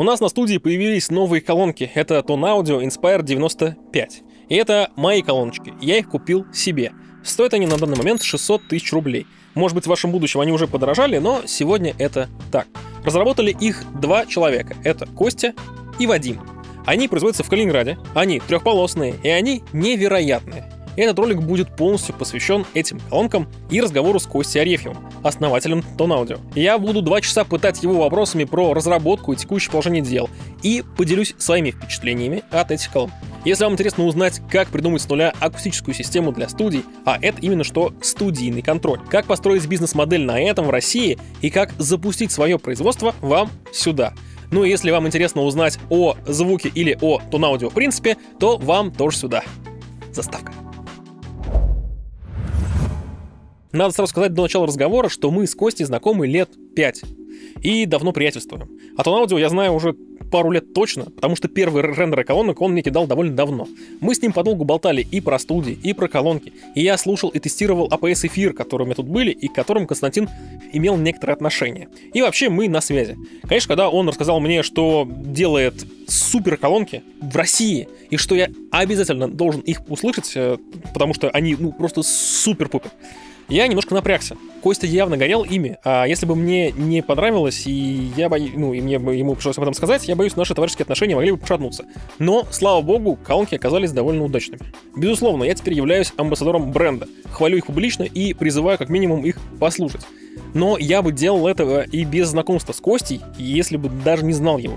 У нас на студии появились новые колонки. Это Tone Audio Inspire 95. И это мои колоночки. Я их купил себе. Стоят они на данный момент 600 тысяч рублей. Может быть, в вашем будущем они уже подорожали, но сегодня это так. Разработали их два человека. Это Костя и Вадим. Они производятся в Калининграде, они трехполосные, и они невероятные. Этот ролик будет полностью посвящен этим колонкам и разговору с Костей Арефьевым, основателем Тонаудио. Я буду два часа пытать его вопросами про разработку и текущее положение дел, и поделюсь своими впечатлениями от этих колонок. Если вам интересно узнать, как придумать с нуля акустическую систему для студий, а это именно что студийный контроль, как построить бизнес-модель на этом в России и как запустить свое производство вам сюда. Ну и если вам интересно узнать о звуке или о тон-аудио в принципе, то вам тоже сюда. Заставка. Надо сразу сказать до начала разговора, что мы с Костей знакомы лет 5 и давно приятельствуем. А то на аудио я знаю уже пару лет точно, потому что первый рендер колонок он мне кидал довольно давно. Мы с ним подолгу болтали и про студии, и про колонки, и я слушал и тестировал APS а эфир, которые у меня тут были, и к которым Константин имел некоторые отношения. И вообще мы на связи. Конечно, когда он рассказал мне, что делает супер колонки в России, и что я обязательно должен их услышать, э, потому что они ну просто супер-пупер. Я немножко напрягся. Костя явно горел ими. А если бы мне не понравилось, и я боюсь, ну, и мне бы ему пришлось об этом сказать, я боюсь, наши товарищеские отношения могли бы пошатнуться. Но, слава богу, колонки оказались довольно удачными. Безусловно, я теперь являюсь амбассадором бренда, хвалю их публично и призываю как минимум их послушать. Но я бы делал этого э, и без знакомства с Костей, если бы даже не знал его.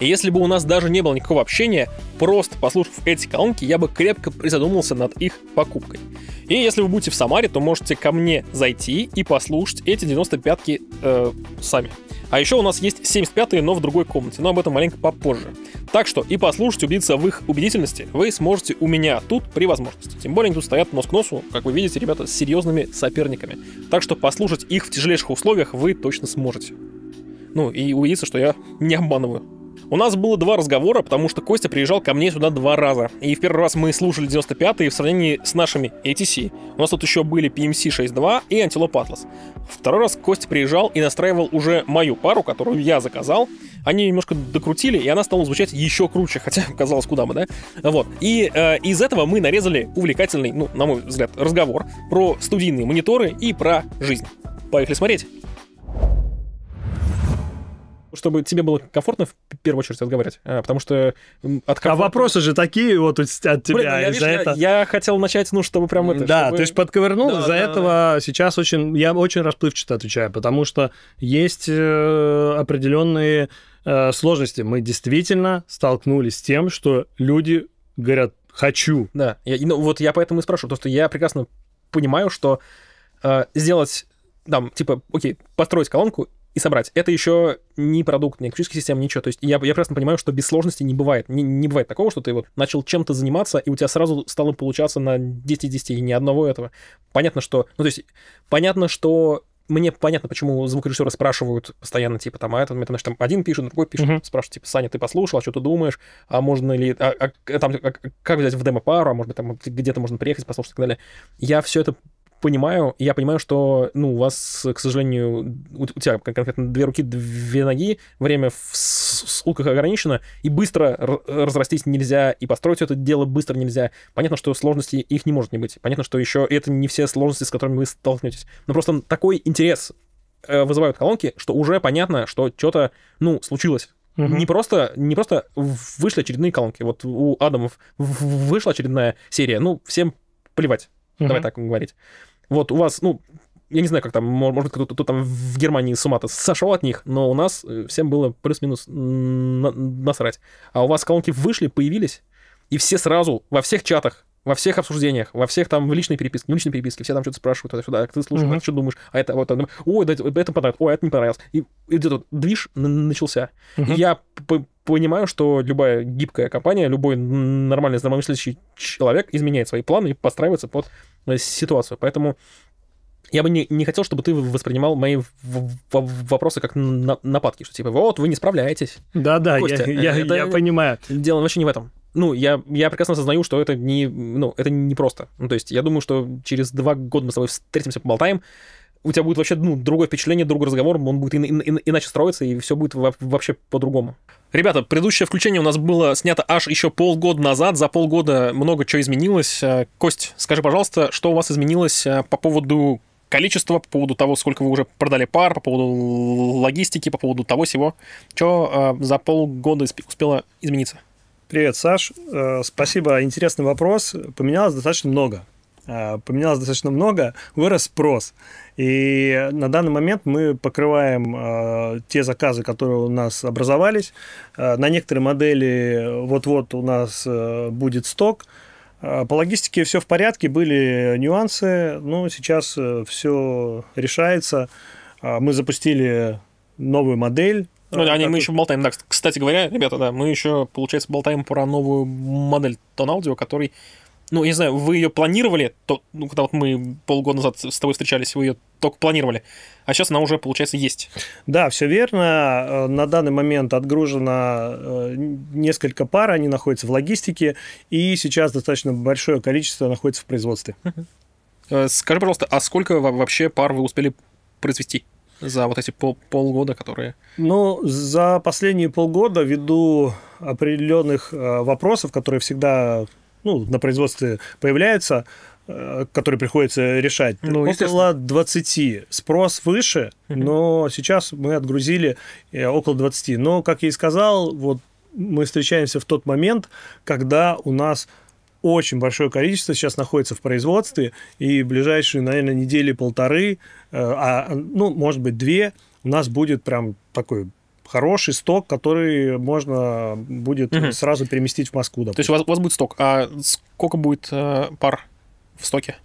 И если бы у нас даже не было никакого общения, просто послушав эти колонки, я бы крепко призадумался над их покупкой. И если вы будете в Самаре, то можете ко мне зайти и послушать эти 95-ки э, сами. А еще у нас есть 75-е, но в другой комнате, но об этом маленько попозже. Так что и послушать, убедиться в их убедительности вы сможете у меня тут при возможности. Тем более они тут стоят нос к носу, как вы видите, ребята, с серьезными соперниками. Так что послушать их в тяжелейших условиях вы точно сможете. Ну и убедиться, что я не обманываю. У нас было два разговора, потому что Костя приезжал ко мне сюда два раза. И в первый раз мы слушали 95-е в сравнении с нашими ATC. У нас тут еще были PMC 6.2 и Antelope Atlas. Второй раз Костя приезжал и настраивал уже мою пару, которую я заказал. Они немножко докрутили, и она стала звучать еще круче, хотя казалось, куда мы, да? Вот. И э, из этого мы нарезали увлекательный, ну, на мой взгляд, разговор про студийные мониторы и про жизнь. Поехали смотреть! чтобы тебе было комфортно в первую очередь разговаривать, а, потому что от а комфорта... А вопросы же такие вот от тебя Блин, ну, я, из-за это... Я, я хотел начать, ну, чтобы прям это... Да, чтобы... ты же подковырнул, да, из-за да, этого да. сейчас очень... Я очень расплывчато отвечаю, потому что есть э, определенные э, сложности. Мы действительно столкнулись с тем, что люди говорят «хочу». Да, я, ну, вот я поэтому и спрашиваю, потому что я прекрасно понимаю, что э, сделать там, типа, окей, построить колонку и собрать. Это еще не продукт, не акустическая система, ничего. То есть я, я прекрасно понимаю, что без сложности не бывает. Не, не бывает такого, что ты вот начал чем-то заниматься, и у тебя сразу стало получаться на 10 из 10, и ни одного этого. Понятно, что... Ну, то есть понятно, что мне понятно, почему звукорежиссеры спрашивают постоянно, типа, там, а это, это значит, там, один пишет, другой пишет, uh-huh. спрашивают, типа, Саня, ты послушал, а что ты думаешь, а можно ли, а, а, там, а, как взять в демо пару, а может быть, там, где-то можно приехать, послушать и так далее. Я все это понимаю, я понимаю, что, ну, у вас, к сожалению, у, у тебя конкретно две руки, две ноги, время в ссылках ограничено, и быстро разрастись нельзя, и построить это дело быстро нельзя. Понятно, что сложности их не может не быть. Понятно, что еще это не все сложности, с которыми вы столкнетесь. Но просто такой интерес э, вызывают колонки, что уже понятно, что что-то, ну, случилось. Угу. Не, просто, не просто вышли очередные колонки. Вот у Адамов вышла очередная серия. Ну, всем плевать. Угу. Давай так говорить. Вот у вас, ну, я не знаю, как там, может, кто-то кто там в Германии с ума-то сошел от них, но у нас э, всем было плюс-минус на насрать. А у вас колонки вышли, появились, и все сразу во всех чатах во всех обсуждениях, во всех там в личной переписке, в личной переписке, все там что-то спрашивают, это сюда, ты слушаешь, угу. а ты что думаешь, а это вот, там, ой, да, это понравилось, ой, это не понравилось. И, и этот движ начался. Угу. я понимаю, что любая гибкая компания, любой нормальный здравомыслящий человек изменяет свои планы и подстраивается под э, ситуацию. Поэтому я бы не, не хотел, чтобы ты воспринимал мои в, в, вопросы как на, нападки, что типа, вот, вы не справляетесь. Да-да, я, я, я понимаю. Дело вообще не в этом ну, я, я прекрасно осознаю, что это не, ну, это не просто. Ну, то есть я думаю, что через два года мы с тобой встретимся, поболтаем, у тебя будет вообще ну, другое впечатление, другой разговор, он будет и, и, и, иначе строиться, и все будет вообще по-другому. Ребята, предыдущее включение у нас было снято аж еще полгода назад. За полгода много чего изменилось. Э, Кость, скажи, пожалуйста, что у вас изменилось э, по поводу количества, по поводу того, сколько вы уже продали пар, по поводу логистики, по поводу того всего, что э, за полгода успело измениться? Привет, Саш. Э, спасибо, интересный вопрос. Поменялось достаточно много. Э, поменялось достаточно много, вырос спрос. И на данный момент мы покрываем э, те заказы, которые у нас образовались. На некоторые модели вот-вот у нас будет сток. По логистике все в порядке, были нюансы, но сейчас все решается. Мы запустили новую модель, ну, а, они, мы еще болтаем, да, кстати говоря, ребята, да, мы еще, получается, болтаем про новую модель Тон Аудио, который, ну, я не знаю, вы ее планировали, то, ну, когда вот мы полгода назад с тобой встречались, вы ее только планировали, а сейчас она уже, получается, есть. Да, все верно. Э, на данный момент отгружено э, несколько пар, они находятся в логистике, и сейчас достаточно большое количество находится в производстве. Э, скажи, пожалуйста, а сколько вообще пар вы успели произвести? за вот эти пол, полгода, которые... Ну, за последние полгода ввиду определенных э, вопросов, которые всегда ну, на производстве появляются, э, которые приходится решать, ну, около 20. Спрос выше, угу. но сейчас мы отгрузили э, около 20. Но, как я и сказал, вот мы встречаемся в тот момент, когда у нас очень большое количество сейчас находится в производстве, и ближайшие, наверное, недели полторы, э, а, ну, может быть, две, у нас будет прям такой хороший сток, который можно будет угу. сразу переместить в Москву. Допустим. То есть у вас, у вас будет сток. А сколько будет э, пар в стоке?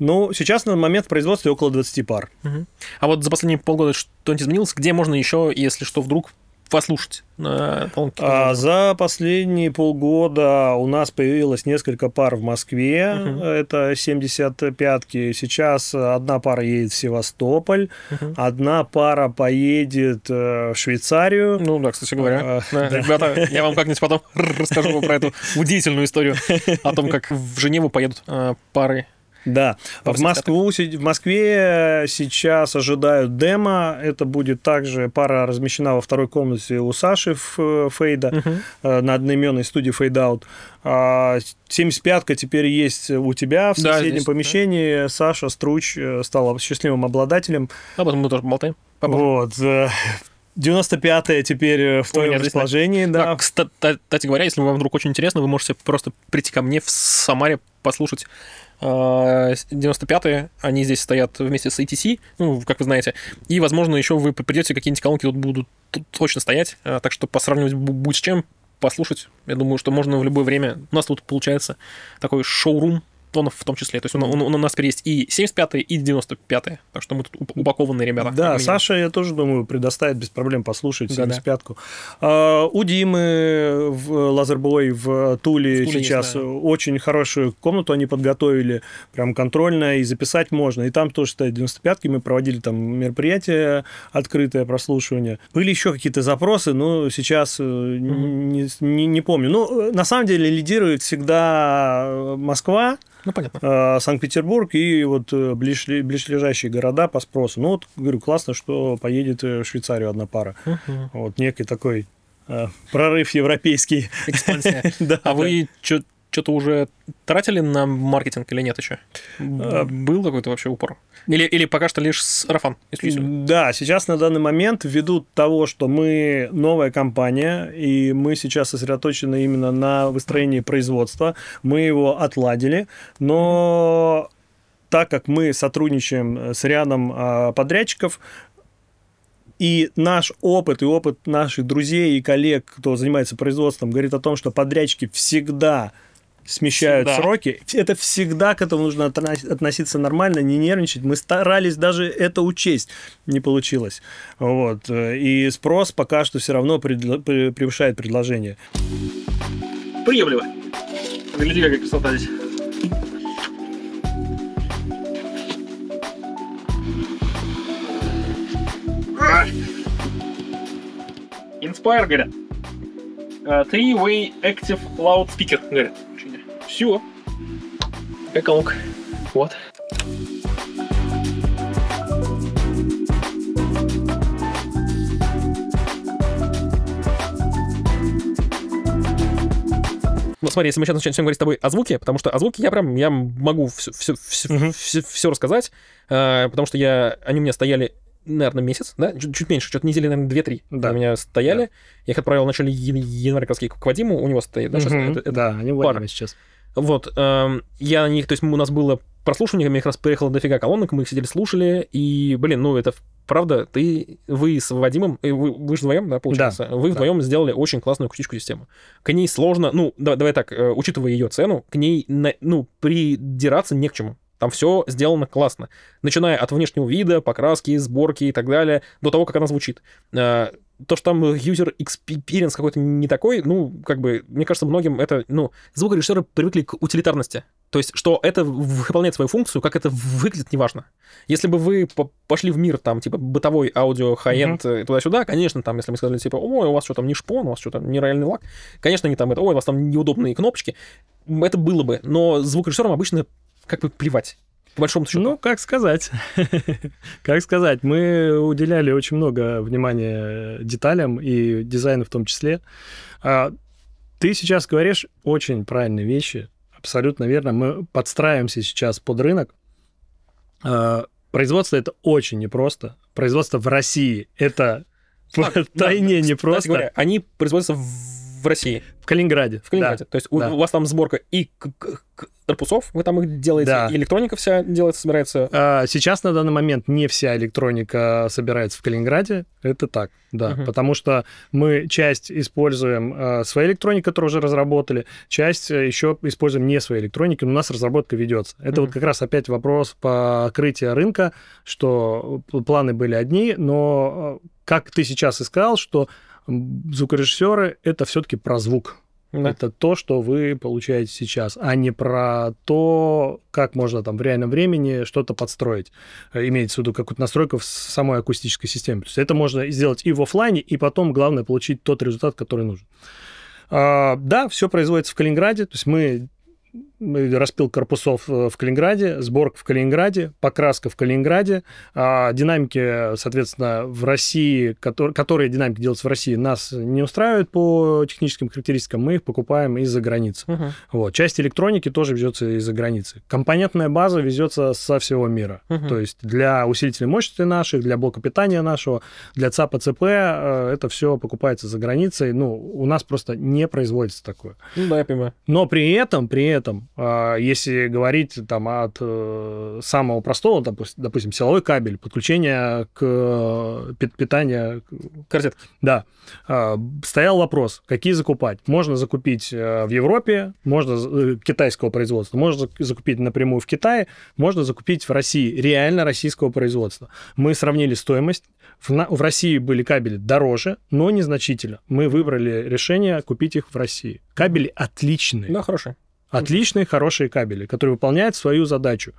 Ну, сейчас на момент производства около 20 пар. Угу. А вот за последние полгода что-нибудь изменилось? Где можно еще, если что, вдруг послушать на а За последние полгода у нас появилось несколько пар в Москве. Угу. Это 75-ки. Сейчас одна пара едет в Севастополь, угу. одна пара поедет э, в Швейцарию. Ну да, кстати говоря. А, да, да. Ребята, я вам как-нибудь потом расскажу про эту удивительную историю о том, как в Женеву поедут э, пары да. В, Москву, в Москве сейчас ожидают демо. Это будет также пара размещена во второй комнате у Саши в Фейда угу. на одноименной студии Фейдаут. А, 75-ка теперь есть у тебя в соседнем да, здесь, помещении. Да. Саша Струч э, стал счастливым обладателем. А потом мы тоже болтаем. Вот. 95-е э, теперь в твоем расположении, да. да. Кстати говоря, если вам вдруг очень интересно, вы можете просто прийти ко мне в Самаре послушать 95-е, а, они здесь стоят вместе с ATC, ну, как вы знаете, и, возможно, еще вы придете, какие-нибудь колонки тут будут точно стоять, а, так что посравнивать будет с чем, послушать, я думаю, что можно в любое время. У нас тут получается такой шоурум тонов в том числе. То есть он, он, он у нас теперь есть и 75-е, и 95-е. Так что мы тут упакованные ребята. Да, Саша, я тоже думаю, предоставит без проблем послушать 75-ку. Да, У Димы в э, Лазербой в Туле, в сейчас есть, да. очень хорошую комнату они подготовили, прям контрольная, и записать можно. И там тоже стоят 95-ки, мы проводили там мероприятие открытое, прослушивание. Были еще какие-то запросы, но сейчас mm-hmm. не, не, не помню. Ну, э, на самом деле лидирует всегда Москва, ну, понятно. А, Санкт-Петербург и вот э, ближайшие города по спросу. Ну, вот, говорю, классно, что поедет э, в Швейцарию одна пара. Угу. Вот некий такой э, прорыв европейский. Экспансия. а вы что что-то уже тратили на маркетинг или нет еще? Э, был какой-то вообще упор? Или, или пока что лишь сарафан? Исключительно? Да, сейчас на данный момент, ввиду того, что мы новая компания, и мы сейчас сосредоточены именно на выстроении производства, мы его отладили, но так как мы сотрудничаем э, с рядом а, подрядчиков, и наш опыт и опыт наших друзей и коллег, кто занимается производством, говорит о том, что подрядчики всегда смещают всегда. сроки. Это всегда к этому нужно относиться нормально, не нервничать. Мы старались даже это учесть, не получилось. Вот. Э, и спрос пока что все равно превышает предложение. Приемлемо. Гляди, какая красота здесь. Inspire, говорят. Э, Three-way active loudspeaker, говорят. Все. Как лук. Вот. Ну, смотри, если мы сейчас начнем говорить с тобой о звуке, потому что о звуке я прям я могу все, все, все, все, рассказать, э, потому что я, они у меня стояли, наверное, месяц, да, чуть, чуть меньше, что-то недели, наверное, две-три да. у меня стояли. Да. Я их отправил в начале января к Вадиму, у него стоит, да, сейчас, это, это да, они пара. сейчас. Вот, эм, я на них, то есть у нас было прослушивание, мне как раз приехало дофига колонок, мы их сидели, слушали, и, блин, ну это правда, ты, вы с Вадимом, э, вы, вы же вдвоем, да, получается, да, вы вдвоем да. сделали очень классную акустическую систему. К ней сложно, ну, давай, давай так, э, учитывая ее цену, к ней, ну, придираться не к чему. Там все сделано классно. Начиная от внешнего вида, покраски, сборки и так далее, до того, как она звучит. Э, то, что там user experience какой-то не такой, ну, как бы, мне кажется, многим это, ну, звукорежиссеры привыкли к утилитарности. То есть, что это выполняет свою функцию, как это выглядит, неважно. Если бы вы пошли в мир, там, типа, бытовой аудио, хай-энд, mm-hmm. туда-сюда, конечно, там, если мы сказали, типа, ой, у вас что там не шпон, у вас что там реальный лак, конечно, они там это, ой, у вас там неудобные кнопочки, это было бы, но звукорежиссерам обычно как бы плевать большому счету? Ну, как сказать. как сказать. Мы уделяли очень много внимания э, деталям и дизайну в том числе. А, ты сейчас говоришь очень правильные вещи. Абсолютно верно. Мы подстраиваемся сейчас под рынок. А, производство это очень непросто. Производство в России это тайне непросто. Говоря, они производятся в в России. В Калининграде. В Калининграде. Да. То есть да. у, у вас там сборка и корпусов, вы там их делаете, да. и электроника вся делается, собирается? А, сейчас на данный момент не вся электроника а, собирается в Калининграде, это так, да, угу. потому что мы часть используем а, своей электроники, которую уже разработали, часть э, еще используем не свою электронику, но у нас разработка ведется. Это угу. вот как раз опять вопрос по открытию рынка, что планы были одни, но э, как ты сейчас и сказал, что звукорежиссеры это все-таки про звук. Да. Это то, что вы получаете сейчас, а не про то, как можно там в реальном времени что-то подстроить. Э, имеется в виду какую-то настройку в самой акустической системе. То есть это можно сделать и в офлайне, и потом, главное, получить тот результат, который нужен. А, да, все производится в Калининграде. То есть мы распил корпусов э, в Калининграде, сборка в Калининграде, покраска в Калининграде, а, динамики, соответственно, в России, которые, которые динамики делаются в России, нас не устраивают по техническим характеристикам, мы их покупаем из-за границы. Угу. Вот. Часть электроники тоже везется из-за границы. Компонентная база везется со всего мира. Угу. То есть для усилителей мощности наших, для блока питания нашего, для ЦАПа, ЦП, э, это все покупается за границей. Ну, у нас просто не производится такое. Ну да, я понимаю. Но при этом, при этом а, если говорить там от э, самого простого, допустим, силовой кабель, подключение к э, питанию... К розетке. Да. А, стоял вопрос, какие закупать. Можно закупить э, в Европе, можно китайского производства, можно закупить напрямую в Китае, можно закупить в России, реально российского производства. Мы сравнили стоимость. в России были кабели дороже, но незначительно. Мы выбрали решение купить их в России. Кабели отличные. Да, хорошие. Отличные, хорошие кабели, которые выполняют свою задачу.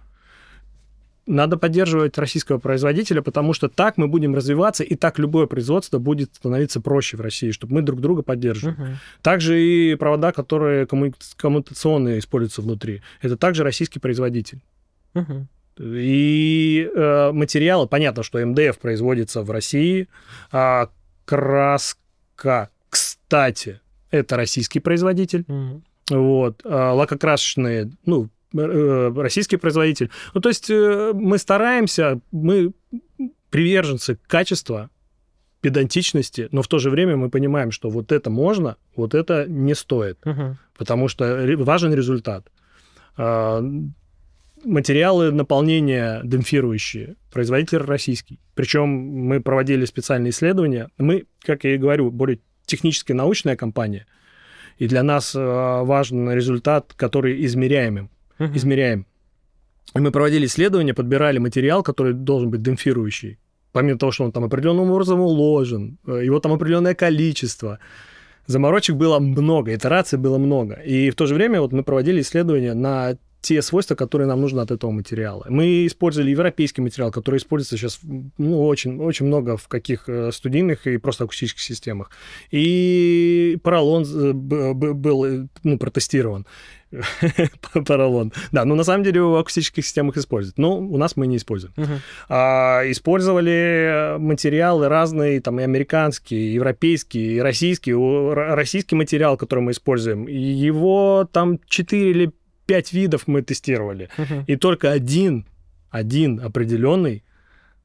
Надо поддерживать российского производителя, потому что так мы будем развиваться, и так любое производство будет становиться проще в России, чтобы мы друг друга поддерживали. Угу. Также и провода, которые коммутационные используются внутри, это также российский производитель. Угу. И э, материалы, понятно, что МДФ производится в России, а краска, кстати, это российский производитель. Угу. Вот. А, лакокрасочные, ну, э, э, российский производитель. Ну, то есть э, мы стараемся, мы приверженцы качества, педантичности, но в то же время мы понимаем, что вот это можно, вот это не стоит, угу. потому что важен результат. А, материалы наполнения демпфирующие, производитель российский. Причем мы проводили специальные исследования. Мы, как я и говорю, более технически научная компания – и для нас э, важен результат, который измеряемым. Угу. Измеряем. И мы проводили исследования, подбирали материал, который должен быть демпфирующий. Помимо того, что он там определенным образом уложен, э, его там определенное количество. Заморочек было много, итераций было много. И в то же время вот мы проводили исследования на те свойства, которые нам нужны от этого материала. Мы использовали европейский материал, который используется сейчас ну, очень, очень много в каких э, студийных и просто акустических системах. И поролон э, был э, ну, протестирован. поролон. Да, но ну, на самом деле в акустических системах используют. Но у нас мы не используем. Uh-huh. А, использовали материалы разные, там и американские, и европейские, и российские. Российский материал, который мы используем, его там 4 или пять видов мы тестировали. И только один, один определенный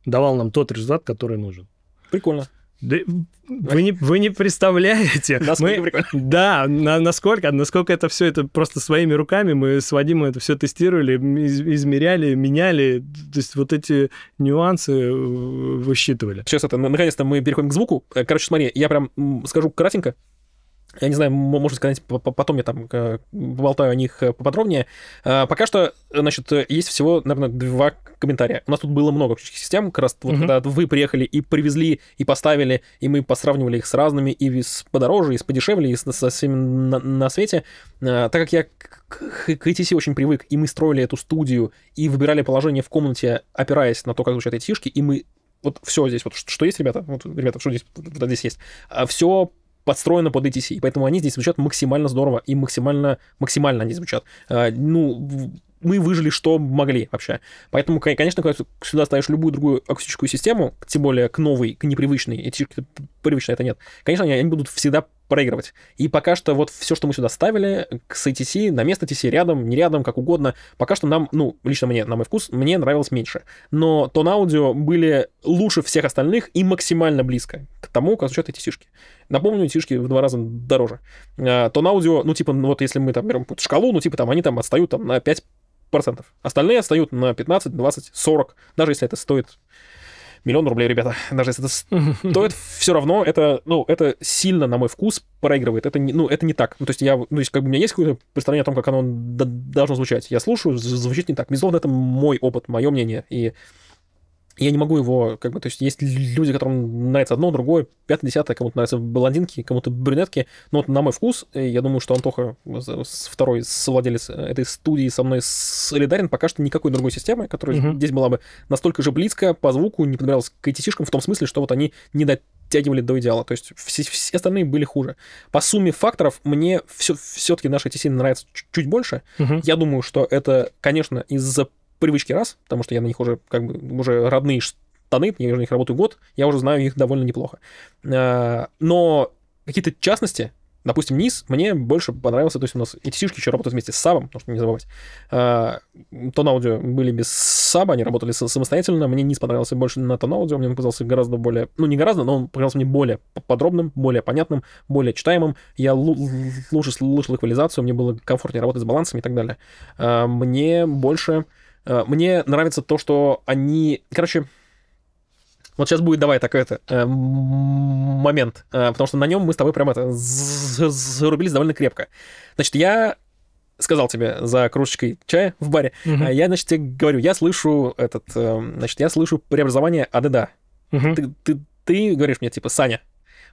давал нам тот результат, который нужен. Прикольно. Да, вы, не, вы не представляете. Насколько мы, прикольно. Да, на, насколько, насколько это все, это просто своими руками мы с Вадимом это все тестировали, из, измеряли, меняли, то есть вот эти нюансы э, высчитывали. Сейчас это, наконец-то мы переходим к звуку. Э, короче, смотри, я прям скажу кратенько, я не знаю, может, сказать, потом я там э, поболтаю о них э, поподробнее. Э, пока что, значит, есть всего, наверное, два комментария. У нас тут было много ключевых систем, как раз вот, когда вы приехали и привезли, и поставили, и мы посравнивали их с разными, и с подороже, и с подешевле, и с, со всеми на, на свете. Так как я к, к ETC очень привык, и мы строили эту студию, и выбирали положение в комнате, опираясь на то, как звучат эти фишки, и мы вот все здесь, вот что, что есть, ребята, вот, ребята, что здесь, вот, здесь есть, а все подстроена под ETC. И поэтому они здесь звучат максимально здорово и максимально, максимально они звучат. А, ну, мы выжили что могли вообще. Поэтому, конечно, когда сюда ставишь любую другую акустическую систему, тем более к новой, к непривычной, эти привычные это нет, конечно, они, они будут всегда проигрывать. И пока что вот все, что мы сюда ставили, с ATC, на место TC, рядом, не рядом, как угодно, пока что нам, ну, лично мне, на мой вкус, мне нравилось меньше. Но тон аудио были лучше всех остальных и максимально близко к тому, как звучат ATC. -шки. Напомню, сишки в два раза дороже. А, тон аудио, ну, типа, ну, вот если мы там берем шкалу, ну, типа, там они там отстают там на 5 процентов. Остальные отстают на 15, 20, 40, даже если это стоит миллион рублей, ребята. Даже если это стоит, все равно это, ну, это сильно, на мой вкус, проигрывает. Это не, ну, это не так. Ну, то есть я, ну, есть, как бы у меня есть какое-то представление о том, как оно должно звучать. Я слушаю, звучит не так. Безусловно, это мой опыт, мое мнение. И я не могу его, как бы, то есть есть люди, которым нравится одно, другое, пятое, десятое, кому-то нравятся блондинки, кому-то брюнетки, но вот на мой вкус, э, я думаю, что Антоха, э, второй совладелец э, этой студии, со мной солидарен, пока что никакой другой системы, которая Uh -huh. здесь была бы настолько же близкая по звуку, не подбиралась к айтишкам, в том смысле, что вот они не дотягивали до идеала, то есть все, все остальные были хуже. По сумме факторов мне все, все-таки наши TC нравится чуть, больше, Uh -huh. я думаю, что это, конечно, из-за привычки раз, потому что я на них уже как бы уже родные штаны, я уже на них работаю год, я уже знаю их довольно неплохо. Э, но какие-то частности, допустим, низ, мне больше понравился, то есть у нас эти сишки еще работают вместе с сабом, потому что не забывать. Э, тон аудио были без саба, они работали самостоятельно, мне низ понравился больше на тон аудио, мне он показался гораздо более, ну не гораздо, но он показался мне более подробным, более понятным, более читаемым, я лучше слушал эквализацию, мне было комфортнее работать с балансами и так далее. Э, мне больше Э, мне нравится то, что они... Короче, вот сейчас будет, давай, такой это, э, момент, э, потому что на нем мы с тобой прямо это зарубились довольно крепко. Значит, я сказал тебе за кружечкой чая в баре, угу. а я, значит, тебе говорю, я слышу этот, э, значит, я слышу преобразование АДДА. Угу. Ты, ты, ты говоришь мне, типа, Саня,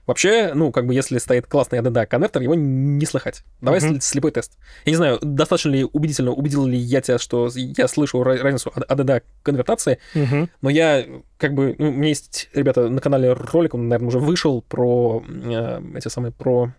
Вообще, ну, как бы, если стоит классный ADD коннектор, его не слыхать. Давай uh-huh. слепой тест. Я не знаю, достаточно ли убедительно, убедил ли я тебя, что я слышу разницу ADD конвертации, uh-huh. но я, как бы, ну, у меня есть, ребята, на канале ролик, он, наверное, уже вышел про э, эти самые, про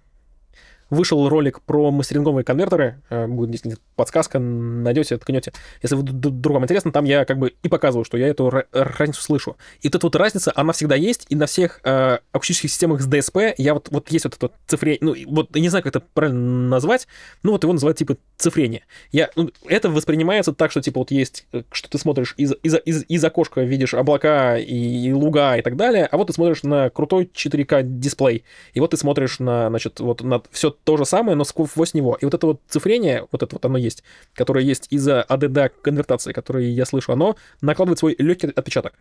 Вышел ролик про мастеринговые конвертеры. Э, будет здесь подсказка, найдете, ткнете. Если вдруг вам интересно, там я как бы и показываю, что я эту разницу слышу. И вот эта вот разница, она всегда есть, и на всех э, акустических системах с ДСП я вот, вот есть вот это вот Ну, вот я не знаю, как это правильно назвать, ну вот его называют типа цифрение. Я... Ну, это воспринимается так, что типа вот есть, э, что ты смотришь из, из, из, из окошка, видишь облака и, и луга и так далее, а вот ты смотришь на крутой 4К дисплей, и вот ты смотришь на, значит, вот на все то же самое, но сквозь него. И вот это вот цифрение, вот это вот оно есть, которое есть из-за ADD конвертации, которую я слышу, оно накладывает свой легкий отпечаток.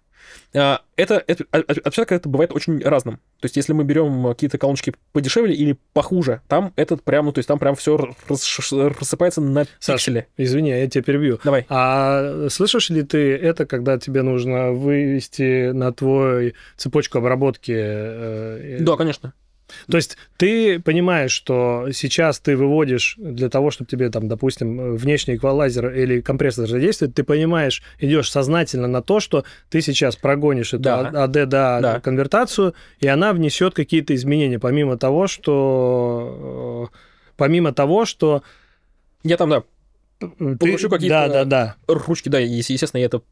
А, это, это а, а, отпечаток это бывает очень разным. То есть, если мы берем какие-то колоночки подешевле или похуже, там этот прям, ну, то есть там прям все рассыпается на Саш, пиксели. извини, я тебя перебью. Давай. А слышишь ли ты это, когда тебе нужно вывести на твой цепочку обработки? Э, да, конечно. То есть ты понимаешь, что сейчас ты выводишь для того, чтобы тебе там, допустим, внешний эквалайзер или компрессор задействует, ты понимаешь, идешь сознательно на то, что ты сейчас прогонишь эту да. А, до да. конвертацию, и она внесет какие-то изменения, помимо того, что э, помимо того, что я там да ты... получу какие-то да, да, да. ручки, да, естественно, я это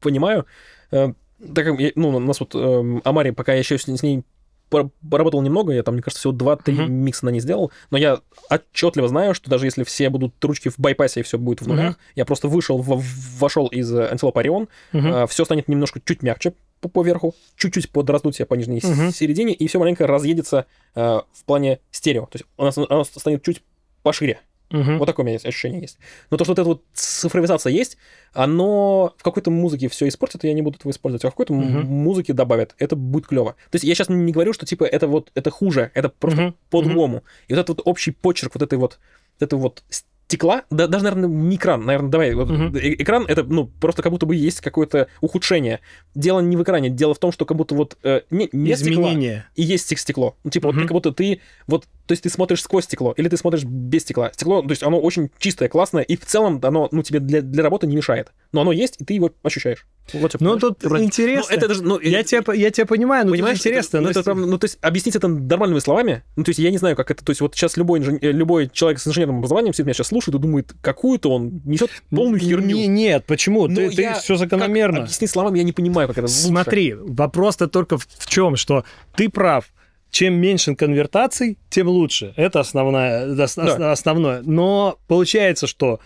понимаю. Э, так как, ну, у нас вот эм, Амари, пока я еще с ней поработал немного, я там, мне кажется, всего 2-3 uh-huh. микса на не сделал, но я отчетливо знаю, что даже если все будут ручки в байпасе и все будет в нулях, uh-huh. я просто вышел, в, вошел из Antelope Orion, uh-huh. все станет немножко чуть мягче по, верху, чуть-чуть подраздутие по нижней uh-huh. середине, и все маленько разъедется э, в плане стерео. То есть оно, оно станет чуть пошире. Угу. Вот такое у меня есть ощущение есть. Но то, что вот эта вот цифровизация есть, оно в какой-то музыке все испортит, и я не буду этого использовать, а в какой-то угу. музыке добавят. Это будет клево. То есть я сейчас не говорю, что типа это вот это хуже, это просто угу. по-другому. Угу. И вот этот вот общий почерк вот этой вот, вот этой вот стекла, да, даже, наверное, не экран, наверное, давай, вот, uh экран это, ну, просто как будто бы есть какое-то ухудшение. Дело не в экране, дело в том, что как будто вот э, не, не Изменение. стекло, и есть стекло. Ну, типа, uh вот как будто ты вот то есть ты смотришь сквозь стекло, или ты смотришь без стекла. Стекло, то есть оно очень чистое, классное, и в целом оно ну, тебе для, для работы не мешает. Но оно есть, и ты его ощущаешь. Вот, ну, понимаешь? тут вроде... интересно. Ну, это даже, ну, я, и... тебя, я тебя понимаю, но понимаешь, интересно. Это, но ну, это, прям, Ну, то есть объяснить это нормальными словами, ну, то есть я не знаю, как это, то есть вот сейчас любой, инжен... Э, любой человек с инженерным образованием все меня сейчас слушает и думает, какую-то он несет полную херню. Не, нет, почему? Но ну, ты, я... все закономерно. Как объяснить словами я не понимаю, как это Смотри, вопрос-то только в чем, что ты прав, чем меньше конвертаций, тем лучше. Это основное. Да. основное. Но получается, что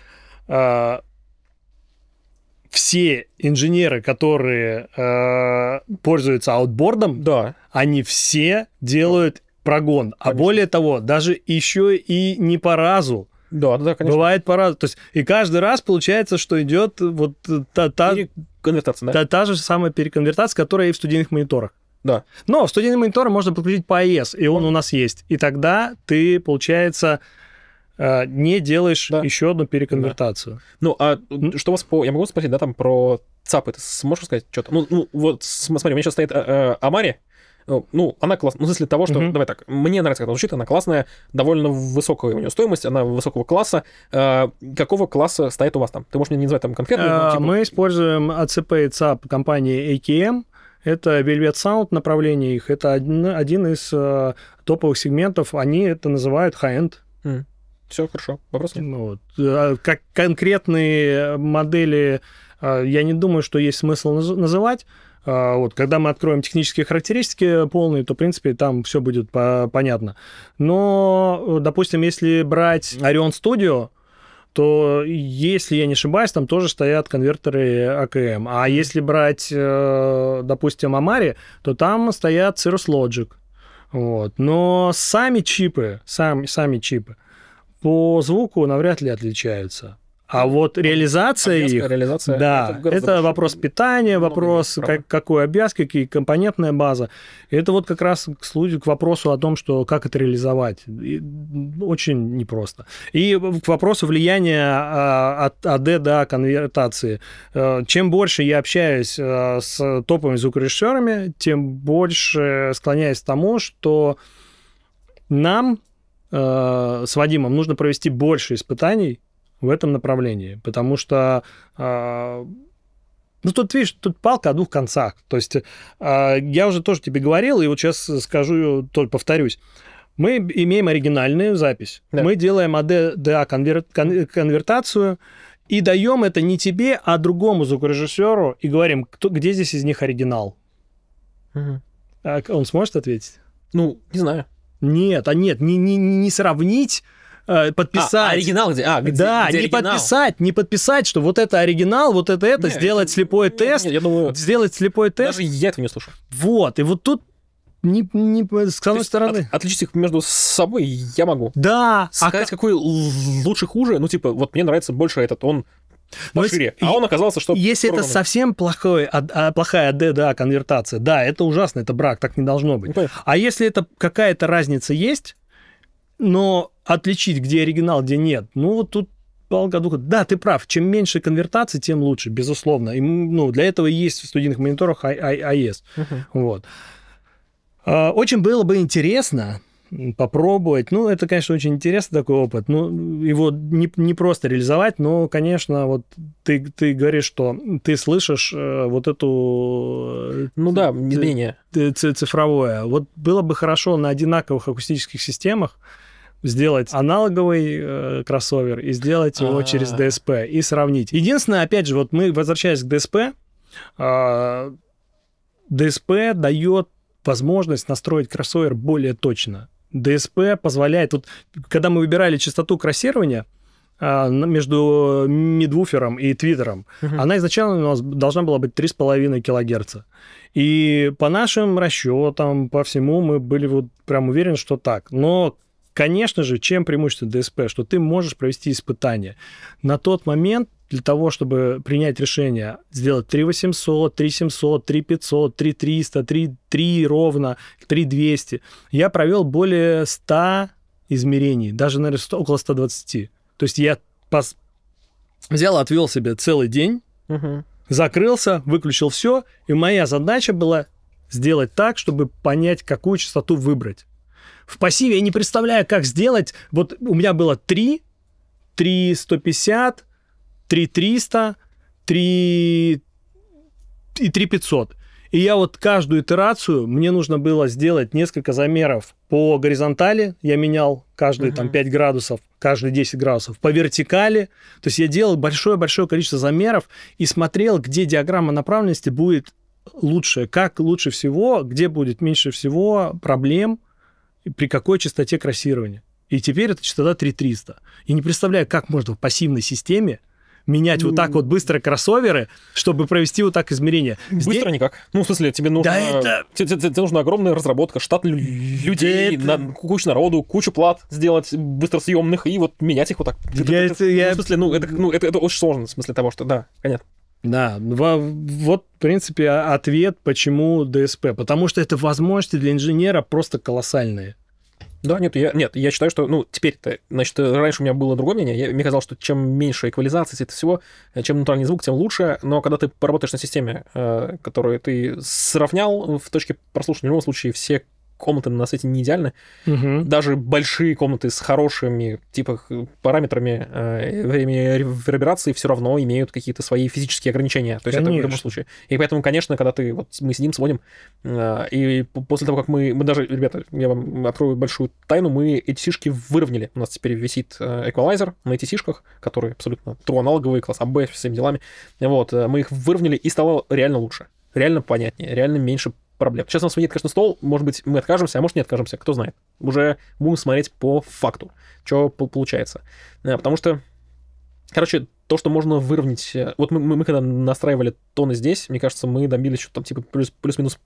э, все инженеры, которые э, пользуются аутбордом, да. они все делают прогон. А конечно. А более того, даже еще и не по разу. Да, да, конечно. Бывает по разу. То есть, и каждый раз получается, что идет вот э, та, та, конвертация, да? та, та же самая переконвертация, которая и в студийных мониторах. Да. Но в студийный монитор можно подключить по AES, и он у нас есть. И тогда ты, получается, э, не делаешь да. еще одну переконвертацию. Да. Ну, а что у вас по... Я могу спросить, да, там про ЦАПы, ты сможешь сказать что-то? Ну, ну, вот смотри, у меня сейчас стоит э, э, Амари, ну, она классная, ну, в смысле того, что, mm-hmm. давай так, мне нравится, как она звучит, она классная, довольно высокая у нее стоимость, она высокого класса. Э, какого класса стоит у вас там? Ты можешь мне не назвать там конкретно? типа... Мы используем ACP а и ЦАП компании AKM, это Velvet Sound направление их, это один, один из э, топовых сегментов, они это называют high-end. Mm. Все хорошо, вопрос нет. Ну, вот. Э, как конкретные модели, э, я не думаю, что есть смысл называть. Э, вот, когда мы откроем технические характеристики полные, то, в принципе, там все будет по понятно. Но, допустим, если брать Orion Studio, то, если я не ошибаюсь, там тоже стоят конвертеры АКМ. А, а если брать, э, допустим, Амари, то там стоят Cirrus Logic. Вот. Но сами чипы, сами, сами чипы по звуку навряд ли отличаются. А вот реализация обвязка, их, реализация, да, это, это вопрос питания, вопрос как, какой обвязки, какие компонентная база. И это вот как раз к, случаю, к вопросу о том, что как это реализовать. И ну, очень непросто. И к вопросу влияния а, от АД до конвертации. Э, чем больше я общаюсь э, с топовыми звукорежиссерами, тем больше склоняюсь к тому, что нам э, с Вадимом нужно провести больше испытаний в этом направлении, потому что а, ну, тут, видишь, тут палка о двух концах. То есть, а, я уже тоже тебе говорил, и вот сейчас скажу, только повторюсь. Мы имеем оригинальную запись. Да. Мы делаем ADDA а конвертацию и даем это не тебе, а другому звукорежиссеру и говорим, кто, где здесь из них оригинал. Угу. он сможет ответить? Ну, не знаю. Нет, а нет, не, не, не сравнить Э, подписать. А, оригинал где? А, где, да, где не оригинал? подписать, не подписать, что вот это оригинал, вот это это, нет, сделать слепой нет, тест, нет, я думаю, сделать слепой тест. Даже я этого не слушаю Вот, и вот тут не, не, с одной есть, стороны. От, отличить их между собой я могу. Да. А Сказать, а... какой лучше хуже, ну, типа, вот мне нравится больше этот, он ну, пошире. Но а он оказался, что... Если это совсем плохой, а, а, плохая ДДА конвертация, да, это ужасно, это брак, так не должно быть. Ну, а если это какая-то разница есть, но отличить, где оригинал, где нет, ну, вот тут полгоду. Да, ты прав. Чем меньше конвертации, тем лучше, безусловно. И, ну, для этого есть в студийных мониторах IS. Uh-huh. Вот. А, очень было бы интересно попробовать. Ну, это, конечно, очень интересный такой опыт. Ну, его не, не просто реализовать, но, конечно, вот ты, ты говоришь, что ты слышишь э, вот эту... Э, ну да, мнение. Цифровое. Вот было бы хорошо на одинаковых акустических системах сделать аналоговый э, кроссовер и сделать его А-а-а. через DSP и сравнить. Единственное, опять же, вот мы, возвращаясь к DSP, э, а, ДСП дает возможность настроить кроссовер более точно. DSP позволяет, вот когда мы выбирали частоту кроссирования, а, между мидвуфером и твиттером, uh-huh. она изначально у нас должна была быть 3,5 килогерца. И по нашим расчетам, по всему, мы были вот прям уверены, что так. Но Конечно же, чем преимущество ДСП, что ты можешь провести испытания На тот момент для того, чтобы принять решение сделать 3800, 3700, 3500, 3300, 3, 3 ровно, 3200, я провел более 100 измерений, даже, наверное, 100, около 120. То есть я пос... взял, отвел себе целый день, угу. закрылся, выключил все, и моя задача была сделать так, чтобы понять, какую частоту выбрать. В пассиве я не представляю, как сделать. Вот у меня было 3, 3 150, 3 300, 3 и 3 500. И я вот каждую итерацию, мне нужно было сделать несколько замеров по горизонтали, я менял каждые uh-huh. там 5 градусов, каждые 10 градусов, по вертикали. То есть я делал большое-большое количество замеров и смотрел, где диаграмма направленности будет лучше, как лучше всего, где будет меньше всего проблем, при какой частоте кроссирования. И теперь это частота 3300. и не представляю, как можно в пассивной системе менять mm. вот так ну, вот быстро кроссоверы, чтобы провести вот так измерение. Здесь... Быстро никак. Ну, в смысле, тебе нужно... Да это... тебе, тебе, тебе нужна огромная разработка, штат людей, это... на... кучу народу, кучу плат сделать быстросъемных и вот менять их вот так. Я это, это, я... Ну, в смысле, ну это, ну, это, это очень сложно, в смысле того, что... Да, понятно. Да, вот, в принципе, ответ, почему ДСП. Потому что это возможности для инженера просто колоссальные. Да, нет, я, нет, я считаю, что, ну, теперь-то, значит, раньше у меня было другое мнение, я, мне казалось, что чем меньше эквализации это всего, э, чем натуральный звук, тем лучше, но когда ты поработаешь на системе, э, которую ты сравнял в точке прослушивания, в любом случае все комнаты на свете не идеальны, Угу. Даже большие комнаты с хорошими типа параметрами э, времени реверберации все равно имеют какие-то свои физические ограничения. То есть конечно. это в любом случае. И поэтому, конечно, когда ты вот мы сидим, сводим, э, и после того, как мы, мы даже, ребята, я вам открою большую тайну, мы эти сишки выровняли. У нас теперь висит э, эквалайзер на этих сишках, которые абсолютно true аналоговые, класс АБ, всеми делами. Вот, э, мы их выровняли, и стало реально лучше реально понятнее, реально меньше проблем. Сейчас у нас нет, конечно, стол, может быть, мы откажемся, а может, не откажемся, кто знает. Уже будем смотреть по факту, что получается. Э, потому что, короче, то, что можно выровнять... Э, вот мы, мы, мы когда настраивали тоны здесь, мне кажется, мы добились что-то там типа плюс, плюс-минус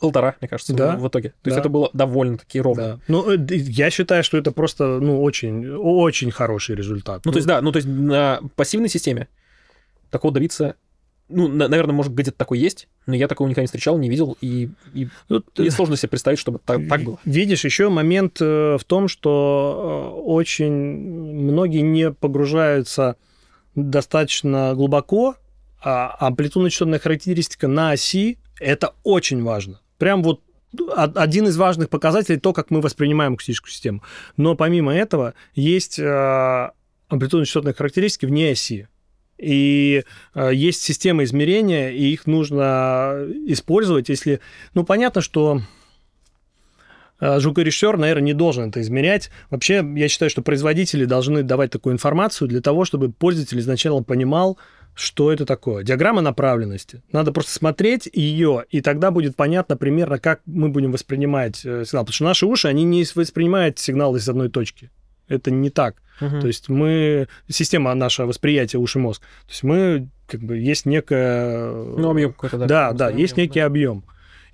полтора, мне кажется, да? в итоге. То да. есть это было довольно-таки ровно. Да. Ну, э, я считаю, что это просто, ну, очень, очень хороший результат. Ну, ну, то есть, да, ну, то есть на пассивной системе такого добиться ну, наверное, может, где-то такой есть, но я такого никогда не встречал, не видел, и, и, Тут, ну, и сложно себе представить, чтобы так, так было. Видишь, еще момент э, в том, что э, очень многие не погружаются достаточно глубоко, а амплитудно-частотная характеристика на оси – это очень важно. Прям вот один из важных показателей то, как мы воспринимаем акустическую систему. Но помимо этого есть э, амплитудно-частотные характеристики вне оси. И э, есть системы измерения, и их нужно использовать, если... Ну, понятно, что э, звукорежиссер, наверное, не должен это измерять. Вообще, я считаю, что производители должны давать такую информацию для того, чтобы пользователь изначально понимал, что это такое. Диаграмма направленности. Надо просто смотреть ее, и тогда будет понятно примерно, как мы будем воспринимать э, сигнал. Потому что наши уши, они не воспринимают сигнал из одной точки. Это не так. Угу. То есть мы... Система наша восприятия уши мозг. То есть мы... Как бы есть некая... Ну, объем э, какой-то, да. Да, да, объем, есть некий да. объем.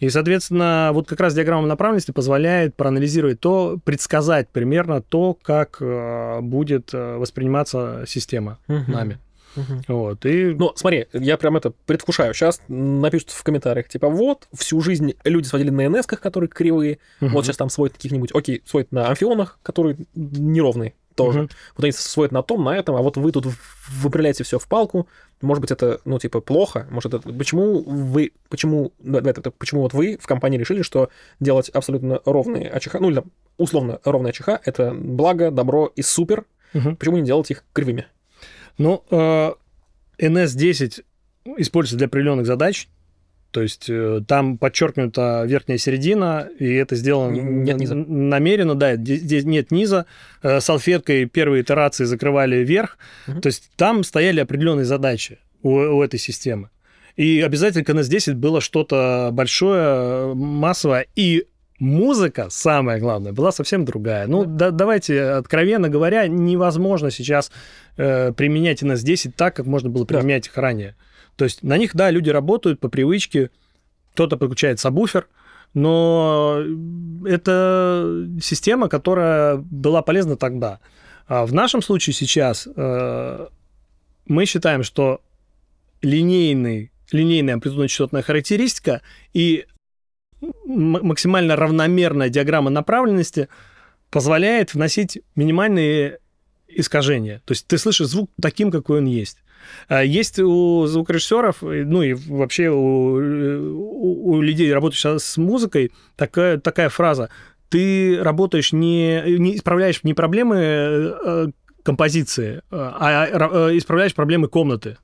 И, соответственно, вот как раз диаграмма направленности позволяет проанализировать то, предсказать примерно то, как э, будет э, восприниматься система угу. нами. Угу. Вот, и... Но ну, смотри, я прям это предвкушаю. Сейчас напишут в комментариях, типа, вот, всю жизнь люди сводили на нс которые кривые, угу. вот сейчас там сводят каких-нибудь, окей, сводят на амфионах, которые неровные, тоже. Угу. Вот они сводят на том, на этом, а вот вы тут выправляете все в палку. Может быть, это, ну, типа, плохо. Может, это... Почему вы... Почему... Ну, да, это, почему вот вы в компании решили, что делать абсолютно ровные АЧХ, ну, или условно ровные АЧХ, это благо, добро и супер. Угу. Почему не делать их кривыми? Ну, NS-10 э, используется для определенных задач, то есть э, там подчеркнута верхняя середина, и это сделано нет низа. намеренно, да, здесь нет низа. Э, салфеткой первые итерации закрывали верх. Угу. То есть там стояли определенные задачи у, у этой системы. И обязательно к NS10 было что-то большое, массовое. И музыка, самое главное, была совсем другая. Ну, да. Да, давайте, откровенно говоря, невозможно сейчас э, применять NS10 так, как можно было применять да. их ранее. То есть на них, да, люди работают по привычке, кто-то подключает сабвуфер, но это система, которая была полезна тогда. А в нашем случае сейчас э, мы считаем, что линейный, линейная амплитудно-частотная характеристика и максимально равномерная диаграмма направленности позволяет вносить минимальные искажения. То есть ты слышишь звук таким, какой он есть. А, есть у звукорежиссеров, ну и вообще у, у, у людей, работающих с музыкой, такая, такая фраза. Ты работаешь не, не исправляешь не проблемы э, э, композиции, а, а э, исправляешь проблемы комнаты.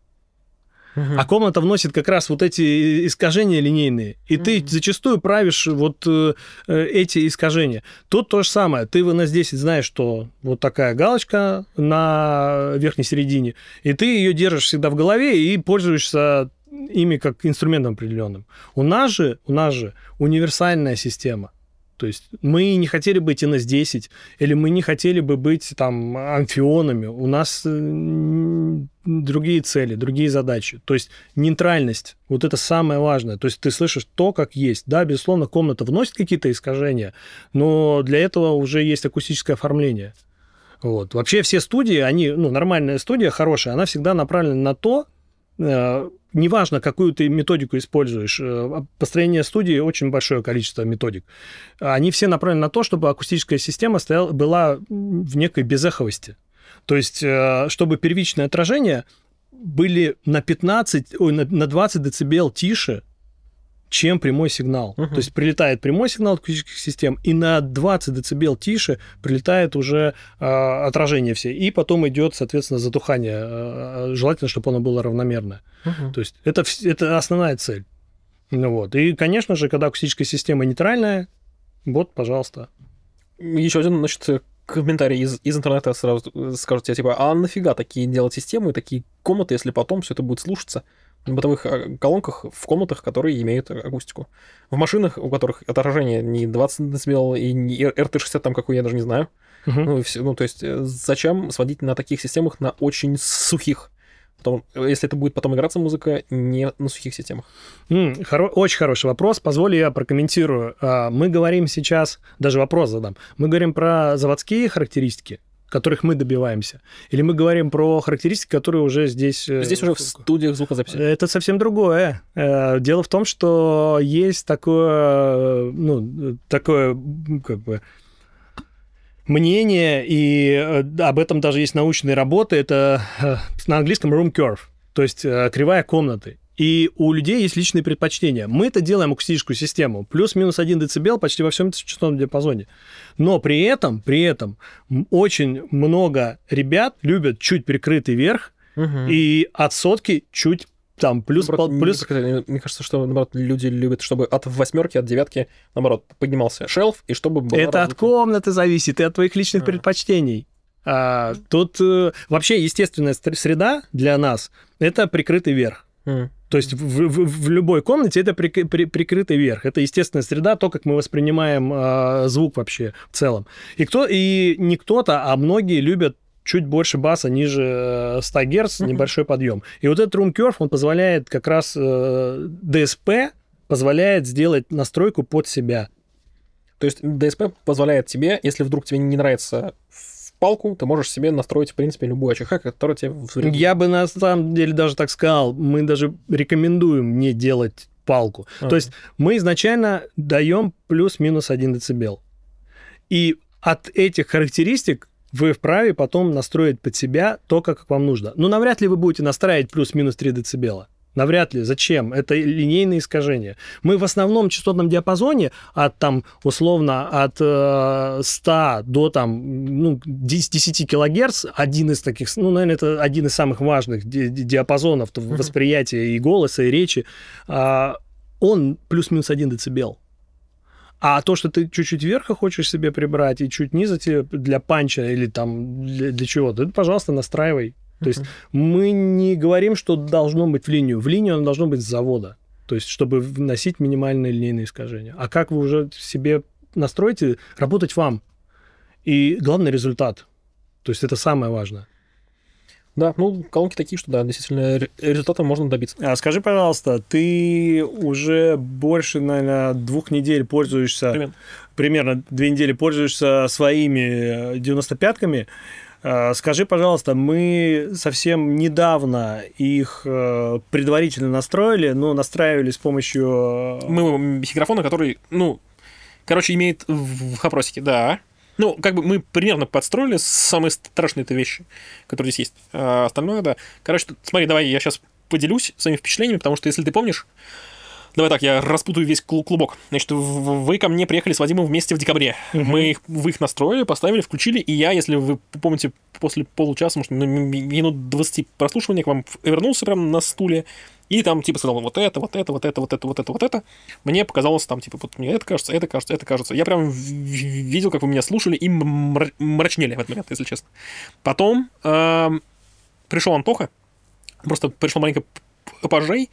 А комната вносит как раз вот эти искажения линейные. И ты зачастую правишь вот э, э, эти искажения. Тут то же самое. Ты в NS10 знаешь, что вот такая галочка на верхней середине, и ты ее держишь всегда в голове и пользуешься ими как инструментом определенным. У нас же, у нас же универсальная система. То есть мы не хотели быть НС-10, или мы не хотели бы быть там амфионами. У нас э, другие цели, другие задачи. То есть нейтральность, вот это самое важное. То есть ты слышишь то, как есть. Да, безусловно, комната вносит какие-то искажения, но для этого уже есть акустическое оформление. Вот. Вообще все студии, они, ну, нормальная студия, хорошая, она всегда направлена на то, э, неважно, какую ты методику используешь, э, а, построение студии очень большое количество методик. Они все направлены на то, чтобы акустическая система стояла, была в некой безэховости. То есть, э, чтобы первичное отражение были на 15, ой, на 20 децибел тише, чем прямой сигнал. Угу. То есть прилетает прямой сигнал от акустических систем, и на 20 дБ тише прилетает уже э, отражение все. И потом идет, соответственно, затухание. Э, желательно, чтобы оно было равномерное. Угу. То есть это, это основная цель. Ну вот. И, конечно же, когда акустическая система нейтральная, вот, пожалуйста. Еще один, значит, э, комментарий из, из интернета сразу скажут тебе, типа, а нафига такие делать системы, такие комнаты, если потом все это будет слушаться? бытовых э, колонках в комнатах, которые имеют а, акустику. В машинах, у которых отражение не 20 дБ и не RT60 там какой, я даже не знаю. Угу. Ну, все, ну, то есть э, зачем сводить на таких системах на очень сухих? Потом, э, если это будет потом играться музыка не на сухих системах. Mm, хоро- очень хороший вопрос. Позволь, я прокомментирую. А, мы говорим сейчас, даже вопрос задам. Мы говорим про заводские характеристики которых мы добиваемся. Или мы говорим про характеристики, которые уже здесь... Э, здесь уже в студиях звукозаписи. Это совсем другое. Э, дело в том, что есть такое, ну, такое, как бы, мнение, и э, об этом даже есть научные работы, это на английском room curve, то есть кривая комнаты. И у людей есть личные предпочтения. Мы это делаем акустическую систему. Плюс-минус 1 дБ почти во всем частотном диапазоне. Но при этом, при этом очень много ребят любят чуть прикрытый верх угу. и от сотки чуть там плюс... Наоборот, пол, плюс... Мне, э, мне кажется, что, наоборот, люди любят, чтобы от восьмерки, от девятки, наоборот, поднимался шелф, и чтобы... Была это разница... от комнаты зависит, и от твоих личных а. предпочтений. А, тут э, вообще естественная среда для нас — это прикрытый верх. То есть в, в, в любой комнате это при, при, прикрытый верх. Это естественная среда, то, как мы воспринимаем э, звук вообще в целом. И, кто, и не кто-то, а многие любят чуть больше баса ниже 100 э, Гц, небольшой подъем. И вот этот Room Curve, он позволяет как раз э, DSP позволяет сделать настройку под себя. То есть DSP позволяет тебе, если вдруг тебе не нравится палку, ты можешь себе настроить, в принципе, любую АЧХ, которая тебе вредит. Я бы на самом деле даже так сказал, мы даже рекомендуем не делать палку. А. То есть мы изначально даем плюс-минус 1 децибел. И от этих характеристик вы вправе потом настроить под себя то, как вам нужно. Но ну, навряд ли вы будете настраивать плюс-минус 3 децибела. Навряд ли. Зачем? Это линейные искажения. Мы в основном частотном диапазоне от там условно от 100 э, до там ну, 10, килогерц, один из таких, ну, наверное, это один из самых важных диапазонов восприятия и голоса, и речи, а, он плюс-минус 1 децибел. А то, что ты чуть-чуть вверх хочешь себе прибрать и чуть ниже тебе для панча или там для, для чего-то, пожалуйста, настраивай то есть мы не говорим, что должно быть в линию. В линию оно должно быть с завода. То есть, чтобы вносить минимальные линейные искажения. А как вы уже себе настроите, работать вам. И главный результат. То есть это самое важное. Да, ну, колонки такие, что да, действительно, результата можно добиться. А скажи, пожалуйста, ты уже больше, наверное, двух недель пользуешься... Примерно. Примерно две недели пользуешься своими 95-ками. А, скажи, пожалуйста, мы совсем недавно их э, предварительно настроили, но ну, настраивали с помощью... Э, мы микрофона, который, ну, короче, имеет в хопросике, да. Ну, как бы мы примерно подстроили самые страшные-то вещи, которые здесь есть. А остальное, да. Короче, смотри, давай я сейчас поделюсь своими впечатлениями, потому что, если ты помнишь, Давай так, я распутаю весь клубок. Значит, вы ко мне приехали с Вадимом вместе в декабре. Угу. Мы их, вы их настроили, поставили, включили, и я, если вы помните, после получаса, может, минут 20 прослушивания к вам вернулся прям на стуле, и там, типа, сказал вот это, вот это, вот это, вот это, вот это, вот это. Мне показалось там, типа, вот мне это кажется, это кажется, это кажется. Я прям видел, как вы меня слушали и мрачнели в этот момент, если честно. Потом э пришел Антоха, просто пришел маленько пожей,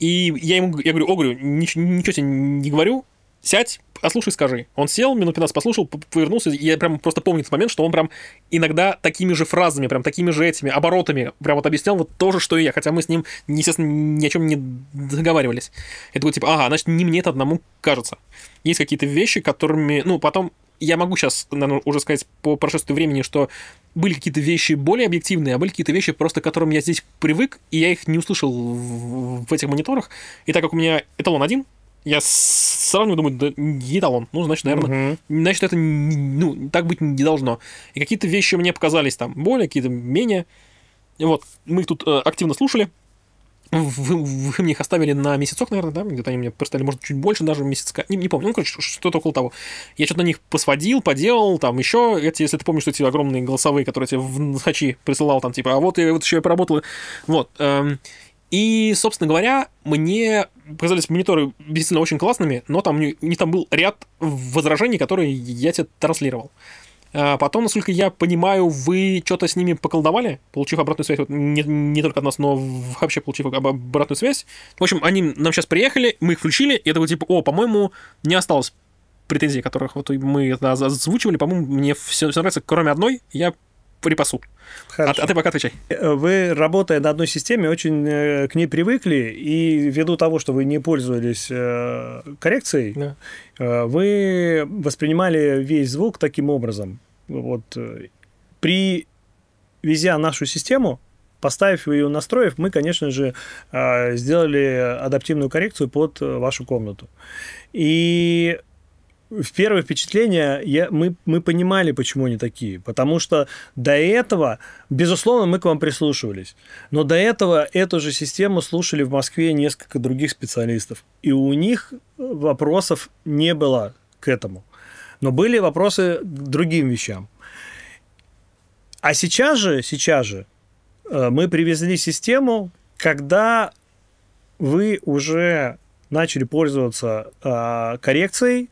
и я ему я говорю, о, говорю, ничего, ничего тебе не говорю, сядь, послушай, скажи. Он сел, минут 15 послушал, повернулся, и я прям просто помню этот момент, что он прям иногда такими же фразами, прям такими же этими оборотами прям вот объяснял вот то же, что и я, хотя мы с ним, естественно, ни о чем не договаривались. Это такой, типа, ага, значит, не мне это одному кажется. Есть какие-то вещи, которыми, ну, потом я могу сейчас, наверное, уже сказать по прошествию времени, что были какие-то вещи более объективные, а были какие-то вещи, просто к которым я здесь привык, и я их не услышал в, в этих мониторах. И так как у меня эталон один, я сравниваю, думаю, да не эталон. Ну, значит, наверное, угу. значит, это ну, так быть не должно. И какие-то вещи мне показались там более, какие-то менее. И Вот, мы их тут э, активно слушали, вы, вы мне их оставили на месяцок, наверное, да? Где-то они мне представили, может, чуть больше даже месяцка. Не, не помню. Ну, короче, что-то около того. Я что-то на них посводил, поделал, там еще. Эти, если ты помнишь, что эти огромные голосовые, которые тебе в хачи присылал, там, типа, а вот я вот еще я поработала. Вот. Эм, и, собственно говоря, мне показались мониторы действительно очень классными, но там не, не там был ряд возражений, которые я тебе транслировал. А потом, насколько я понимаю, вы что-то с ними поколдовали, получив обратную связь, вот не, не только от нас, но вообще получив обратную связь. В общем, они нам сейчас приехали, мы их включили, и я типа, о, по-моему, не осталось претензий, которых вот мы озвучивали, по-моему, мне все, все нравится, кроме одной, я припасу. А, а ты пока отвечай. Э, вы, работая на одной системе, очень э, к ней привыкли, и ввиду того, что вы не пользовались э, коррекцией, да. вы воспринимали весь звук таким образом. Вот при везя нашу систему, поставив ее, настроив, мы, конечно же, сделали адаптивную коррекцию под вашу комнату. И в первое впечатление я, мы, мы понимали, почему они такие. Потому что до этого, безусловно, мы к вам прислушивались. Но до этого эту же систему слушали в Москве несколько других специалистов. И у них вопросов не было к этому. Но были вопросы к другим вещам. А сейчас же, сейчас же э, мы привезли систему, когда вы уже начали пользоваться э, коррекцией,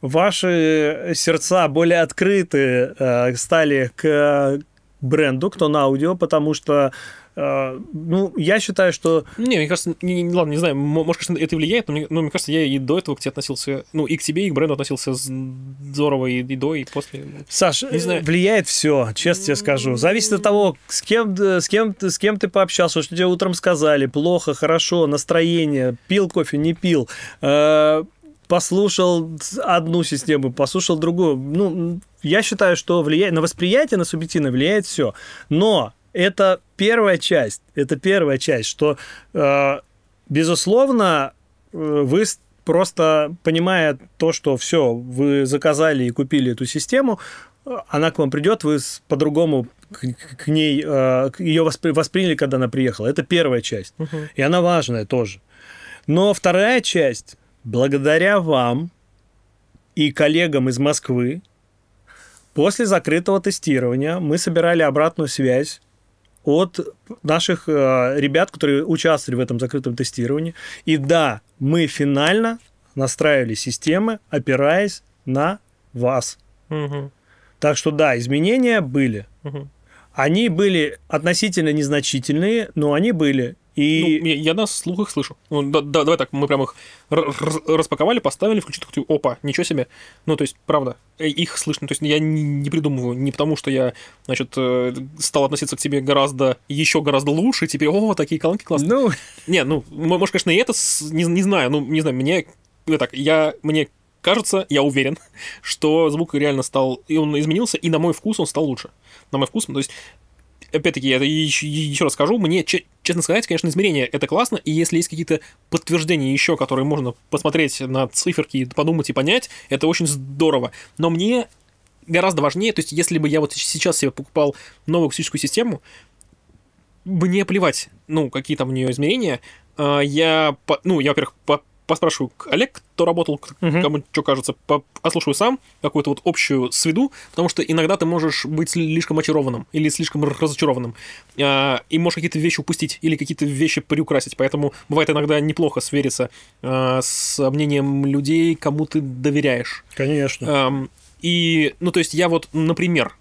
Ваши э, сердца более открыты э, стали к бренду, к на аудио, потому что э, ну, я считаю, что... Не, мне кажется, не, не, ладно, не знаю, может, конечно, это влияет, но мне, но мне кажется, я и до этого к тебе относился, ну, и к тебе, и к бренду относился здорово и, и до, и после. Саш, не знаю. влияет все, честно тебе скажу. Зависит от того, с кем, э, с, кем, с кем ты пообщался, что тебе утром сказали, плохо, хорошо, настроение, пил кофе, не пил послушал одну систему, послушал другую. Ну, я считаю, что влияет на восприятие, на субъективное влияет все. Но это первая часть, это первая часть, что, э, безусловно, э, вы просто понимая то, что все, вы заказали и купили эту систему, э, она к вам придет, вы по-другому к, ней, э, ее воспри- восприняли, когда она приехала. Это первая часть. Угу. И она важная тоже. Но вторая часть благодаря вам и коллегам из Москвы после закрытого тестирования мы собирали обратную связь от наших э, ребят, которые участвовали в этом закрытом тестировании. И да, мы финально настраивали системы, опираясь на вас. Угу. Так что да, изменения были. Угу. Они были относительно незначительные, но они были. И... Ну, я, я на слухах слышу. Ну, да, да, давай так, мы прям их распаковали, поставили, включили такую, типа, опа, ничего себе. Ну, то есть, правда, э, их слышно. То есть, я не, не придумываю, не потому что я, значит, э, стал относиться к тебе гораздо, еще гораздо лучше, и теперь, о, такие колонки классные. Ну... Не, ну, может, конечно, и это, не, не знаю, ну, не знаю, мне, ну, так, я, мне кажется, я уверен, что звук реально стал, и он изменился, и на мой вкус он стал лучше. На мой вкус, то есть, опять-таки, я еще, еще раз скажу, мне, честно сказать, конечно, измерения это классно, и если есть какие-то подтверждения еще, которые можно посмотреть на циферки подумать и понять, это очень здорово. Но мне гораздо важнее, то есть если бы я вот сейчас себе покупал новую акустическую систему, мне плевать, ну, какие там у нее измерения, а, я, ну, я, во-первых, поспрашиваю Олег, кто работал, угу. кому что кажется, послушаю сам, какую-то вот общую сведу, потому что иногда ты можешь быть слишком очарованным или слишком разочарованным, а, и можешь какие-то вещи упустить или какие-то вещи приукрасить, поэтому бывает иногда неплохо свериться а, с мнением людей, кому ты доверяешь. Конечно. А, и, ну, то есть я вот, например,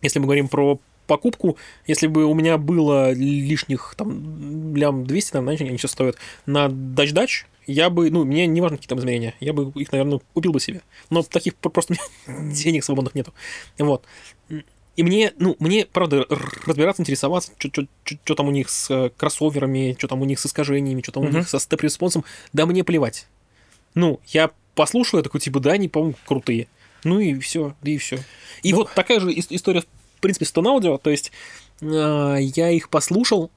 если мы говорим про покупку, если бы у меня было лишних там лям 200, там, знаете, они сейчас стоят, на дач-дач, я бы, ну, мне не важно, какие там измерения, я бы их, наверное, купил бы себе. Но таких просто денег свободных нету. Вот. И мне, ну, мне, правда, разбираться, интересоваться, что там у них с э, кроссоверами, что там у них с искажениями, что там у них со степ-респонсом, да мне плевать. Ну, я послушал, я такой, типа, да, они, по-моему, крутые. Ну и все, да и все. И вот такая же история принципе, Stone Audio, то есть э, я их послушал,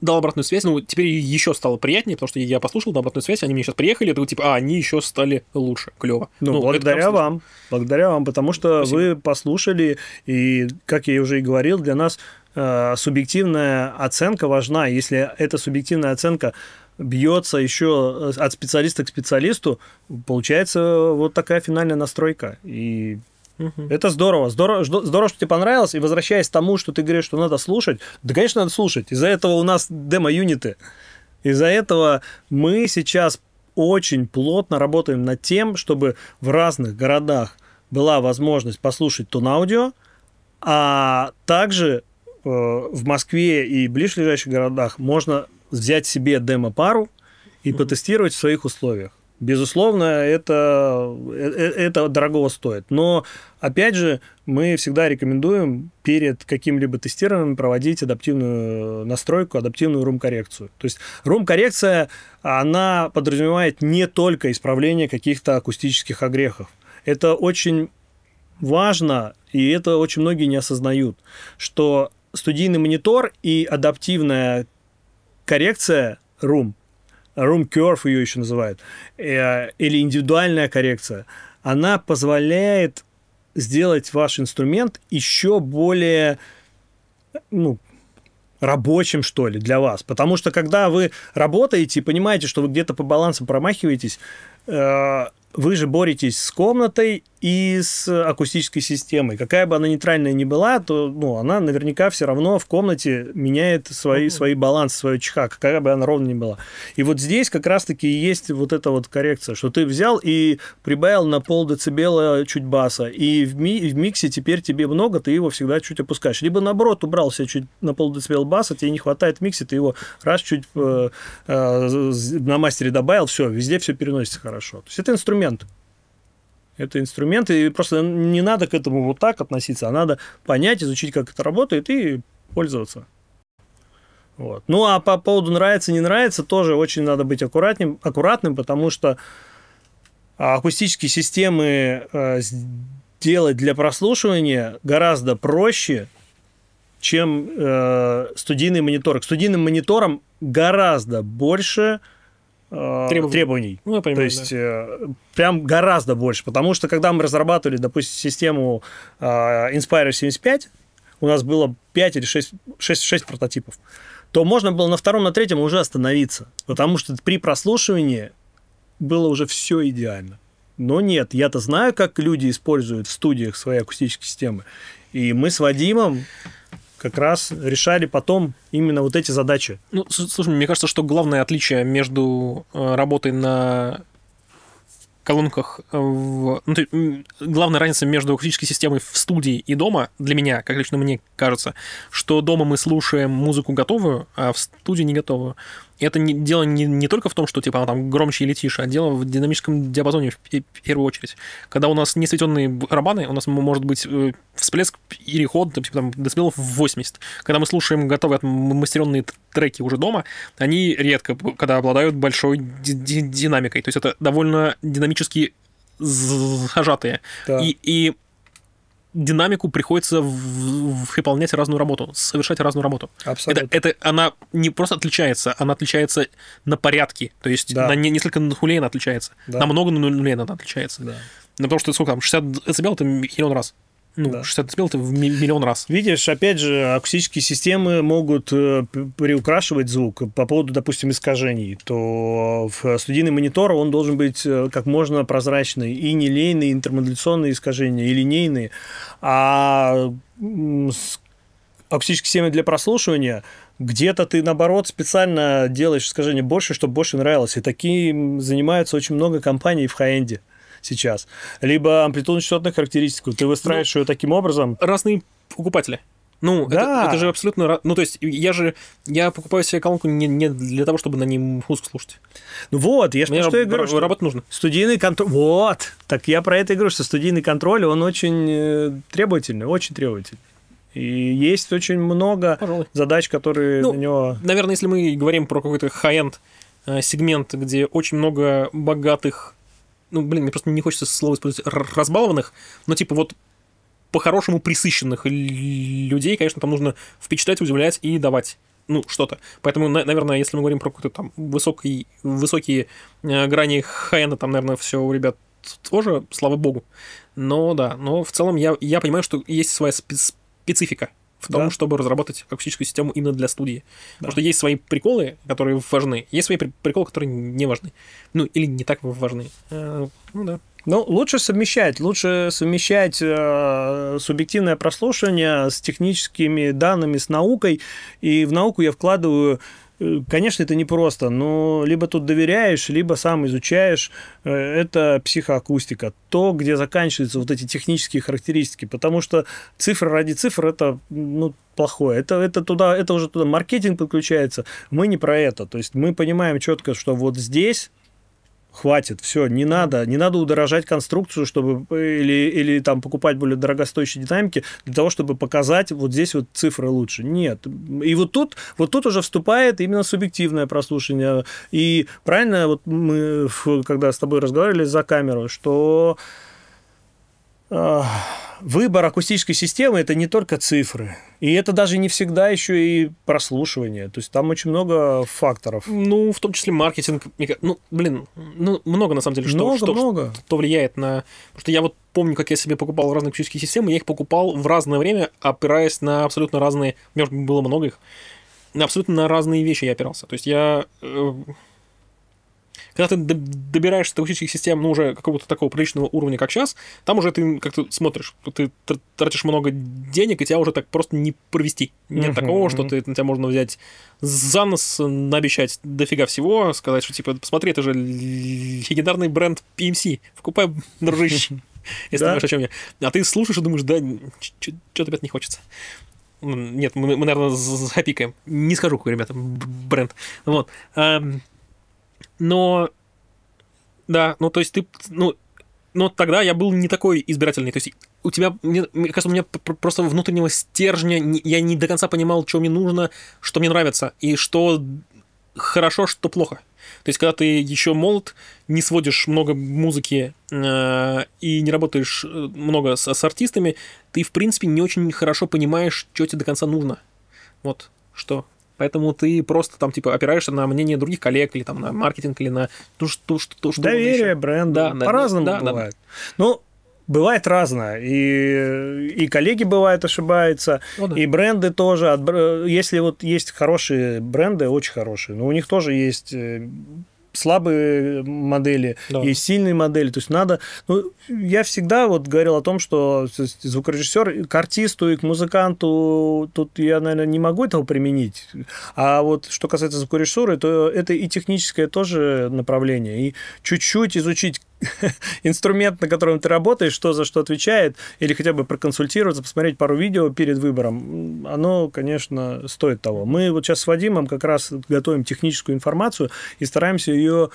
дал обратную связь, ну, теперь еще стало приятнее, потому что я послушал, дал обратную связь, они мне сейчас приехали, это типа, а, они еще стали лучше, клево. Ну, ну благодаря вам, благодаря вам, потому что Спасибо. вы послушали, и, как я уже и говорил, для нас э, субъективная оценка важна, если эта субъективная оценка бьется еще э, от специалиста к специалисту, получается вот такая финальная настройка, и Угу. Это здорово. здорово. Здорово, что тебе понравилось. И возвращаясь к тому, что ты говоришь, что надо слушать, да, конечно, надо слушать. Из-за этого у нас демо-юниты. Из-за этого мы сейчас очень плотно работаем над тем, чтобы в разных городах была возможность послушать тон-аудио, а также э, в Москве и ближайших городах можно взять себе демо-пару и mm потестировать в своих условиях. Безусловно, это, э, э, это дорого стоит. Но, опять же, мы всегда рекомендуем перед каким-либо тестированием проводить адаптивную э, настройку, адаптивную рум-коррекцию. То есть рум-коррекция, она подразумевает не только исправление каких-то акустических огрехов. Это очень важно, и это очень многие не осознают, что студийный монитор и адаптивная коррекция рум room curve ее еще называют, э, или индивидуальная коррекция, она позволяет сделать ваш инструмент еще более ну, рабочим, что ли, для вас. Потому что когда вы работаете и понимаете, что вы где-то по балансу промахиваетесь, э, вы же боретесь с комнатой и с акустической системой. Какая бы она нейтральная ни была, то ну, она наверняка все равно в комнате меняет свои, mm-hmm. свои балансы, свою ЧХ, какая бы она ровно ни была. И вот здесь как раз-таки есть вот эта вот коррекция, что ты взял и прибавил на пол децибела чуть баса, и в, ми- в миксе теперь тебе много, ты его всегда чуть опускаешь. Либо наоборот, убрал себе чуть на пол децибела баса, тебе не хватает в миксе, ты его раз чуть э, э, на мастере добавил, все, везде все переносится хорошо. То есть это инструмент инструмент. Это инструмент, и просто не надо к этому вот так относиться, а надо понять, изучить, как это работает, и пользоваться. Вот. Ну, а по поводу нравится, не нравится, тоже очень надо быть аккуратным, аккуратным потому что акустические системы э, сделать для прослушивания гораздо проще, чем э, студийный монитор. К студийным мониторам гораздо больше Э, требований. требований. Ну, я понимаю, То есть да. Э, прям гораздо больше. Потому что когда мы разрабатывали, допустим, систему э, Inspire 75, у нас было 5 или 6, 6, 6 прототипов, то можно было на втором, на третьем уже остановиться. Потому что при прослушивании было уже все идеально. Но нет, я-то знаю, как люди используют в студиях свои акустические системы. И мы с Вадимом как раз решали потом именно вот эти задачи. Ну, слушай, мне кажется, что главное отличие между э, работой на колонках э, в... Ну, то есть, главная разница между акустической системой в студии и дома, для меня, как лично мне кажется, что дома мы слушаем музыку готовую, а в студии не готовую. И это не, дело не, не только в том, что типа она там громче или тише, а дело в динамическом диапазоне в, первую очередь. Когда у нас несветенные барабаны, у нас может быть э, всплеск переход типа, там, децибелов в 80. Когда мы слушаем готовые отмастеренные треки уже дома, они редко, когда обладают большой ди ди динамикой. То есть это довольно динамически зажатые. Да. И, и динамику приходится выполнять разную работу, совершать разную работу. Абсолютно. Это, это она не просто отличается, она отличается на порядке. То есть да. на не, несколько нулей она отличается. Да. На много нулей она отличается. Да. Ну, потому что сколько там, 60 дБ это миллион раз. Ну, да. 60 децибел ты в миллион раз. Видишь, опять же, акустические системы могут э, приукрашивать звук по поводу, допустим, искажений. То в студийный монитор он должен быть э, как можно прозрачный. И нелейные, и интермодуляционные искажения, и линейные. А акустические системы для прослушивания где-то ты, наоборот, специально делаешь искажение больше, чтобы больше нравилось. И такие занимаются очень много компаний в хай-энде сейчас, либо амплитудно-частотных характеристик. Ты выстраиваешь ну, ее таким образом. Разные покупатели. Ну, да. это, это же абсолютно... Ну, то есть, я же... Я покупаю себе колонку не, не для того, чтобы на ней музыку слушать. Ну вот, я, Мне что раб- я говорю, что... Работать нужно. Студийный контроль... Вот! Так я про это и говорю, что студийный контроль, он очень э, требовательный, очень требовательный. И есть очень много Пожалуй. задач, которые ну, на него... Наверное, если мы говорим про какой-то хай-энд сегмент, где очень много богатых ну, блин, мне просто не хочется слово использовать разбалованных, но типа вот по-хорошему присыщенных людей, конечно, там нужно впечатлять, удивлять и давать ну, что-то. Поэтому, наверное, если мы говорим про какие-то там высокий высокие э, грани хайна, там, наверное, все у ребят тоже, слава богу. Но да, но в целом я, я понимаю, что есть своя специфика в том, да. чтобы разработать акустическую систему именно для студии. Да. Потому что есть свои приколы, которые важны, есть свои приколы, которые не важны. Ну, или не так важны. Э, ну да. Ну, лучше совмещать, лучше совмещать э, субъективное прослушивание с техническими данными, с наукой. И в науку я вкладываю Э, конечно, это непросто, но либо тут доверяешь, либо сам изучаешь. Э, это психоакустика, то, где заканчиваются вот эти технические характеристики, потому что цифры ради цифр – это ну, плохое. Это, это, туда, это уже туда маркетинг подключается. Мы не про это. То есть мы понимаем четко, что вот здесь хватит, все, не надо, не надо удорожать конструкцию, чтобы или, или там покупать более дорогостоящие динамики для того, чтобы показать вот здесь вот цифры лучше. Нет. И вот тут, вот тут уже вступает именно субъективное прослушивание. И правильно вот мы, когда с тобой разговаривали за камеру, что а, выбор акустической системы – это не только цифры. И это даже не всегда еще и прослушивание. То есть там очень много факторов. Ну, в том числе маркетинг. Ну, блин, ну, много на самом деле, что, много, что, много. что, что влияет на... Потому что я вот помню, как я себе покупал разные акустические системы, я их покупал в разное время, опираясь на абсолютно разные... У меня было много их. На абсолютно на разные вещи я опирался. То есть я э, когда ты добираешься до учительских систем, ну, уже какого-то такого приличного уровня, как сейчас, там уже ты как-то смотришь, ты тратишь много денег, и тебя уже так просто не провести. Нет такого, что ты, на тебя можно взять за нос, наобещать дофига всего, сказать, что, типа, посмотри, это же легендарный бренд PMC, покупай, дружище, если да? ты о чем я. А ты слушаешь и думаешь, да, что-то опять не хочется. Нет, мы, мы, наверное, запикаем. Не скажу, какой, ребята, бренд. Вот. Эм, но, да, ну то есть ты, ну, но тогда я был не такой избирательный. То есть у тебя, мне, мне кажется, у меня просто внутреннего стержня, я не до конца понимал, что мне нужно, что мне нравится, и что хорошо, что плохо. То есть, когда ты еще молод, не сводишь много музыки э, и не работаешь э, много с, с артистами, ты, в принципе, не очень хорошо понимаешь, что тебе до конца нужно. Вот что Поэтому ты просто там, типа, опираешься на мнение других коллег или там на маркетинг или на ту, ту, что ту что Доверие бренду. Да, По-разному да, бывает. Да. Ну, бывает разное. И, и коллеги бывает ошибаются, О, ну да. и бренды тоже. Э, если вот есть хорошие бренды, очень хорошие, но у них тоже есть э, слабые модели, да. есть сильные модели. То есть надо... Ну, я всегда вот говорил о том, что звукорежиссер к артисту и к музыканту тут я, наверное, не могу этого применить. А вот что касается звукорежиссуры, то это и техническое тоже направление. И чуть-чуть изучить инструмент, на котором ты работаешь, что за что отвечает, или хотя бы проконсультироваться, посмотреть пару видео перед выбором, оно, конечно, стоит того. Мы вот сейчас с Вадимом как раз готовим техническую информацию и стараемся ее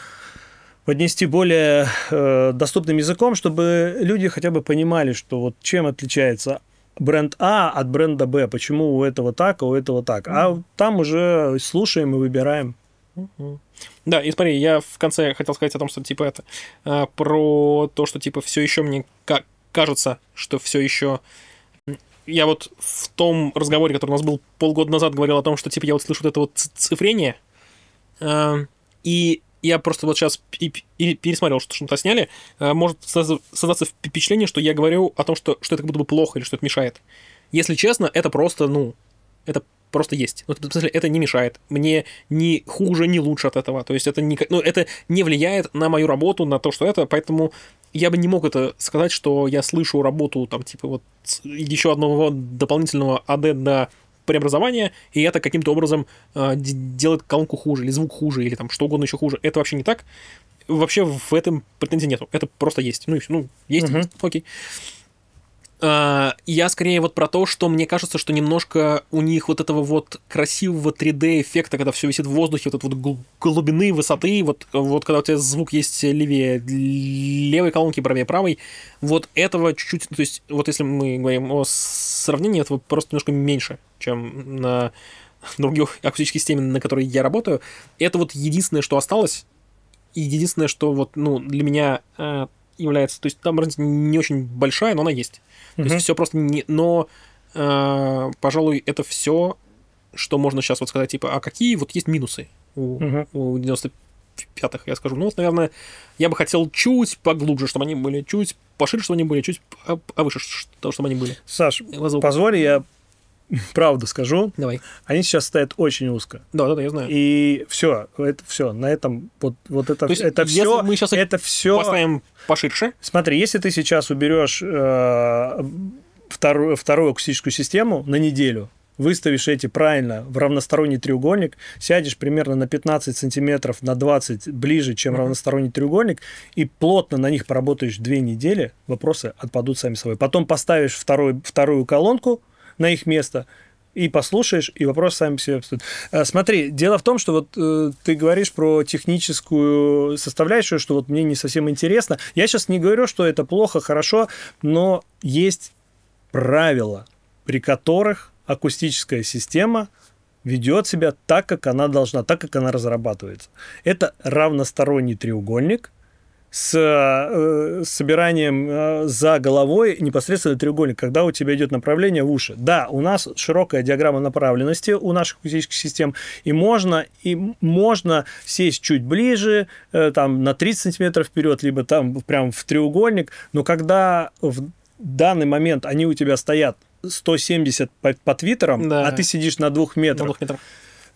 поднести более э, доступным языком, чтобы люди хотя бы понимали, что вот чем отличается бренд А от бренда Б, почему у этого так, а у этого так. А там уже слушаем и выбираем. Да, и смотри, я в конце хотел сказать о том, что типа это э, про то, что типа все еще мне как кажется, что все еще я вот в том разговоре, который у нас был полгода назад, говорил о том, что типа я вот слышу вот это вот цифрение, э, и я просто вот сейчас пересмотрел, что что-то сняли, э, может создаться впечатление, что я говорю о том, что, что это как будто бы плохо или что это мешает. Если честно, это просто, ну, это просто есть. Ну, в смысле, это не мешает. Мне ни хуже, ни лучше от этого. То есть это не, ну, это не влияет на мою работу, на то, что это, поэтому я бы не мог это сказать, что я слышу работу там, типа, вот еще одного дополнительного АД до преобразования, и это каким-то образом э, делает колонку хуже, или звук хуже, или там что угодно еще хуже. Это вообще не так. Вообще в этом претензий нету. Это просто есть. Ну и все. Ну, есть, угу. окей. А, я скорее вот про то, что мне кажется, что немножко у них вот этого вот красивого 3D эффекта, когда все висит в воздухе, вот этой вот глубины, высоты, вот, вот когда у тебя звук есть левее левой колонки, правее правой, вот этого чуть-чуть, то есть вот если мы говорим о сравнении, этого просто немножко меньше, чем на других акустических системах, на которые я работаю. Это вот единственное, что осталось, и единственное, что вот, ну, для меня э, является. То есть там разница не очень большая, но она есть. Mm-hmm. То есть все просто не. Но, э, пожалуй, это все, что можно сейчас вот сказать, типа, а какие вот есть минусы у, mm-hmm. у 95-х, я скажу. Ну, вот, наверное, я бы хотел чуть поглубже, чтобы они были, чуть пошире, чтобы они были, чуть а, повыше, чтобы они были. Саш, позволь, я правду скажу. Давай. Они сейчас стоят очень узко. Да, да, да, я знаю. И все, это все, на этом вот, вот это, То есть, это все, мы сейчас это все поставим поширше. Смотри, если ты сейчас уберешь э, вторую, вторую акустическую систему на неделю, выставишь эти правильно в равносторонний треугольник, сядешь примерно на 15 сантиметров, на 20 ближе, чем равносторонний треугольник, и плотно на них поработаешь две недели, вопросы отпадут сами собой. Потом поставишь второй, вторую колонку, на их место и послушаешь, и вопрос сами себе обстоит. Э, смотри, дело в том, что вот э, ты говоришь про техническую составляющую, что вот мне не совсем интересно. Я сейчас не говорю, что это плохо, хорошо, но есть правила, при которых акустическая система ведет себя так, как она должна, так, как она разрабатывается. Это равносторонний треугольник – с э, собиранием э, за головой непосредственно треугольник, когда у тебя идет направление в уши. Да, у нас широкая диаграмма направленности у наших акустических систем, и можно, и можно сесть чуть ближе, э, там на 30 сантиметров вперед, либо там прям в треугольник, но когда в данный момент они у тебя стоят 170 по, по твиттерам, да. а ты сидишь на двух метрах. На двух метрах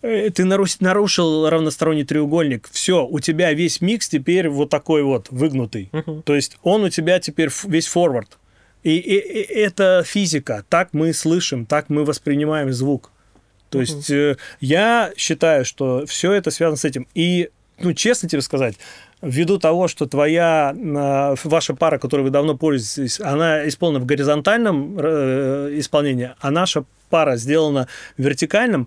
Э, ты нарушил равносторонний треугольник. Все, у тебя весь микс теперь вот такой вот выгнутый. uh То есть он у тебя теперь весь форвард. И, и, и это физика. Так мы слышим, так мы воспринимаем звук. То uh есть э, я считаю, что все это связано с этим. И, ну, честно тебе сказать, ввиду того, что твоя, ваша пара, которой вы давно пользуетесь, она исполнена в горизонтальном э, исполнении, а наша пара сделана в вертикальном,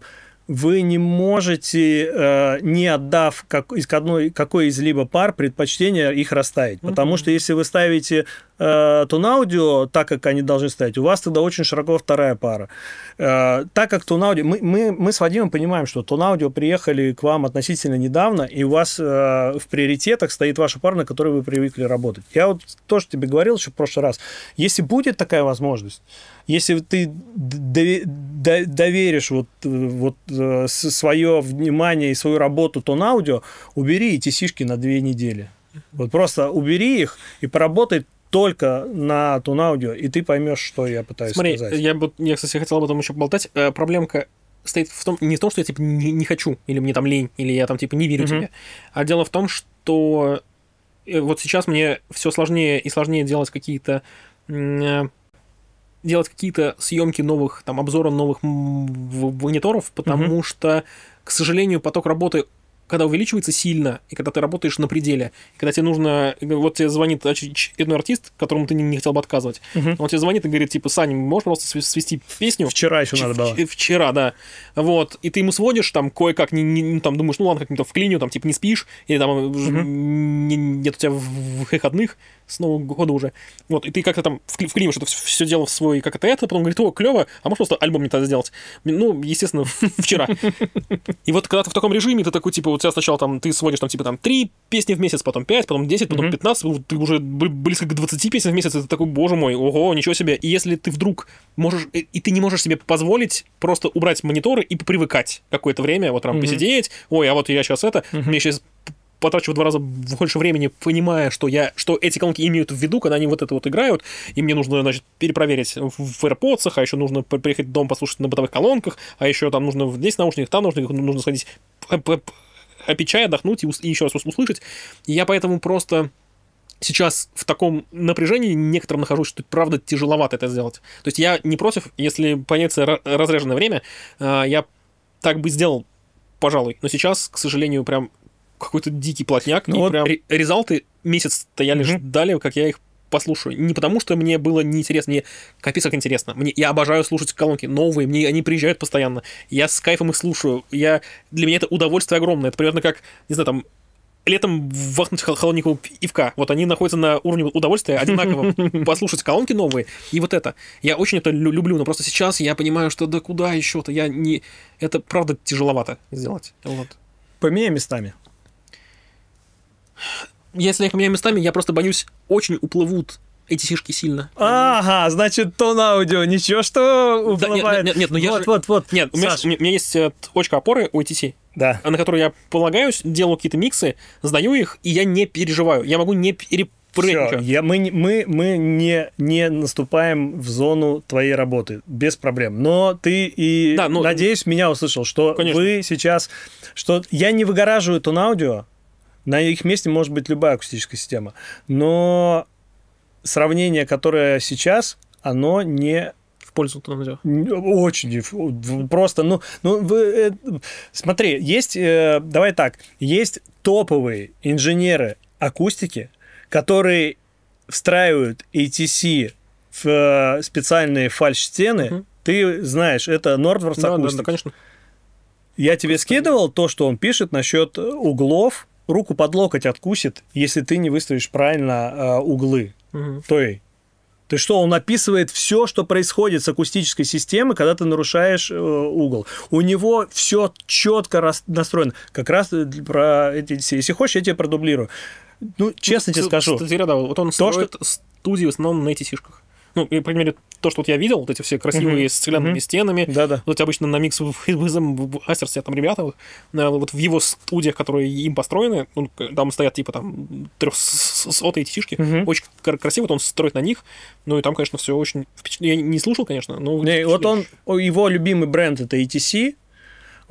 вы не можете, э, не отдав как, из одной, какой из либо пар предпочтения, их расставить. Потому что если вы ставите Э, Тунаудио, так как они должны стоять, у вас тогда очень широко вторая пара. Э, так как Тунаудио... Мы, мы, мы с Вадимом понимаем, что Тунаудио приехали к вам относительно недавно, и у вас э, в приоритетах стоит ваша пара, на которой вы привыкли работать. Я вот тоже тебе говорил еще в прошлый раз, если будет такая возможность, если ты доверишь вот, вот свое внимание и свою работу Тунаудио, убери эти сишки на две недели. Вот просто убери их и поработай только на Тунаудио, и ты поймешь, что я пытаюсь Смотри, сказать. Я, бы, я, кстати, хотел об этом еще поболтать. Э, проблемка стоит в том, не в том, что я типа не, не хочу, или мне там лень, или я там типа не верю mm-hmm. тебе, а дело в том, что э, вот сейчас мне все сложнее и сложнее делать какие-то э, делать какие-то съемки новых, там, обзора новых мониторов, потому mm-hmm. что, к сожалению, поток работы когда увеличивается сильно, и когда ты работаешь на пределе, и когда тебе нужно... Вот тебе звонит очередной артист, которому ты не, не хотел бы отказывать. Угу. Он тебе звонит и говорит, типа, Сань, можешь просто свести песню? Вчера еще надо было. Вчера, да. Вот. И ты ему сводишь, там, кое-как, не, не, ну, там, думаешь, ну ладно, как-нибудь в там, типа, не спишь, или там угу. не, нет у тебя выходных с Нового года уже. Вот, и ты как-то там вклиниваешь это все дело в свой, как это это, а потом говорит, о, клево, а можешь просто альбом мне тогда сделать? Ну, естественно, вчера. И вот когда ты в таком режиме, ты такой, типа, вот тебя сначала там, ты сводишь там типа там три песни в месяц, потом 5, потом 10, потом mm-hmm. ты уже близко к 20 песен в месяц, это такой, боже мой, ого, ничего себе. И если ты вдруг можешь, и ты не можешь себе позволить просто убрать мониторы и привыкать какое-то время, вот там mm-hmm. посидеть, ой, а вот я сейчас это, mm-hmm. мне сейчас потрачу в два раза больше времени, понимая, что я, что эти колонки имеют в виду, когда они вот это вот играют, и мне нужно, значит, перепроверить в AirPods, а еще нужно приехать в дом послушать на бытовых колонках, а еще там нужно здесь наушниках там наушниках нужно сходить хэппи-чай, отдохнуть и, и еще раз услышать. И я поэтому просто сейчас в таком напряжении некотором нахожусь, что правда тяжеловато это сделать. То есть я не против, если понятие разреженное время, а, я так бы сделал, пожалуй. Но сейчас, к сожалению, прям какой-то дикий плотняк. Ну и вот... прям резалты месяц стояли, угу. ждали, как я их послушаю. Не потому, что мне было неинтересно, мне капец как интересно. Мне, я обожаю слушать колонки новые, мне они приезжают постоянно. Я с кайфом их слушаю. Я, для меня это удовольствие огромное. Это примерно как, не знаю, там, летом вахнуть холоднику Ивка. Вот они находятся на уровне удовольствия одинаково Послушать колонки новые и вот это. Я очень это люблю, но просто сейчас я понимаю, что да куда еще-то. Я не... Это правда тяжеловато сделать. Вот. Поменяй местами если я их поменяю местами, я просто боюсь, очень уплывут эти сишки сильно. Ага, значит, тон аудио, ничего, что уплывает. Да, нет, нет, нет, но я вот, же... вот, вот. Нет, у меня, у меня есть э, точка опоры у ETC, да. на которую я полагаюсь, делаю какие-то миксы, сдаю их, и я не переживаю. Я могу не пере Все, мы, мы, мы не, не наступаем в зону твоей работы, без проблем. Но ты и, да, ну, надеюсь, меня услышал, что конечно. вы сейчас... что Я не выгораживаю тон аудио, на их месте может быть любая акустическая система. Но сравнение, которое сейчас, оно не в пользу тонадё. Очень. Просто, ну, ну вы, э, смотри, есть, э, давай так, есть топовые инженеры акустики, которые встраивают ATC в э, специальные фальш-стены. Угу. Ты знаешь, это Nordworth да, Да, да, конечно. Я тебе скидывал то, что он пишет насчет углов руку под локоть откусит, если ты не выставишь правильно э, углы. Угу. То есть ты что, он описывает все, что происходит с акустической системой, когда ты нарушаешь э, угол. У него все четко настроено. Как раз э, про эти, если хочешь, я тебе продублирую. Ну, честно ну, тебе скажу. Кстати, вот он то, строит что... студии в основном на этих сишках. Ну, и, по крайней мере, то, что вот я видел, вот эти все красивые mm-hmm. с стеклянными mm-hmm. стенами. Да-да. Вот обычно на микс в Астерс там ребята, вот в его студиях, которые им построены, ну, там стоят типа там трехсотые тишки, mm-hmm. очень красиво, вот он строит на них, ну и там, конечно, все очень впечатляет. Я не слушал, конечно, но... Не, вот он, его любимый бренд это ETC,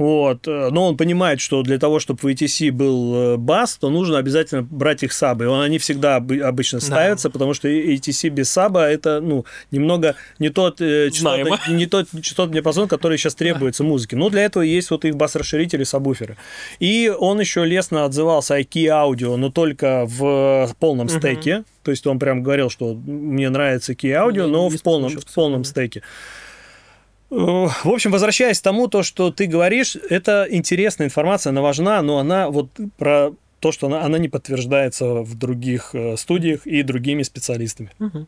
вот. Э, но он понимает, что для того, чтобы в ETC был э, бас, то нужно обязательно брать их сабы. И они всегда обычно ставятся, да. потому что ETC без саба это ну, немного не тот, э, частотный, не тот частотный диапазон, который сейчас требуется да. музыке. Но для этого есть вот их бас-расширители, сабвуферы. И он еще лестно отзывался о Key Audio, но только в полном угу. стеке. То есть он прям говорил, что мне нравится Key Audio, ну, но, но в, полном, в полном стеке. Да. В общем, возвращаясь к тому, то, что ты говоришь, это интересная информация, она важна, но она вот про то, что она, она не подтверждается в других э, студиях и другими специалистами. Угу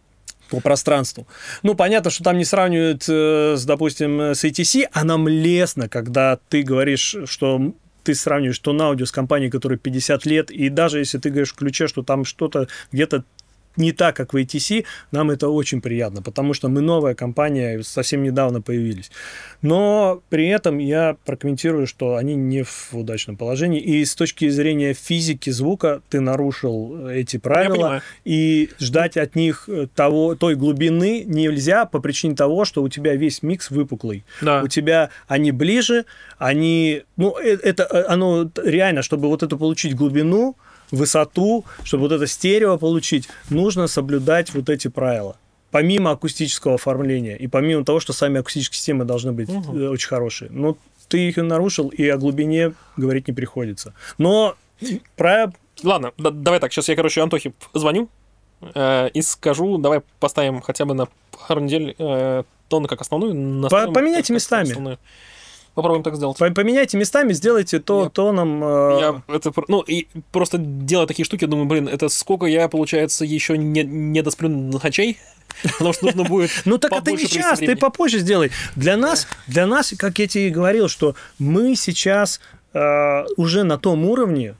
по пространству. Ну, понятно, что там не сравнивают, э, с, допустим, э, с ATC, а нам лестно, когда ты говоришь, что ты сравниваешь тон аудио с компанией, которой 50 лет, и даже если ты говоришь в ключе, что там что-то где-то не так, как в ATC, нам это очень приятно, потому что мы новая компания, совсем недавно появились. Но при этом я прокомментирую, что они не в удачном положении. И с точки зрения физики звука ты нарушил э, эти правила. И ждать от них э, того, той глубины нельзя по причине того, что у тебя весь микс выпуклый. Да. У тебя они ближе, они... Ну, э, это оно реально, чтобы вот эту получить глубину, высоту, чтобы вот это стерео получить, нужно соблюдать вот эти правила. Помимо акустического оформления и помимо того, что сами акустические системы должны быть угу. очень хорошие. но ты их нарушил, и о глубине говорить не приходится. Но про... Ладно, да, давай так, сейчас я, короче, Антохе звоню э, и скажу, давай поставим хотя бы на пару недель э, тон как основную. По поменяйте местами. Основную. Попробуем так сделать. Поменяйте местами, сделайте то, я, то нам... Э... Я это, ну, и просто делая такие штуки, думаю, блин, это сколько я, получается, еще не, не досплю ночей? Потому что нужно будет Ну так это не сейчас, ты попозже сделай. Для нас, для нас, как я тебе и говорил, что мы сейчас э, уже на том уровне,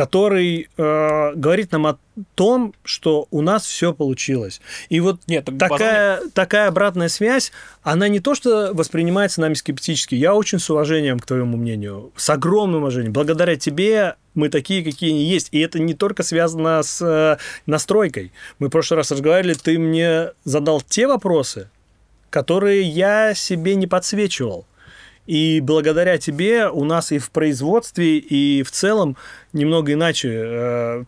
который э, говорит нам о том, что у нас все получилось. И вот Нет, так такая, потом... такая обратная связь, она не то, что воспринимается нами скептически. Я очень с уважением к твоему мнению, с огромным уважением. Благодаря тебе мы такие, какие они есть. И это не только связано с э, настройкой. Мы в прошлый раз разговаривали, ты мне задал те вопросы, которые я себе не подсвечивал. И благодаря тебе у нас и в производстве, и в целом немного иначе э,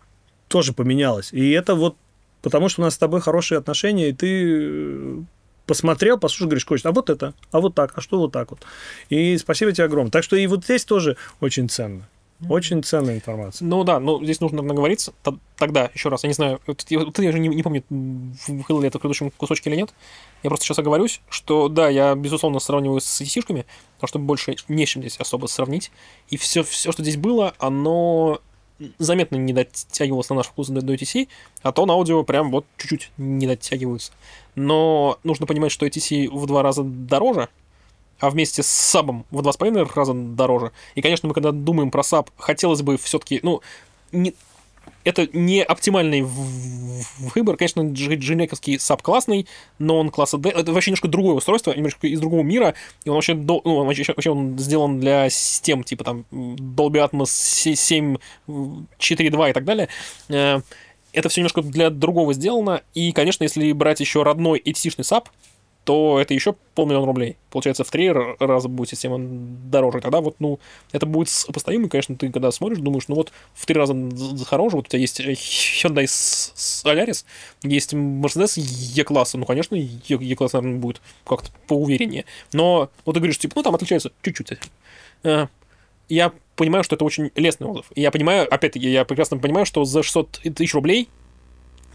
тоже поменялось. И это вот потому, что у нас с тобой хорошие отношения, и ты э, посмотрел, послушал, говоришь, Коч, а вот это, а вот так, а что вот так вот. И спасибо тебе огромное. Так что и вот здесь тоже очень ценно. Очень ценная информация. Ну да, но ну, здесь нужно наговориться. Тогда, еще раз, я не знаю, вот, я, вот, я уже не, не помню, выходил ли это в предыдущем кусочке или нет. Я просто сейчас оговорюсь, что да, я, безусловно, сравниваю с сетишками, потому что больше не с чем здесь особо сравнить. И все, все что здесь было, оно заметно не дотягивалось на наш вкус до, до ETC, а то на аудио прям вот чуть-чуть не дотягиваются. Но нужно понимать, что ETC в два раза дороже, а вместе с сабом в 2,5 раза дороже. И, конечно, мы когда думаем про саб, хотелось бы все-таки, ну, не, это не оптимальный выбор. Конечно, дженекерский саб классный, но он класса D. Это вообще немножко другое устройство, немножко из другого мира. И он вообще, до, ну, вообще, он сделан для систем, типа там Dolby Atmos 7.4.2 и так далее. Э, это все немножко для другого сделано. И, конечно, если брать еще родной этишный саб, то это еще полмиллиона рублей. Получается, в три раза будет система дороже. Тогда вот, ну, это будет сопоставимо. Конечно, ты когда смотришь, думаешь, ну вот в три раза дороже. Вот у тебя есть э, Hyundai Solaris, есть Mercedes E-класса. Ну, конечно, E-класс, e наверное, будет как-то поувереннее. Но вот ну, ты говоришь, типа, ну, там отличается чуть-чуть. Э, я понимаю, что это очень лестный отзыв. Я понимаю, опять-таки, я прекрасно понимаю, что за 600 тысяч рублей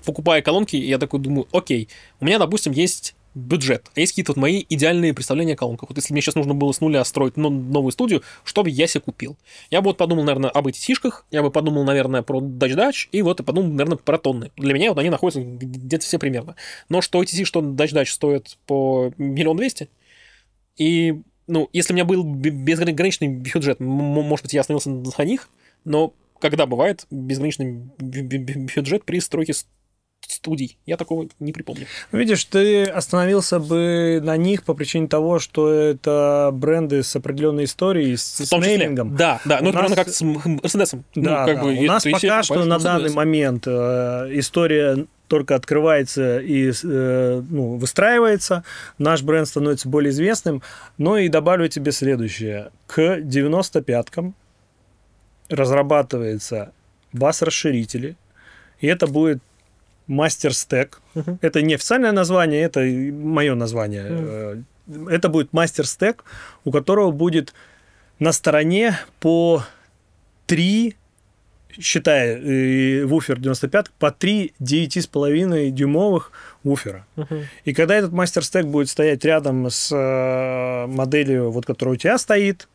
покупая колонки, я такой думаю, окей, у меня, допустим, есть бюджет. А есть какие-то вот мои идеальные представления о колонках. Вот если мне сейчас нужно было с нуля строить новую студию, что бы я себе купил? Я бы вот подумал, наверное, об этих сишках, я бы подумал, наверное, про Дач Дач, и вот и подумал, наверное, про тонны. Для меня вот они находятся где-то все примерно. Но что эти что Дач Дач стоят по миллион двести, и ну, если у меня был безграничный бюджет, может быть, я остановился на них, но когда бывает безграничный бюджет при стройке студий. Я такого не припомню. Ну, видишь, ты остановился бы на них по причине того, что это бренды с определенной историей, с, с неймингом. Да, да. Ну, нас... как с Мерседесом. Ну, да, ну, как да. Бы, у нас пока что на данный момент э, история только открывается и э, ну, выстраивается, наш бренд становится более известным. Но ну, и добавлю тебе следующее. К 95-кам разрабатывается бас-расширители, и это будет Мастер Стек. Это не официальное название, это мое название. Э, это будет Мастер Стек, у которого будет на стороне по три считая э, вуфер 95, по 3 9,5 дюймовых вуфера. И когда этот мастер-стек будет стоять рядом с э, моделью, вот, которая у тебя стоит,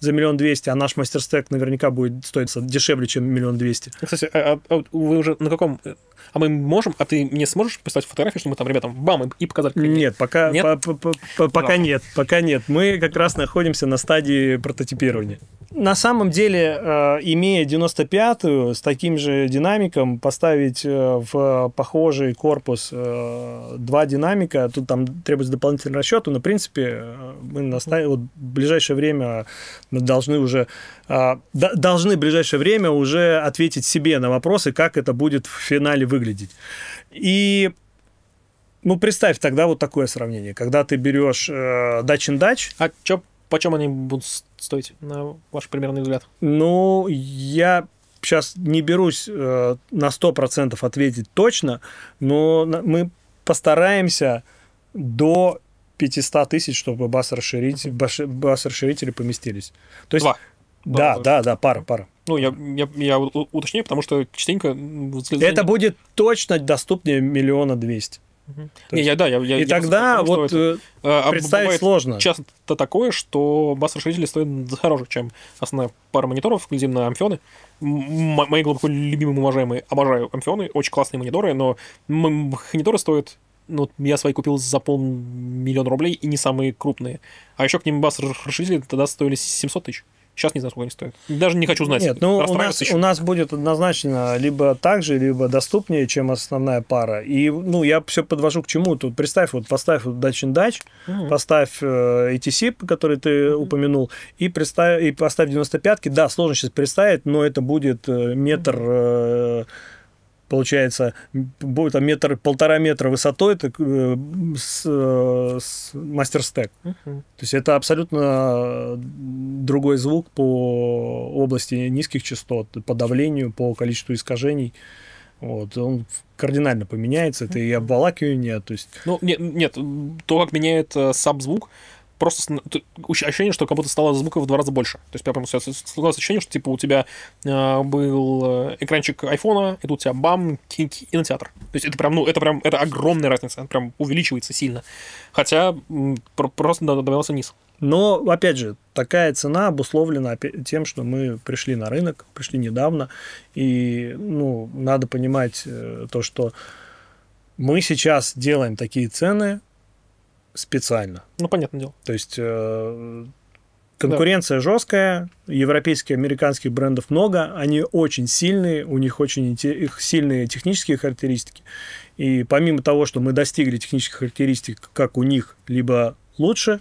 за миллион двести, а наш мастер-стек наверняка будет стоить дешевле, чем миллион двести. Ну, кстати, а, а, а вы уже на каком... Э, а мы можем, а ты мне сможешь поставить фотографию, чтобы мы там ребятам бам и показать? Нет, пока, нет? По, по, по, пока нет, пока нет. Мы как раз находимся на стадии прототипирования на самом деле, э, имея 95-ю с таким же динамиком, поставить э, в похожий корпус э, два динамика, тут там требуется дополнительный расчет, но, в принципе, мы наставили, вот, в ближайшее время мы должны уже должны в ближайшее время уже ответить себе на вопросы, как это будет в финале выглядеть. И ну, представь тогда вот такое сравнение, когда ты берешь э, дач дач. А чё, по чем они будут стоить, на ваш примерный взгляд? Ну, я сейчас не берусь э, на 100% ответить точно, но мы постараемся до 500 тысяч, чтобы бас-расширители, бас-расширители поместились. То есть, Два. Да, да, да, да, пара, пара. Ну, я, я, я уточню, потому что частенько... Это будет точно доступнее миллиона двести. То не, я, да, я, и я тогда вот это, э, а, представить сложно. Часто такое, что бас-расширители стоят дороже, чем основная пара мониторов, глядим на амфионы. М- мои глубоко любимые, уважаемые, обожаю амфионы, очень классные мониторы, но мониторы стоят ну, я свои купил за полмиллиона рублей, и не самые крупные. А еще к ним бас-расширители тогда стоили 700 тысяч. Сейчас не за сколько не стоит. Даже не хочу знать. Нет, ну у нас, еще. у нас будет однозначно либо так же, либо доступнее, чем основная пара. И ну я все подвожу к чему. Тут представь, вот поставь вот Дачин Дач, угу. поставь э, ETC, который ты угу. упомянул, и, представь, и поставь 95-ки. Да, сложно сейчас представить, но это будет э, метр... Э, получается, будет там метр, полтора метра высотой это, э, э мастер-стек. Угу. То есть это абсолютно э, другой звук по области низких частот, по давлению, по количеству искажений. Вот, он кардинально поменяется, это и обволакивание, то есть... Ну, нет, нет то, как меняет э, сам звук, просто ощущение, что как будто стало звуков в два раза больше. То есть прямо сложилось ощущение, что типа у тебя э, был э, экранчик айфона, и тут у тебя бам, кинотеатр. То есть это прям, ну, это прям, это огромная разница, это прям увеличивается сильно. Хотя просто добавился низ. Но, опять же, такая цена обусловлена тем, что мы пришли на рынок, пришли недавно, и, ну, надо понимать э, то, что мы сейчас делаем такие цены, специально. Ну, понятное дело. То есть э, конкуренция да. жесткая, европейских, американских брендов много, они очень сильные, у них очень их сильные технические характеристики. И помимо того, что мы достигли технических характеристик, как у них, либо лучше,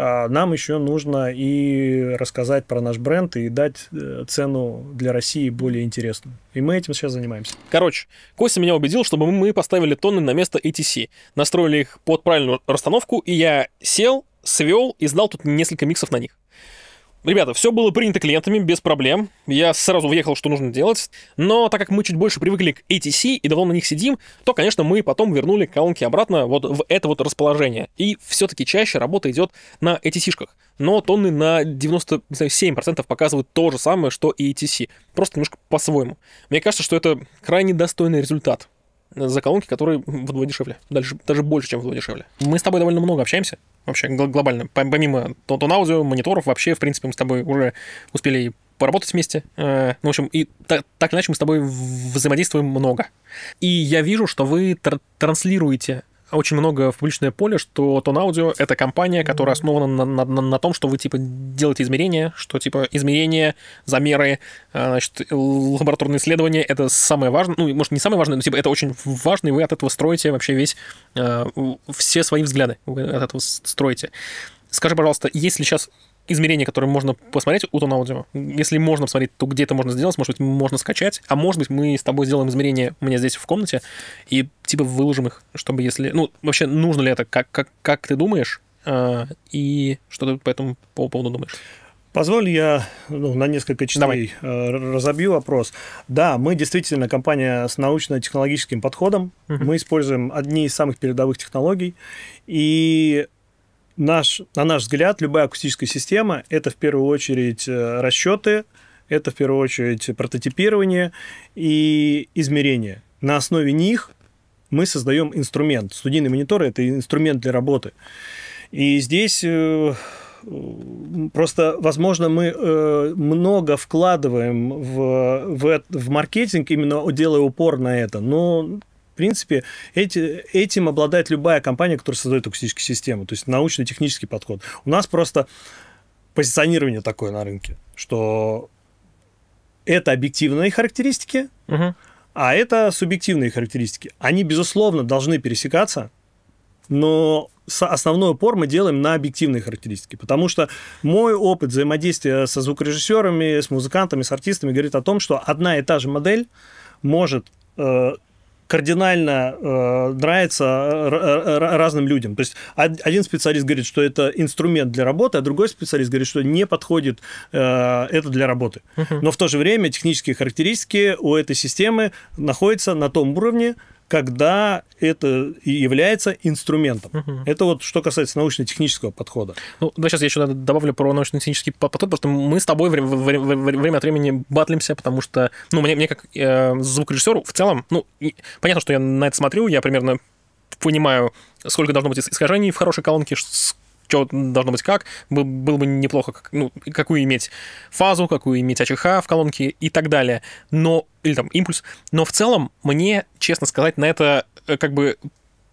а, нам еще нужно и рассказать про наш бренд и дать э, цену для России более интересную. И мы этим сейчас занимаемся. Короче, Костя меня убедил, чтобы мы поставили тонны на место ATC, настроили их под правильную расстановку, и я сел, свел и знал тут несколько миксов на них. Ребята, все было принято клиентами без проблем. Я сразу въехал, что нужно делать. Но так как мы чуть больше привыкли к ATC и давно на них сидим, то, конечно, мы потом вернули колонки обратно вот в это вот расположение. И все-таки чаще работа идет на ATC-шках. Но тонны на 97% показывают то же самое, что и ATC. Просто немножко по-своему. Мне кажется, что это крайне достойный результат. Э, за колонки, которые вдвое дешевле, дальше, даже больше, чем вдвое дешевле. Мы с тобой довольно много общаемся, вообще гл- глобально, помимо тон аудио, мониторов, вообще, в принципе, мы с тобой уже успели поработать вместе. Э, ну, в общем, и так, так иначе мы с тобой взаимодействуем много. И я вижу, что вы тр- транслируете очень много в публичное поле, что Тон Аудио — это компания, которая основана на, на, на, на том, что вы, типа, делаете измерения, что, типа, измерения, замеры, а, значит, лабораторные исследования — это самое важное, ну, может, не самое важное, но, типа, это очень важно, и вы от этого строите вообще весь, а, все свои взгляды вы от этого строите. Скажи, пожалуйста, если сейчас измерения, которые можно посмотреть у Тонаудио. Если можно посмотреть, то где это можно сделать, может быть, можно скачать, а может быть, мы с тобой сделаем измерения у меня здесь в комнате и типа выложим их, чтобы если... Ну, вообще, нужно ли это? Как, как, как ты думаешь? А, и что ты по этому по поводу думаешь? Позволь, я ну, на несколько частей Давай. Э, разобью вопрос. Да, мы действительно компания с научно-технологическим подходом. Угу. Мы используем одни из самых передовых технологий. И наш, на наш взгляд, любая акустическая система – это в первую очередь э, расчеты, это в первую очередь прототипирование и измерение. На основе них мы создаем инструмент. Студийный монитор – это инструмент для работы. И здесь э, просто, возможно, мы э, много вкладываем в, в, в маркетинг, именно делая упор на это, но принципе, эти, этим обладает любая компания, которая создает токсическую систему, то есть научно-технический подход. У нас просто позиционирование такое на рынке, что это объективные характеристики, угу. а это субъективные характеристики. Они, безусловно, должны пересекаться, но основной упор мы делаем на объективные характеристики, потому что мой опыт взаимодействия со звукорежиссерами, с музыкантами, с артистами говорит о том, что одна и та же модель может э, кардинально э, нравится э, разным людям. То есть один специалист говорит, что это инструмент для работы, а другой специалист говорит, что не подходит э, это для работы. Угу. Но в то же время технические характеристики у этой системы находятся на том уровне, когда это является инструментом. Угу. Это вот что касается научно-технического подхода. Ну, да, сейчас я еще добавлю про научно-технический подход, потому что мы с тобой время, время от времени батлимся, потому что, ну, мне, мне как э, звукорежиссеру в целом, ну, и, понятно, что я на это смотрю, я примерно понимаю, сколько должно быть искажений в хорошей колонке, что должно быть как, было бы неплохо, ну, какую иметь фазу, какую иметь АЧХ в колонке и так далее. Но, или там импульс. Но в целом мне, честно сказать, на это э, как бы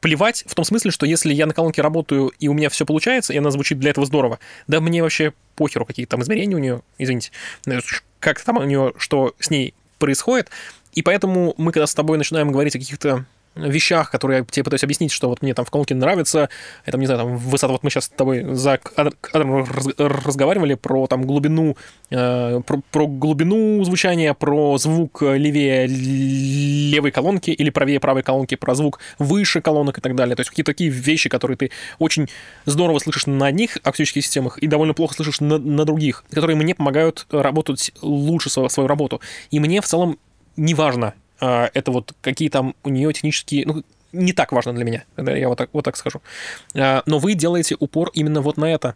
плевать в том смысле, что если я на колонке работаю и у меня все получается, и она звучит для этого здорово, да мне вообще похеру, какие там измерения у нее, извините, э, как там у нее, что с ней происходит. И поэтому мы, когда с тобой начинаем говорить о каких-то вещах, которые я тебе пытаюсь объяснить, что вот мне там в колонке нравится, это, там, не знаю, там высота, вот мы сейчас с тобой за кадром разговаривали про там глубину, э, про, про глубину звучания, про звук левее левой колонки или правее правой колонки, про звук выше колонок и так далее. То есть какие-то такие вещи, которые ты очень здорово слышишь на одних акустических системах и довольно плохо слышишь на, на других, которые мне помогают работать лучше свою, свою работу. И мне в целом не важно, а, это вот какие там у нее технические, ну, не так важно для меня, я вот так, вот так скажу. А, но вы делаете упор именно вот на это.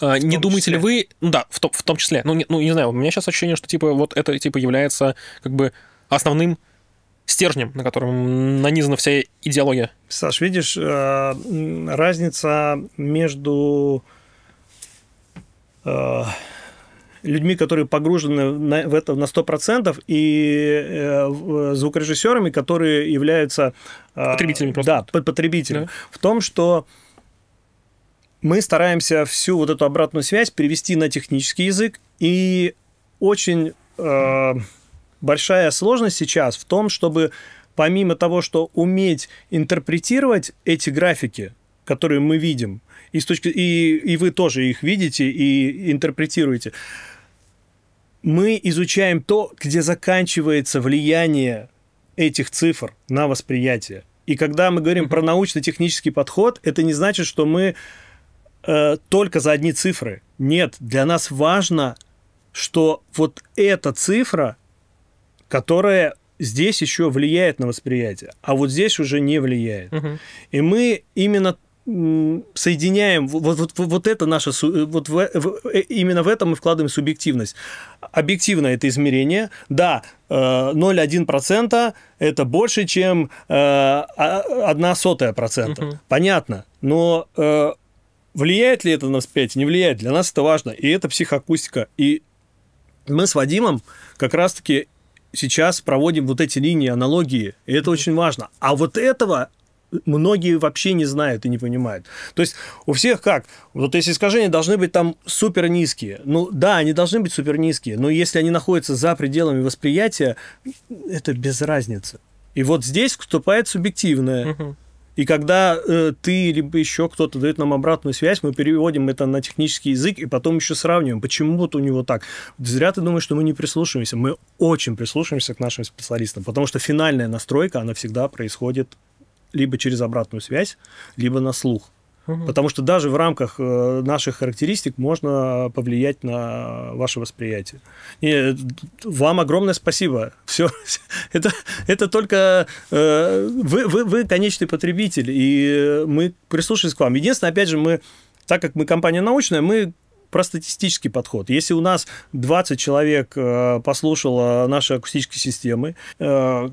А, не думаете числе. ли вы, ну да, в том, в том числе, ну не, ну не знаю, у меня сейчас ощущение, что типа вот это типа является как бы основным стержнем, на котором нанизана вся идеология. Саш, видишь, э, разница между э, людьми, которые погружены в это на 100%, и э, э, звукорежиссерами, которые являются... Э, потребителями просто. Да, потребителями. Да. В том, что мы стараемся всю вот эту обратную связь перевести на технический язык, и очень э, большая сложность сейчас в том, чтобы помимо того, что уметь интерпретировать эти графики, которые мы видим, и, с точки, и, и вы тоже их видите и интерпретируете, мы изучаем то, где заканчивается влияние этих цифр на восприятие. И когда мы говорим про научно-технический подход, это не значит, что мы э, только за одни цифры. Нет, для нас важно, что вот эта цифра, которая здесь еще влияет на восприятие, а вот здесь уже не влияет. Угу. И мы именно соединяем вот, вот, вот это наше э, вот в, э, в, э, именно в этом мы вкладываем субъективность объективно это измерение да 0,1% это больше чем а, одна сотая процента понятно но влияет ли это на спять не влияет для нас это важно и это психоакустика и мы с Вадимом как раз таки сейчас проводим вот эти линии аналогии и это очень важно а вот этого многие вообще не знают и не понимают. То есть у всех как? Вот эти искажения должны быть там супер низкие. Ну да, они должны быть супер низкие, но если они находятся за пределами восприятия, это без разницы. И вот здесь вступает субъективное. И когда э, ты либо еще кто-то дает нам обратную связь, мы переводим это на технический язык и потом еще сравниваем, почему вот у него так. Зря ты думаешь, что мы не прислушиваемся. Мы очень прислушиваемся к нашим специалистам, потому что финальная настройка, она всегда происходит либо через обратную связь, либо на слух. Потому что даже в рамках э, наших характеристик можно повлиять на ваше восприятие. И э, вам огромное спасибо. Все, это, это только э, вы, вы, вы конечный потребитель, и мы прислушались к вам. Единственное, опять же, мы так как мы компания научная, мы про статистический подход. Если у нас 20 человек э, послушало наши акустические системы, 5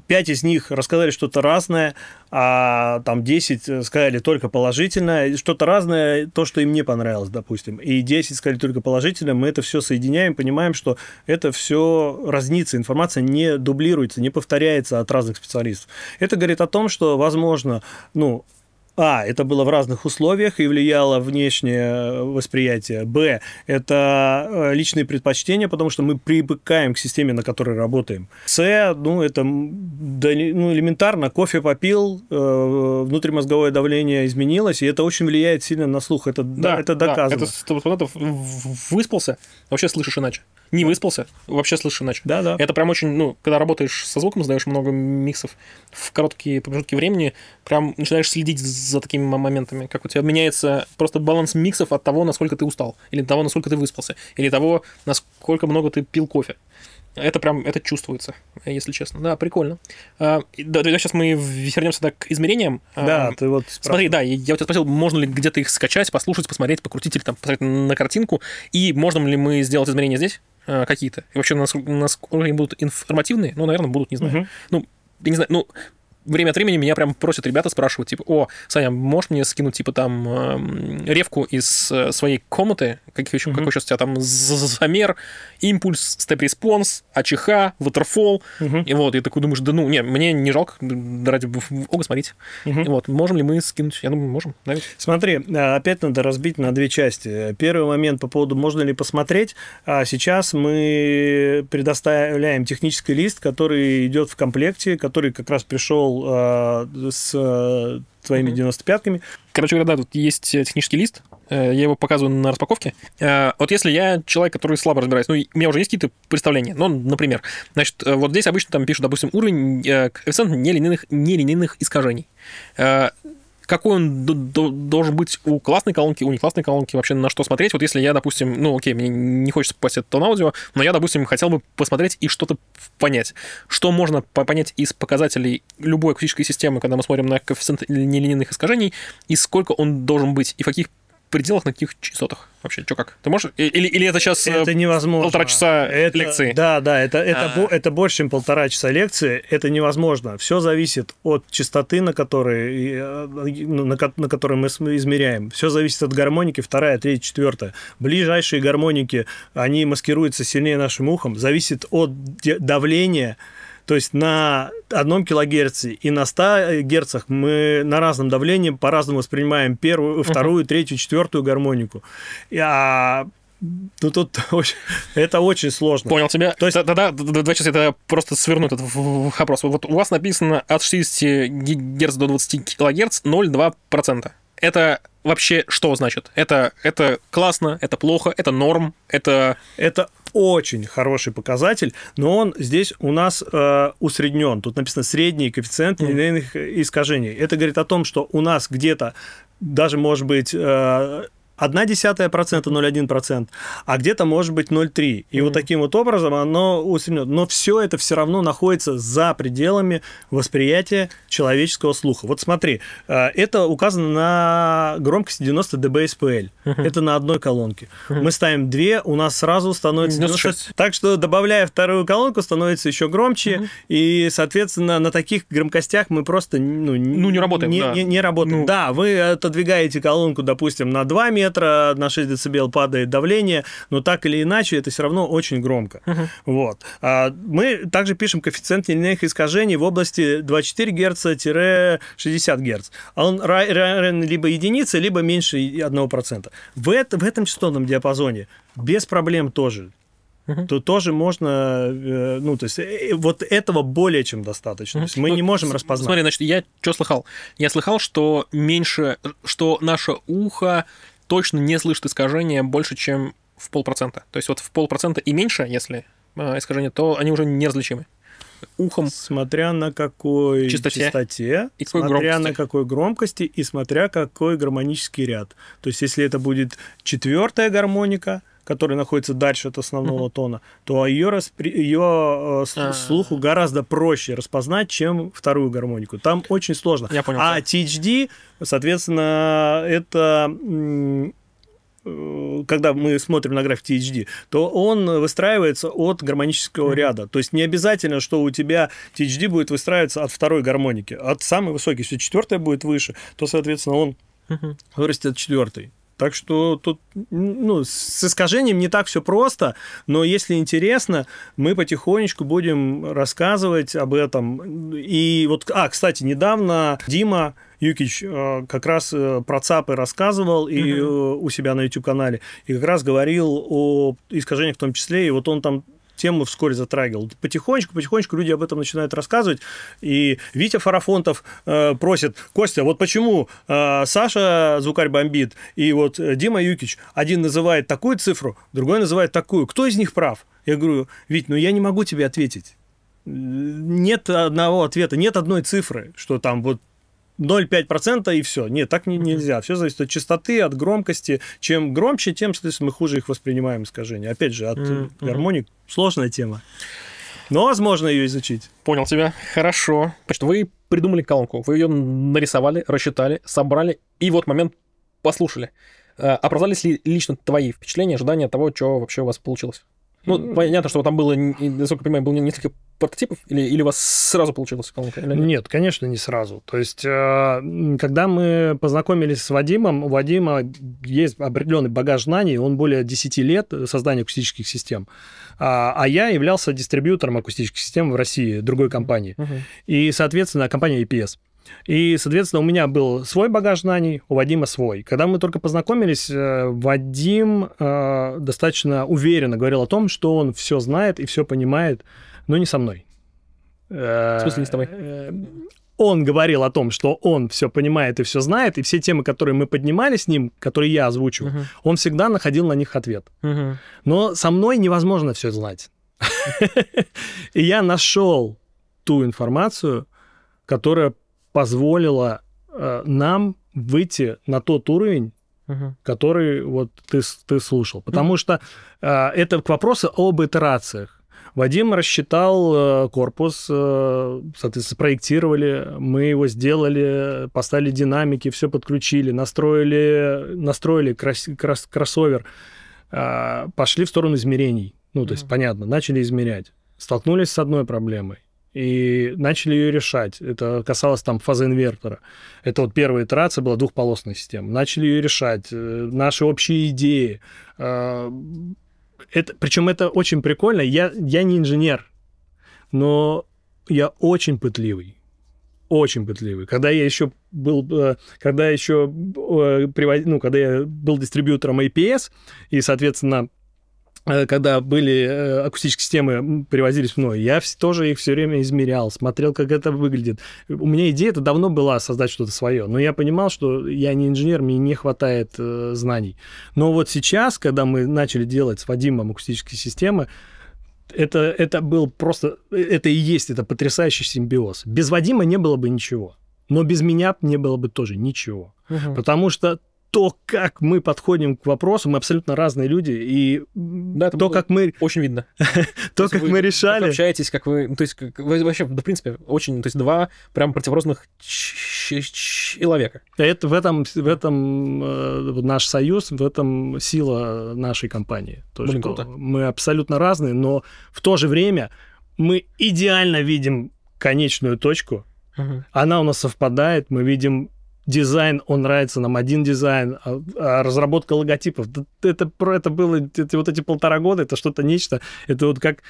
э, из них рассказали что-то разное, а там 10 э, сказали только положительное, что-то разное, то, что им не понравилось, допустим, и 10 сказали только положительное, мы это все соединяем, понимаем, что это все разнится, информация не дублируется, не повторяется от разных специалистов. Это говорит о том, что, возможно, ну, а, это было в разных условиях и влияло внешнее э, восприятие. Б, это э, личные предпочтения, потому что мы привыкаем к системе, на которой работаем. С, ну, это ну, элементарно, кофе попил, э, внутримозговое давление изменилось, и это очень влияет сильно на слух. Это, да, это доказано. Да, это 100% выспался, а вообще слышишь иначе. Не выспался, вообще слышишь иначе. Да, да. Это прям очень, ну, когда работаешь со звуком, сдаешь много миксов в короткие промежутки времени, прям начинаешь следить за такими моментами, как у тебя меняется просто баланс миксов от того, насколько ты устал, или того, насколько ты выспался, или того, насколько много ты пил кофе. Это прям, это чувствуется, если честно. Да, прикольно. А, да, да, сейчас мы вернемся так, к измерениям. А, да, а, ты вот... Смотри, прав... да, я у тебя спросил, можно ли где-то их скачать, послушать, посмотреть, покрутить или там посмотреть на картинку, и можно ли мы сделать измерение здесь? Э, какие-то. И вообще, насколько, насколько они будут информативные, ну, наверное, будут, не знаю. Угу. Ну, я не знаю, ну, время от времени меня прям просят ребята, спрашивают, типа, о, Саня, можешь мне скинуть, типа, там, э, ревку из э, своей комнаты, как, mm-hmm. какой сейчас у тебя там замер, импульс, степ-респонс, АЧХ, waterfall, mm-hmm. и вот, и такой думаешь, да ну, не, мне не жалко, ради бога смотреть. Mm-hmm. И вот, можем ли мы скинуть? Я думаю, можем, да? Смотри, э, опять надо разбить на две части. Первый момент по поводу, можно ли посмотреть, а сейчас мы предоставляем технический лист, который идет в комплекте, который как раз пришел Э, с э, твоими 95-ками. Короче говоря, да, тут есть э, технический лист, я его показываю на распаковке. Вот если я человек, который слабо разбирается, ну, у меня уже есть какие-то представления, ну, например, значит, вот здесь обычно там пишут, допустим, уровень, коэффициент нелинейных, нелинейных искажений какой он должен быть у классной колонки, у неклассной колонки, вообще на что смотреть. Вот если я, допустим, ну окей, мне не хочется попасть в тон аудио, но я, допустим, хотел бы посмотреть и что-то понять. Что можно понять из показателей любой акустической системы, когда мы смотрим на коэффициент нелинейных искажений, и сколько он должен быть, и в каких пределах на каких частотах вообще? Что как? Ты можешь? Или, или это сейчас э, это невозможно. полтора часа это, лекции? Да, да, это, это, а... это больше, чем полтора часа лекции. Это невозможно. Все зависит от частоты, на которой, э, ну, на, на которой мы измеряем. Все зависит от гармоники, вторая, третья, четвертая. Ближайшие гармоники, они маскируются сильнее нашим ухом. Зависит от давления то есть на одном килогерце и на 100 э, герцах мы на разном давлении по-разному воспринимаем первую, вторую, третью, четвертую гармонику. И А ну тут это очень сложно. Понял тебя. То есть... Тогда, два часа, я просто сверну этот вопрос. Вот у вас написано от 60 Гц до 20 кГц 0,2% это вообще что значит? Это, это классно, это плохо, это норм, это... Это очень хороший показатель, но он здесь у нас э, усреднен. Тут написано средний коэффициент нелинейных mm. искажений. Это говорит о том, что у нас где-то даже, может быть, э, одна десятая процента, 0,1%, а где-то может быть 0,3. И mm-hmm. вот таким вот образом оно усреднено. Но все это все равно находится за пределами восприятия человеческого слуха. Вот смотри, э, это указано на громкости 90 dB SPL. Mm-hmm. Это на одной колонке. Mm-hmm. Мы ставим две, у нас сразу становится 96. 90. Так что добавляя вторую колонку, становится еще громче. Mm-hmm. И, соответственно, на таких громкостях мы просто ну, ну, не работаем. Не, да. не, не работаем. Ну... Да, вы отодвигаете колонку, допустим, на 2 метра, ветра на 6 дБ падает давление, но так или иначе это все равно очень громко. Uh -huh. Вот. А мы также пишем коэффициент линейных искажений в области 24 Гц-60 Гц. Он равен либо единице, либо меньше 1%. В, это, в этом частотном диапазоне без проблем тоже то тоже можно, э, ну, то есть э, э, вот этого более чем достаточно. То есть мы ну, не можем распознать. Смотри, значит, я что слыхал? Я слыхал, что меньше, что наше ухо точно не слышит искажения больше, чем в полпроцента. То есть вот в полпроцента и меньше, если а, искажение, то они уже неразличимы. Ухом. Смотря на какой частоте, частоте и какой смотря громкости. на какой громкости и смотря какой гармонический ряд. То есть если это будет четвертая гармоника – который находится дальше от основного mm-hmm. тона, то ее, распри... ее э, а. слуху гораздо проще распознать, чем вторую гармонику. Там очень сложно. Я понял. А THD, соответственно, это э, когда мы смотрим на график THD, то он выстраивается от гармонического mm-hmm. ряда. То есть не обязательно, что у тебя THD будет выстраиваться от второй гармоники, от самой высокой. Если четвертая будет выше, то, соответственно, он mm-hmm. вырастет четвертый. Так что тут ну, с искажением не так все просто, но если интересно, мы потихонечку будем рассказывать об этом. И вот, а, кстати, недавно Дима Юкич э, как раз э, про ЦАПы рассказывал mm-hmm. и э, у себя на YouTube-канале, и как раз говорил о искажениях в том числе, и вот он там тему вскоре затрагивал. Потихонечку, потихонечку люди об этом начинают рассказывать. И Витя Фарафонтов э, просит, Костя, вот почему э, Саша Звукарь бомбит и вот э, Дима Юкич, один называет такую цифру, другой называет такую. Кто из них прав? Я говорю, Вить, ну я не могу тебе ответить нет одного ответа, нет одной цифры, что там вот 0,5% и все. Нет, так не, нельзя. Все зависит от частоты, от громкости. Чем громче, тем, соответственно, мы хуже их воспринимаем искажения. Опять же, от mm-hmm. гармоник сложная тема. Но, возможно, ее изучить. Понял тебя. Хорошо. Значит, вы придумали колонку, вы ее нарисовали, рассчитали, собрали и вот момент послушали. Э, оправдались ли лично твои впечатления, ожидания того, что вообще у вас получилось? Ну, понятно, что там было, насколько я понимаю, было несколько прототипов, или, или у вас сразу получилась колонка? Или нет? нет, конечно, не сразу. То есть, э, когда мы познакомились с Вадимом, у Вадима есть определенный багаж знаний, он более 10 лет создания акустических систем. А, а я являлся дистрибьютором акустических систем в России, другой компании. Угу. И, соответственно, компания EPS. И, соответственно, у меня был свой багаж знаний, у Вадима свой. Когда мы только познакомились, э, Вадим э, достаточно уверенно говорил о том, что он все знает и все понимает, но не со мной. Э, В смысле, не с тобой? он говорил о том, что он все понимает и все знает, и все темы, которые мы поднимали с ним, которые я озвучу, uh-huh. он всегда находил на них ответ. Uh-huh. Но со мной невозможно все знать. И я нашел ту информацию, которая позволило э, нам выйти на тот уровень, угу. который вот ты, ты слушал. Потому угу. что э, это к вопросу об итерациях. Вадим рассчитал э, корпус, э, соответственно, проектировали, мы его сделали, поставили динамики, все подключили, настроили, настроили кросс крос, кроссовер, э, пошли в сторону измерений. Ну, то есть, mm-hmm. понятно, начали измерять. Столкнулись с одной проблемой и начали ее решать. Это касалось там фазы инвертора. Это вот первая итерация была двухполосная система. Начали ее решать. Э, наши общие идеи. А, это, причем это очень прикольно. Я, я не инженер, но я очень пытливый. Очень пытливый. Когда я еще был, э, когда еще, э, ну, когда я был дистрибьютором APS и, соответственно, Э, когда были э, акустические системы, привозились мной, я тоже их все время измерял, смотрел, как это выглядит. У меня идея это давно была создать что-то свое, но я понимал, что я не инженер, мне не хватает э, знаний. Но вот сейчас, когда мы начали делать с Вадимом акустические системы, это, это был просто, э, это и есть, это потрясающий симбиоз. Без Вадима не было бы ничего, но без меня не было бы тоже ничего. Угу. Потому что то, как мы подходим к вопросу, мы абсолютно разные люди, и да, это то, как мы... Очень видно. то, как мы решали... общаетесь, как вы... Ну, то есть, вообще, в принципе, очень... То есть, два прям противоположных человека. Это в этом, в этом э, наш союз, в этом сила нашей компании. То, круто. Мы абсолютно разные, но в то же время мы идеально видим конечную точку, она у нас совпадает, мы видим дизайн, он нравится нам один дизайн, а, а разработка логотипов, это, про это было это, вот эти полтора года, это что-то нечто, это вот как...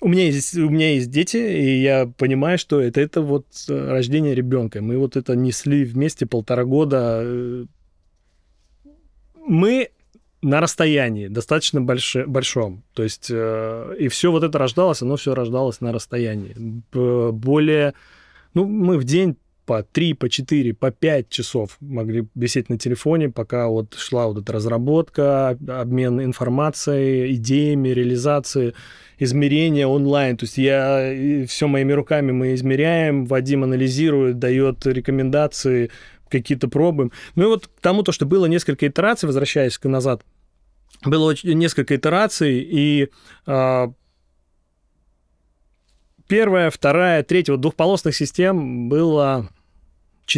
У меня, есть, у меня есть дети, и я понимаю, что это, это вот э, рождение ребенка. Мы вот это несли вместе полтора года. Мы на расстоянии достаточно больш... большом. То есть, э, и все вот это рождалось, оно все рождалось на расстоянии. Более, ну, мы в день по 3, по 4, по 5 часов могли висеть на телефоне, пока вот шла вот эта разработка, обмен информацией, идеями, реализации, измерения онлайн. То есть я все моими руками мы измеряем, Вадим анализирует, дает рекомендации, какие-то пробуем. Ну и вот к тому, то, что было несколько итераций, возвращаясь назад, было несколько итераций, и а, первая, вторая, третья, вот двухполосных систем было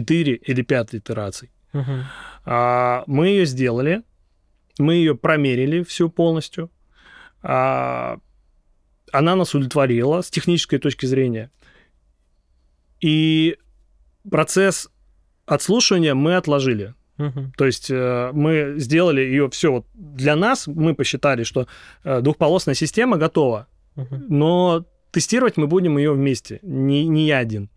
4 или 5 итераций. Угу. А, мы ее сделали, мы ее промерили всю полностью. А, она нас удовлетворила с технической точки зрения. И процесс отслушивания мы отложили. Угу. То есть э, мы сделали ее все вот для нас, мы посчитали, что э, двухполосная система готова, угу. но тестировать мы будем ее вместе, не, не я один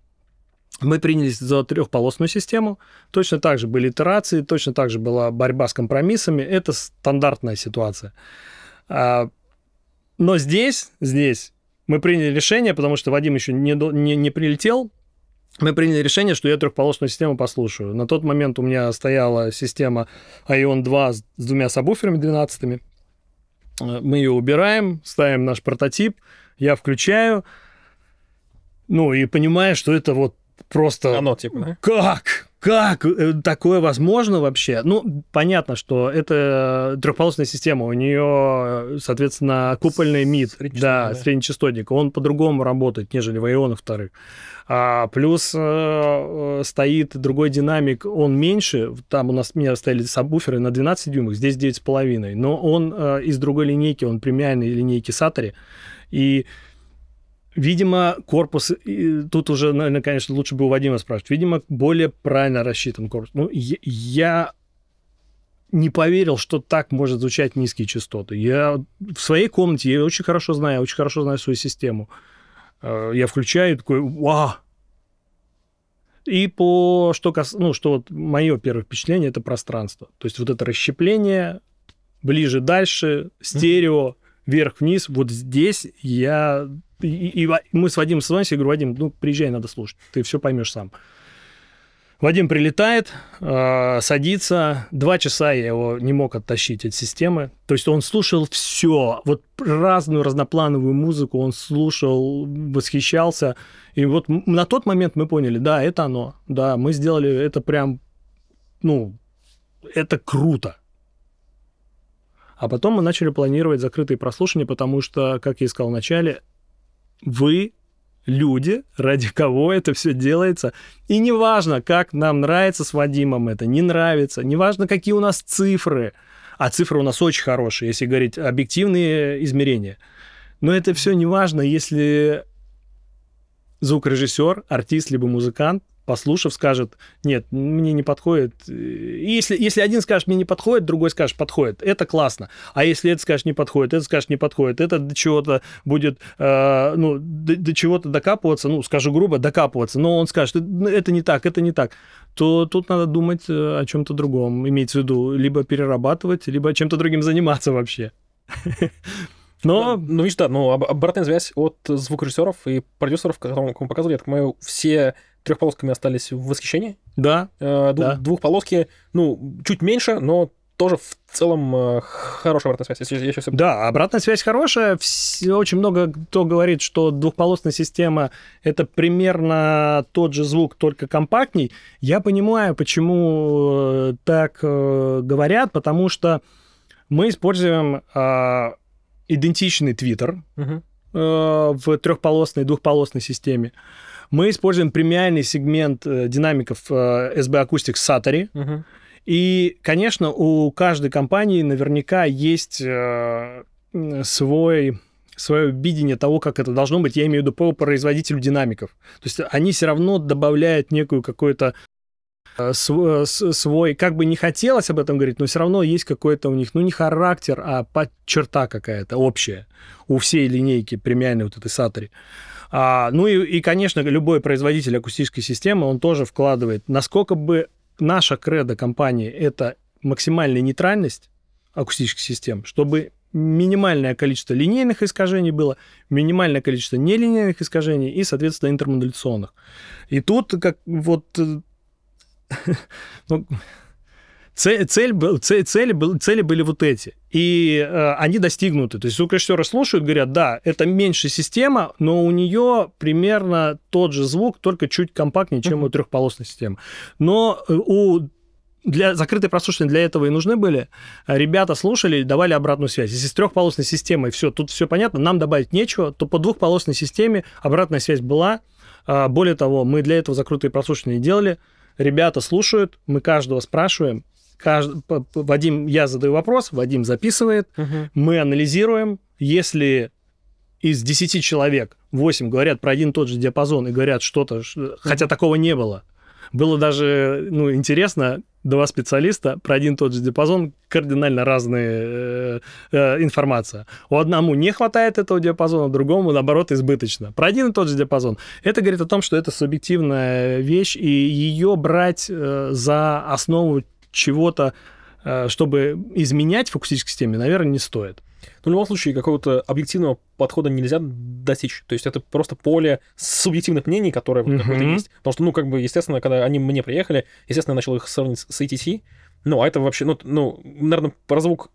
мы принялись за трехполосную систему. Точно так же были итерации, точно так же была борьба с компромиссами. Это стандартная ситуация. А, но здесь, здесь мы приняли решение, потому что Вадим еще не, не, не прилетел, мы приняли решение, что я трехполосную систему послушаю. На тот момент у меня стояла система Ion 2 с двумя сабвуферами 12 э, Мы ее убираем, ставим наш прототип, я включаю, ну и понимаю, что это вот просто... Оно типа, да? Как? Как э, такое возможно вообще? Ну, понятно, что это трехполосная система, у нее, соответственно, купольный мид, да, среднечастотник, он по-другому работает, нежели в ионах вторых. А, плюс э, э, стоит другой динамик, он меньше, там у нас у меня стояли сабвуферы на 12 дюймах, здесь 9,5, но он э, из другой линейки, он премиальной линейки Сатори, и Видимо, корпус, тут уже, наверное, конечно, лучше бы у Вадима спрашивать, видимо, более правильно рассчитан корпус. Ну, я не поверил, что так может звучать низкие частоты. Я в своей комнате, я очень хорошо знаю, очень хорошо знаю свою систему. Э, я включаю и такой, вау! И по что кас... ну что вот мое первое впечатление это пространство, то есть вот это расщепление ближе дальше стерео вверх вниз вот здесь я и, и, мы с Вадимом созваниваемся, я говорю, Вадим, ну, приезжай, надо слушать, ты все поймешь сам. Вадим прилетает, э, садится. Два часа я его не мог оттащить от системы. То есть он слушал все. Вот разную разноплановую музыку он слушал, восхищался. И вот на тот момент мы поняли, да, это оно. Да, мы сделали это прям, ну, это круто. А потом мы начали планировать закрытые прослушивания, потому что, как я и сказал в вы люди, ради кого это все делается. И неважно, как нам нравится с Вадимом это, не нравится, неважно, какие у нас цифры. А цифры у нас очень хорошие, если говорить объективные измерения. Но это все неважно, если звукорежиссер, артист либо музыкант послушав, скажет, нет, мне не подходит. если, если один скажет, мне не подходит, другой скажет, подходит. Это классно. А если этот скажет, не подходит, этот скажет, не подходит, этот до чего-то будет, э, ну, до, до чего-то докапываться, ну, скажу грубо, докапываться, но он скажет, это не так, это не так, то тут надо думать э, о чем-то другом, иметь в виду, либо перерабатывать, либо чем-то другим заниматься вообще. Но... Ну, видишь, да, ну, обратная связь от звукорежиссеров и продюсеров, которым мы показывали, я так понимаю, все трехполосками остались в восхищении. Да. Э, дву- да. Двухполоски, ну, чуть меньше, но тоже в целом э, хорошая обратная связь. Если, если, если... Да, обратная связь хорошая. Все, очень много кто говорит, что двухполосная система это примерно тот же звук, только компактней. Я понимаю, почему э, так э, говорят, потому что мы используем э, идентичный твиттер угу. э, в трехполосной, и двухполосной системе. Мы используем премиальный сегмент э, динамиков э, SB Acoustic Satori. Угу. И, конечно, у каждой компании наверняка есть э, свой свое видение того, как это должно быть, я имею в виду по производителю динамиков. То есть они все равно добавляют некую какую-то свой, как бы не хотелось об этом говорить, но все равно есть какой-то у них, ну, не характер, а черта какая-то общая у всей линейки премиальной вот этой сатори. А, ну и, и, конечно, любой производитель акустической системы, он тоже вкладывает, насколько бы наша кредо компании это максимальная нейтральность акустических систем, чтобы минимальное количество линейных искажений было, минимальное количество нелинейных искажений и, соответственно, интермодуляционных. И тут как вот... Э, ну, Цель, цель, цель, цели, были, цели были вот эти. И э, они достигнуты. То есть звукорежиссеры слушают, говорят, да, это меньше система, но у нее примерно тот же звук, только чуть компактнее, чем у трехполосной системы. Но э, у для закрытой прослушивания для этого и нужны были. Ребята слушали, давали обратную связь. Если с трехполосной системой все, тут все понятно, нам добавить нечего, то по двухполосной системе обратная связь была. А, более того, мы для этого закрытые прослушивания делали. Ребята слушают, мы каждого спрашиваем, Кажд... Вадим, я задаю вопрос, Вадим записывает, угу. мы анализируем. Если из 10 человек 8 говорят про один и тот же диапазон и говорят что-то, хотя такого не было, было даже ну, интересно, два специалиста про один и тот же диапазон, кардинально разная э, э, информация. У одному не хватает этого диапазона, другому, наоборот, избыточно. Про один и тот же диапазон. Это говорит о том, что это субъективная вещь, и ее брать э, за основу чего-то, э, чтобы изменять в фокусической системе, наверное, не стоит. Но ну, в любом случае какого-то объективного подхода нельзя достичь. То есть это просто поле субъективных мнений, которое mm-hmm. какое есть. Потому что, ну, как бы, естественно, когда они мне приехали, естественно, я начал их сравнивать с ATC. Ну, а это вообще, ну, ну наверное, про звук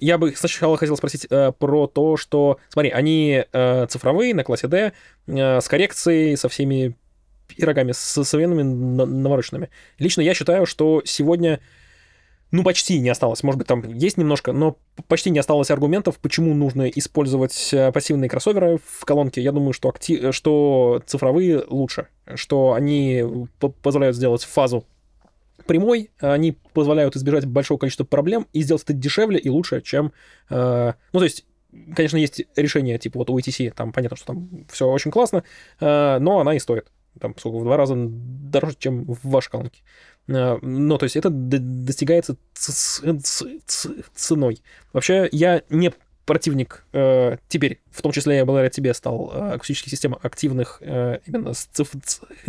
я бы сначала хотел спросить э, про то, что, смотри, они э, цифровые на классе D, э, с коррекцией, со всеми игроками, с современными навороченными. Лично я считаю, что сегодня ну, почти не осталось. Может быть, там есть немножко, но почти не осталось аргументов, почему нужно использовать э, пассивные кроссоверы в колонке. Я думаю, что, актив... что цифровые лучше, что они позволяют сделать фазу прямой, они позволяют избежать большого количества проблем и сделать это дешевле и лучше, чем... Э, ну, то есть Конечно, есть решение, типа вот у ETC, там понятно, что там все очень классно, э, но она и стоит там, сколько, в два раза дороже, чем в колонке, э, но то есть это достигается ценой. Вообще, я не противник э, теперь, в том числе я благодаря тебе стал э, акустические системы активных э, именно с циф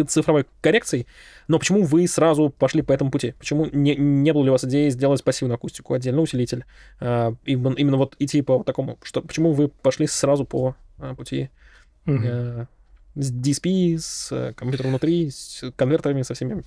цифровой коррекцией, но почему вы сразу пошли по этому пути? Почему не, не было ли у вас идеи сделать пассивную акустику, отдельно усилитель? Э, именно, именно вот идти по вот такому, что, почему вы пошли сразу по э, пути э, с DSP, с э, компьютером внутри, с конвертерами, со всеми.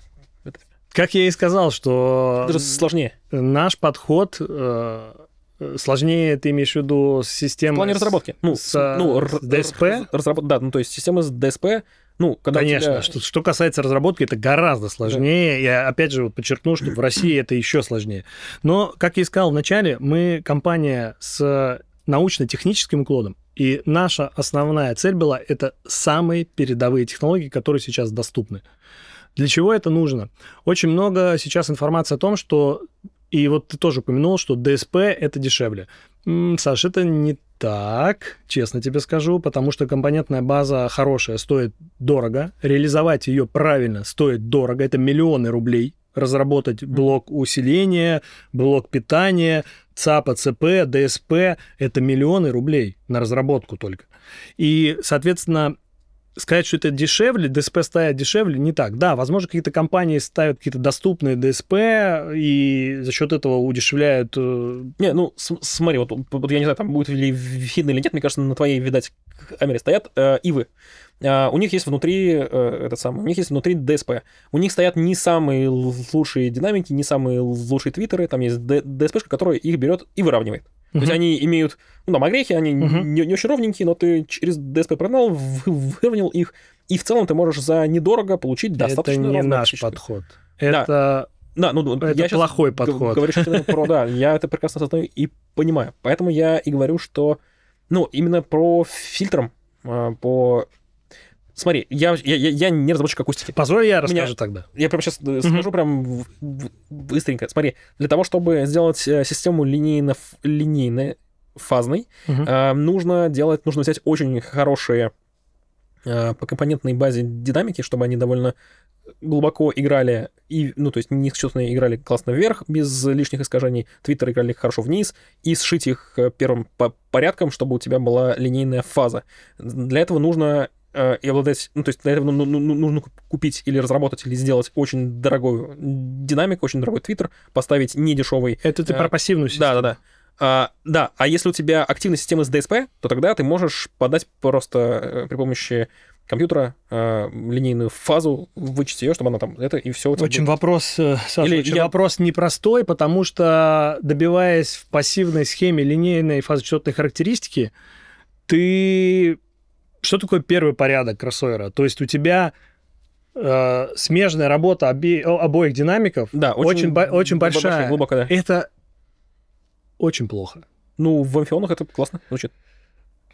Как я и сказал, что... Даже сложнее. Наш подход э, э, сложнее, ты имеешь в виду с системой... В плане разработки. Ну, с, ну э, с DSP? Разработ... Да, ну то есть система с DSP, ну, когда Конечно, тебя... что, что касается разработки, это гораздо сложнее. Да. Я опять же подчеркну, что в России это еще сложнее. Но, как я и сказал вначале, мы компания с научно-техническим уклоном, и наша основная цель была — это самые передовые технологии, которые сейчас доступны. Для чего это нужно? Очень много сейчас информации о том, что... И вот ты тоже упомянул, что ДСП — это дешевле. М-м, Саш, это не так, честно тебе скажу, потому что компонентная база хорошая стоит дорого, реализовать ее правильно стоит дорого, это миллионы рублей, разработать блок усиления, блок питания, ЦАПа, ЦП, ДСП. Это миллионы рублей на разработку только. И, соответственно, сказать, что это дешевле, ДСП ставят дешевле, не так. Да, возможно, какие-то компании ставят какие-то доступные ДСП и за счет этого удешевляют... Э, не, ну, смотри, вот, вот я не знаю, там будет ли видно или нет, мне кажется, на твоей, видать, камере стоят э, ивы. Uh, а, у них есть внутри uh, этот самый, у них есть внутри ДСП. У них стоят не самые лучшие динамики, не самые лучшие твиттеры, там есть ДСПшка, который их берет и выравнивает. То есть они имеют, ну там огрехи, они не, не очень ровненькие, но ты через DSP прогнал, выровнял их, и в целом ты можешь за недорого получить достаточно Это не наш птичку. подход. Это да. ну, ну это я плохой подход. Говорю про, да, я это прекрасно сознаю и понимаю. Поэтому я и говорю, что, ну, именно про фильтром а, по Смотри, я, я, я не разработчик акустики. Позволь, я расскажу Меня... тогда. Я прямо сейчас mm-hmm. Э, скажу прям быстренько. Смотри, для того, чтобы сделать э, систему линейно линейной, фазной, mm-hmm. э, нужно делать, нужно взять очень хорошие э, по компонентной базе динамики, чтобы они довольно глубоко играли, и, ну, то есть несчетно играли классно вверх, без лишних искажений, твиттер играли хорошо вниз, и сшить их э, первым по порядком, чтобы у тебя была линейная фаза. Для этого нужно Э, и обладать, ну, то есть для этого ну, ну, ну, нужно купить или разработать, или сделать очень дорогую динамику, очень дорогой твиттер, поставить недешевый. Это ты э, про пассивную систему. Да-да-да. А, да, а если у тебя активная система с DSP, то тогда ты можешь подать просто э, при помощи компьютера э, линейную фазу, вычесть ее, чтобы она там это и все. Очень будет. вопрос, Саша, Или очень я... вопрос непростой, потому что добиваясь в пассивной схеме линейной фазочетной характеристики, ты что такое первый порядок кроссовера? То есть у тебя э, смежная работа обе, обоих динамиков да, очень, очень, бо- очень большая. Глубоко, да. Это очень плохо. Ну, в амфионах это классно звучит.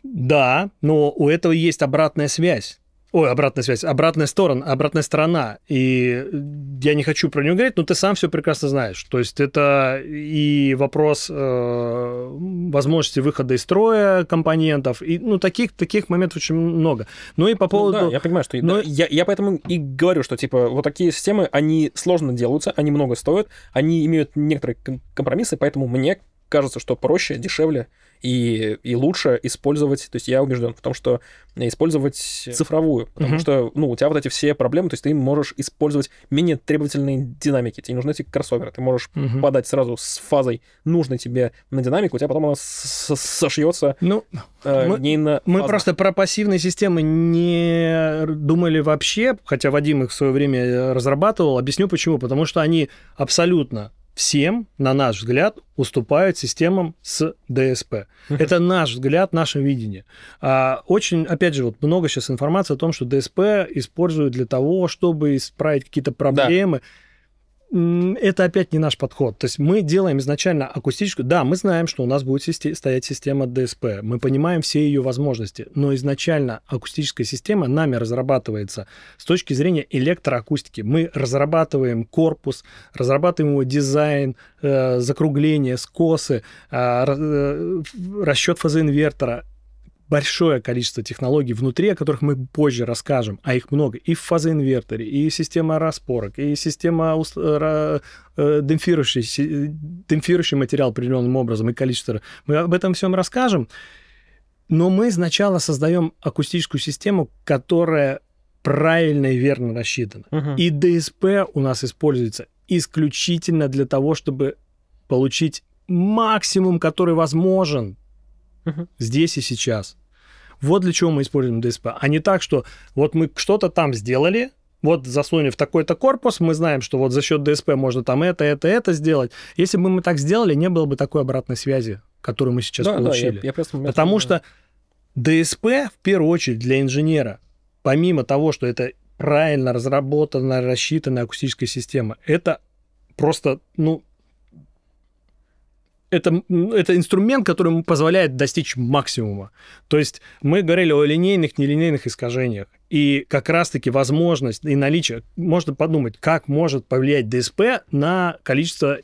Да, но у этого есть обратная связь. Ой, обратная связь, обратная сторона, обратная сторона. И э, я не хочу про нее говорить, но ты сам все прекрасно знаешь. То есть это и вопрос э, возможности выхода из строя компонентов, и ну таких таких моментов очень много. Ну и по поводу, ну, да, я понимаю, что но... Ну да, я я поэтому и говорю, что типа вот такие системы они сложно делаются, они много стоят, они имеют некоторые компромиссы, поэтому мне кажется, что проще, дешевле и, и лучше использовать, то есть я убежден в том, что использовать цифровую, потому mm-hmm. что, ну, у тебя вот эти все проблемы, то есть ты можешь использовать менее требовательные динамики, тебе не нужны эти кроссоверы, ты можешь mm-hmm. подать сразу с фазой нужной тебе на динамику, у тебя потом она сошьется ну, э, мы, на Мы просто про пассивные системы не думали вообще, хотя Вадим их в свое время э, разрабатывал, объясню почему, потому что они абсолютно всем, на наш взгляд, уступают системам с ДСП. Это наш взгляд, наше видение. А, очень, опять же, вот много сейчас информации о том, что ДСП используют для того, чтобы исправить какие-то проблемы. Да это опять не наш подход. То есть мы делаем изначально акустическую... Да, мы знаем, что у нас будет систи... стоять система DSP, Мы понимаем все ее возможности. Но изначально акустическая система нами разрабатывается с точки зрения электроакустики. Мы разрабатываем корпус, разрабатываем его дизайн, э, закругление, скосы, э, э расчет фазоинвертора большое количество технологий внутри, о которых мы позже расскажем, а их много. И в фазоинверторе, и система распорок, и система уст... Э, демпфирующий, демпфирующий материал определенным образом, и количество. Мы об этом всем расскажем, но мы сначала создаем акустическую систему, которая правильно и верно рассчитана. Угу. И ДСП у нас используется исключительно для того, чтобы получить максимум, который возможен угу. здесь и сейчас. Вот для чего мы используем DSP. А не так, что вот мы что-то там сделали, вот засунув такой-то корпус, мы знаем, что вот за счет DSP можно там это, это, это сделать. Если бы мы так сделали, не было бы такой обратной связи, которую мы сейчас да, получили. Да, я, я просто Потому что DSP в первую очередь для инженера, помимо того, что это правильно разработанная, рассчитанная акустическая система, это просто, ну, это, это инструмент, который позволяет достичь максимума. То есть мы говорили о линейных, нелинейных искажениях. И как раз-таки возможность и наличие, можно подумать, как может повлиять ДСП на количество э,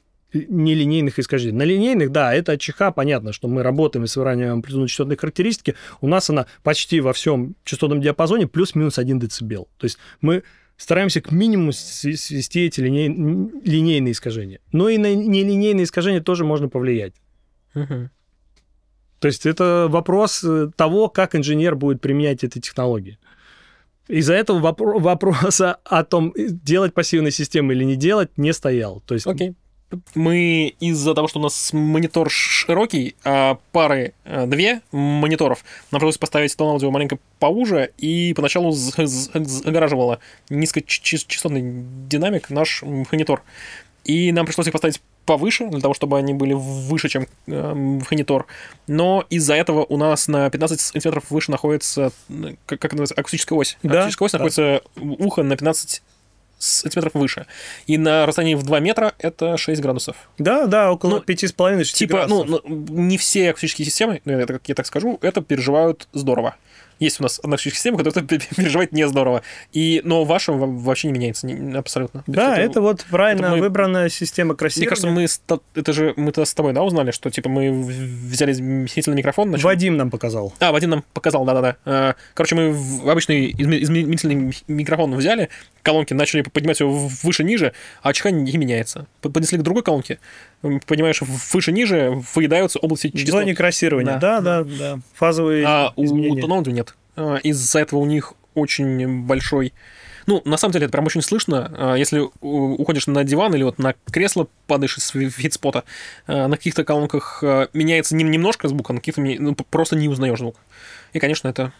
нелинейных искажений. На линейных, да, это от ЧХ, понятно, что мы работаем с выравниванием амплитудно частотной характеристики. У нас она почти во всем частотном диапазоне плюс-минус 1 дБ. То есть мы стараемся к минимуму свести эти линей... линейные искажения. Но и на нелинейные искажения тоже можно повлиять. Угу. То есть это вопрос э, того, как инженер будет применять эти технологии. Из-за этого вопро- вопроса о том, э, делать пассивные системы или не делать, не стоял. То есть... Окей, мы из-за того, что у нас монитор широкий, а пары э, две мониторов, нам пришлось поставить тон аудио маленько поуже, и поначалу загораживало низкочастотный динамик наш монитор. И нам пришлось их поставить повыше, для того, чтобы они были выше, чем эм, монитор. Но из-за этого у нас на 15 сантиметров выше находится, как, как называется, акустическая ось. Да? Акустическая ось да. находится э, ухо на 15 сантиметров выше. И на расстоянии в 2 метра это 6 градусов. Да, да, около ну, 5,5-6 типа, ну, градусов. Ну, не все акустические системы, ну, я так, я так скажу, это переживают здорово есть у нас анархическая система, которая переживает не здорово. И, но ваша вообще не меняется не, абсолютно. Да, это, это вот правильно это мы, выбранная система красивая. Мне кажется, мы это же мы то с тобой, да, узнали, что типа мы взяли смесительный микрофон. Начали... Вадим нам показал. А, Вадим нам показал, да-да-да. А, короче, мы обычный изменительный микрофон взяли, колонки начали поднимать его выше-ниже, а очка не меняется. Поднесли к другой колонке, понимаешь, выше-ниже выедаются области частот. Дизайн крассирования, да, да, да. да. Фазовые А изменения. у Тононду нет. А, из-за этого у них очень большой... Ну, на самом деле, это прям очень слышно. А, если уходишь на диван или вот на кресло, падаешь из фитспота, а, на каких-то колонках меняется не немножко звук, а на каких-то ну, просто не узнаешь звук. И, конечно, это...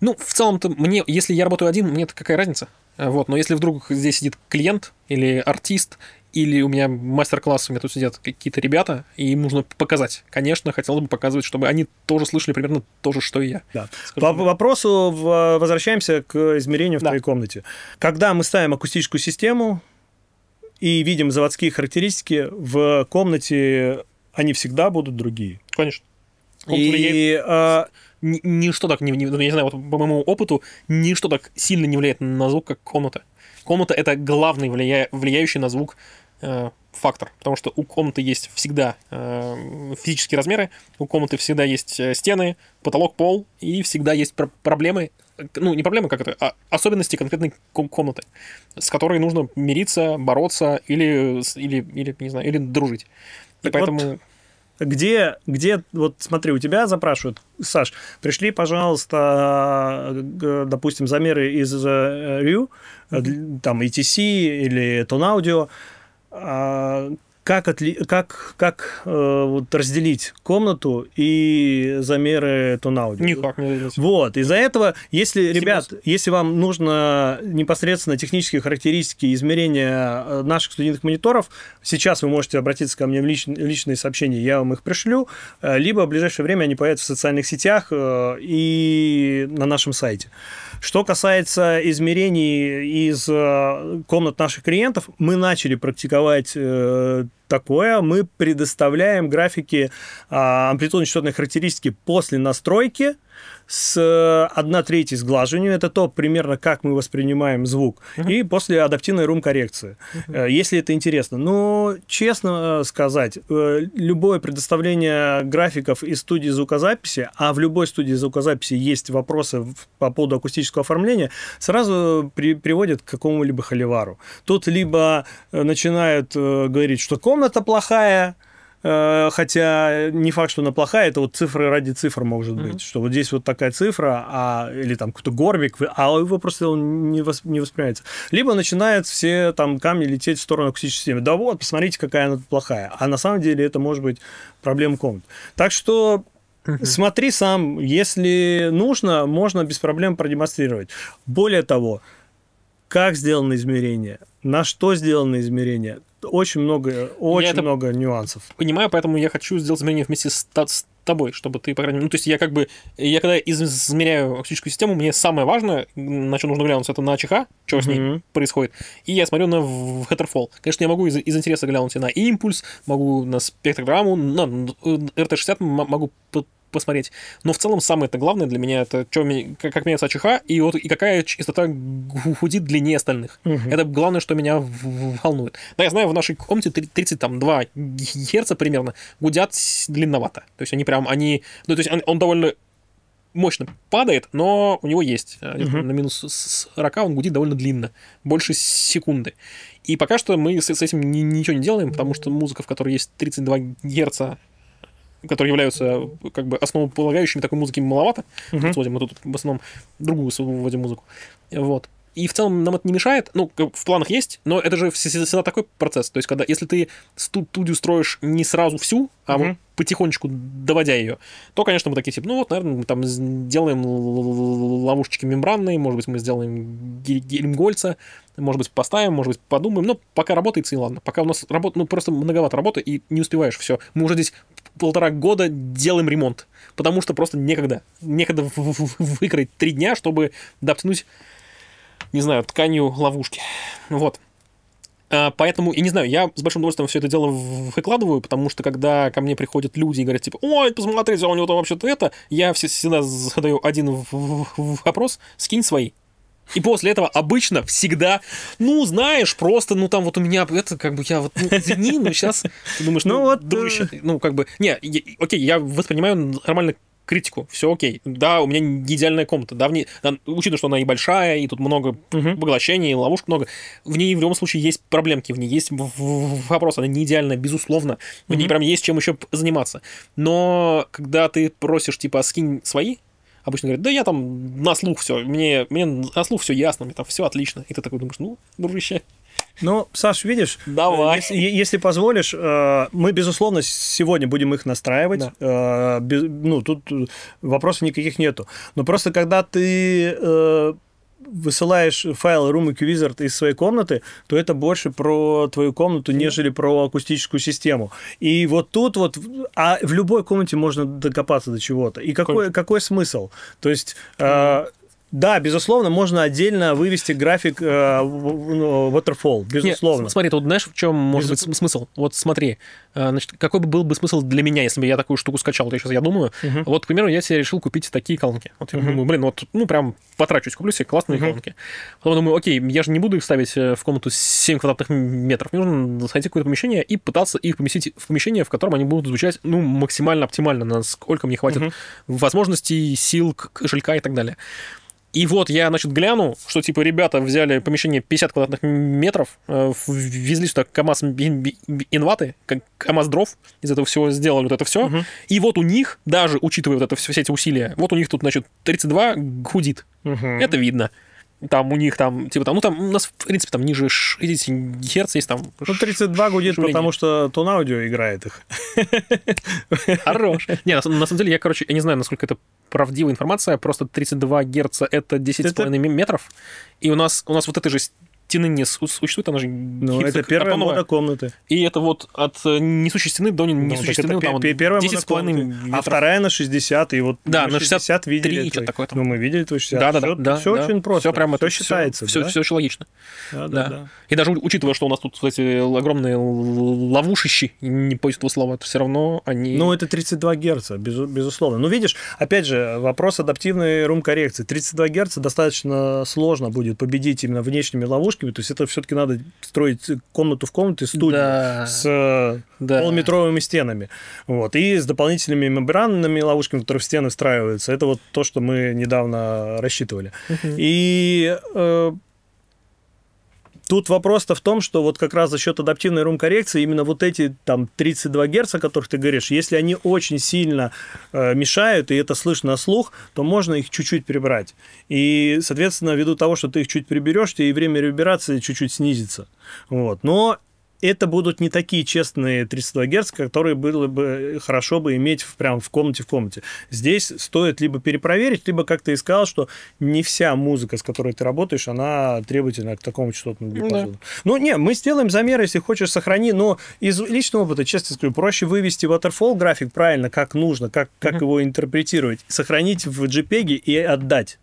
Ну, в целом-то мне, если я работаю один, мне какая разница? Вот, но если вдруг здесь сидит клиент или артист, или у меня мастер-класс, у меня тут сидят какие-то ребята, и им нужно показать. Конечно, хотелось бы показывать, чтобы они тоже слышали примерно то же, что и я. Да. По вопросу возвращаемся к измерению в да. твоей комнате. Когда мы ставим акустическую систему и видим заводские характеристики, в комнате они всегда будут другие. Конечно. Он и... Влияет... А... Ничто так, не, не, я не знаю, вот по моему опыту, ничто так сильно не влияет на звук, как комната комната это главный влия... влияющий на звук э, фактор, потому что у комнаты есть всегда э, физические размеры, у комнаты всегда есть э, стены, потолок, пол, и всегда есть пр- проблемы, ну не проблемы, как это, а особенности конкретной комнаты, с которой нужно мириться, бороться или, или, или не знаю, или дружить. И так поэтому... Вот где, где, вот смотри, у тебя запрашивают, Саш, пришли, пожалуйста, э, э, допустим, замеры из RU, э, там ETC или TonAudio, как, отли... как, как э, вот разделить комнату и замеры тон-аудио? Никак не разделить. Вот, из-за этого, если, ребят, если вам нужно непосредственно технические характеристики измерения э, наших студийных мониторов, сейчас вы можете обратиться ко мне в лич... личные сообщения, я вам их пришлю, э, либо в ближайшее время они появятся в социальных сетях э, и на нашем сайте. Что касается измерений из э, комнат наших клиентов, мы начали практиковать э, такое. Мы предоставляем графики а, амплитудно-частотной характеристики после настройки, с 1 треть сглаживанием, это то примерно, как мы воспринимаем звук, uh-huh. и после адаптивной рум-коррекции, uh-huh. если это интересно. Но, честно э, сказать, э, любое предоставление графиков из студии звукозаписи, а в любой студии звукозаписи есть вопросы по поводу акустического оформления, сразу при, приводит к какому-либо холивару. Тут либо начинают говорить, что комната плохая, Э, хотя не факт, что она плохая, это вот цифры ради цифр может mm-hmm. быть, что вот здесь вот такая цифра, а или там какой-то горбик, а его просто не, восп, не воспринимается. Либо начинают все там камни лететь в сторону акустической системы. Да вот, посмотрите, какая она плохая. А на самом деле это может быть проблема комнат. Так что смотри сам, если нужно, можно без проблем продемонстрировать. Более того, как сделано измерение, на что сделано измерение, очень много, очень я много нюансов. Понимаю, поэтому я хочу сделать измерение вместе с, с тобой, чтобы ты, по крайней мере, ну, то есть я как бы, я когда измеряю оптическую систему, мне самое важное, на что нужно глянуть, это на ЧХ, что mm-hmm. с ней происходит, и я смотрю на Hatterfall. Конечно, я могу из, из интереса глянуть и на импульс, могу на спектрограмму, на, на RT-60 могу посмотреть. Но в целом самое то главное для меня это что, как меняется чиха и вот и какая частота гудит длиннее остальных. Угу. Это главное, что меня волнует. Да, я знаю, в нашей комнате 32 герца примерно гудят длинновато. То есть они прям, они... Ну, то есть он, он довольно мощно падает, но у него есть. Угу. На минус 40 он гудит довольно длинно, больше секунды. И пока что мы с, с этим ни, ничего не делаем, потому что музыка, в которой есть 32 герца, которые являются как бы основополагающими такой музыки маловато. Угу. Uh-huh. Сводим, мы тут в основном другую вводим музыку. Вот. И в целом нам это не мешает. Ну, в планах есть, но это же всегда такой процесс. То есть, когда если ты студию строишь не сразу всю, а угу. uh вот потихонечку доводя ее, то, конечно, мы такие типа, ну вот, наверное, мы там сделаем ловушечки мембранные, может быть, мы сделаем гельмгольца, может быть, поставим, может быть, подумаем. Но ну, пока работает и ладно. Пока у нас работа, ну, просто многовато работы, и не успеваешь все. Мы уже здесь полтора года делаем ремонт, потому что просто некогда, некогда выкроить три дня, чтобы доптянуть, не знаю, тканью ловушки. Вот. А, поэтому, и не знаю, я с большим удовольствием все это дело выкладываю, потому что когда ко мне приходят люди и говорят, типа, ой, посмотрите, а у него там вообще-то это, я всегда задаю один вопрос, скинь свои, и после этого обычно всегда, ну, знаешь, просто, ну, там вот у меня, это как бы я вот, ну, извини, но сейчас ты думаешь, ну, ну вот, дружище, ну, как бы, не, я, окей, я воспринимаю нормально критику, все окей. Да, у меня не идеальная комната, да, в ней, да, учитывая, что она и большая, и тут много угу. поглощений, ловушек много, в ней в любом случае есть проблемки, в ней есть вопрос, она не идеальна, безусловно, в ней угу. прям есть чем еще заниматься. Но когда ты просишь, типа, «А скинь свои обычно говорят, да я там на слух все, мне, мне на слух все ясно, мне там все отлично. И ты такой думаешь, ну, дружище, ну, Саш, видишь, э, Давай. Если, если позволишь, э, мы, безусловно, сегодня будем их настраивать. Да. Э, без, ну, тут вопросов никаких нету. Но просто когда ты высылаешь файл Room Wizard из своей комнаты, то это больше про твою комнату, нежели про акустическую систему. И вот тут вот, а в любой комнате можно докопаться до чего-то. И какой, какой смысл? То есть э, да, безусловно, можно отдельно вывести график э, ну, waterfall, безусловно. Нет, смотри, тут знаешь, в чем может Безус... быть смысл? Вот смотри, э, значит, какой бы был бы смысл для меня, если бы я такую штуку скачал? Вот сейчас я думаю, uh-huh. вот, к примеру, я себе решил купить такие колонки. Вот я uh-huh. думаю, блин, вот, ну, прям потрачусь, куплю себе классные uh-huh. колонки. Потом думаю, окей, я же не буду их ставить э, в комнату 7 квадратных метров. Мне нужно в какое-то помещение и пытаться их поместить в помещение, в котором они будут звучать, ну, максимально оптимально, насколько мне хватит uh-huh. возможностей, сил, кошелька и так далее. И вот я, значит, гляну, что, типа, ребята взяли помещение 50 квадратных метров, э, везли сюда КАМАЗ инваты, КАМАЗ дров, из этого всего сделали вот это все. Угу. И вот у них, даже учитывая вот это, все эти усилия, вот у них тут, значит, 32 гудит. Угу. Это видно там у них там, типа там, ну там у нас, в принципе, там ниже 60 Гц есть там. Ну, 32 гудит, шумление. потому что тон аудио играет их. Хорош. Не, на, на самом деле, я, короче, я не знаю, насколько это правдивая информация, просто 32 герца это 10,5 это... метров. И у нас, у нас вот этой же стены не существует, там же Ну, это первая монокомната. И это вот от э, несущей стены до ну, несущей стены, там первая 10,5 А вторая на 60, и вот да, на 60 видели. что такое Ну, мы видели твой 60. Да, да, да. Все очень просто. Все прямо все считается. Все, все очень логично. Да, да. И даже учитывая, что у нас тут эти огромные ловушищи, не поиск этого слова, все равно они... Ну, это 32 герца, безусловно. Ну, видишь, опять же, вопрос адаптивной рум-коррекции. 32 герца достаточно сложно будет победить именно внешними ловушками, дорожками, то есть это все-таки надо строить комнату в комнате, студию да. с э, да. полуметровыми стенами. Вот. И с дополнительными мембранными ловушками, которые в стены встраиваются. Это вот то, что мы недавно рассчитывали. Угу. И э, Тут вопрос-то в том, что вот как раз за счет адаптивной рум-коррекции именно вот эти там 32 Гц, о которых ты говоришь, если они очень сильно э, мешают, и это слышно слух, то можно их чуть-чуть прибрать. И, соответственно, ввиду того, что ты их чуть приберешь, тебе и время реверберации чуть-чуть снизится. Вот. Но это будут не такие честные 32 Гц, которые было бы хорошо бы иметь в, прям в комнате в комнате. Здесь стоит либо перепроверить, либо как ты и сказал, что не вся музыка, с которой ты работаешь, она требовательна к такому частотному диапазону. Да. Ну, не, мы сделаем замеры, если хочешь, сохрани, но из личного опыта, честно скажу, проще вывести waterfall график правильно, как нужно, как, как mm-hmm. его интерпретировать, сохранить в JPEG и отдать.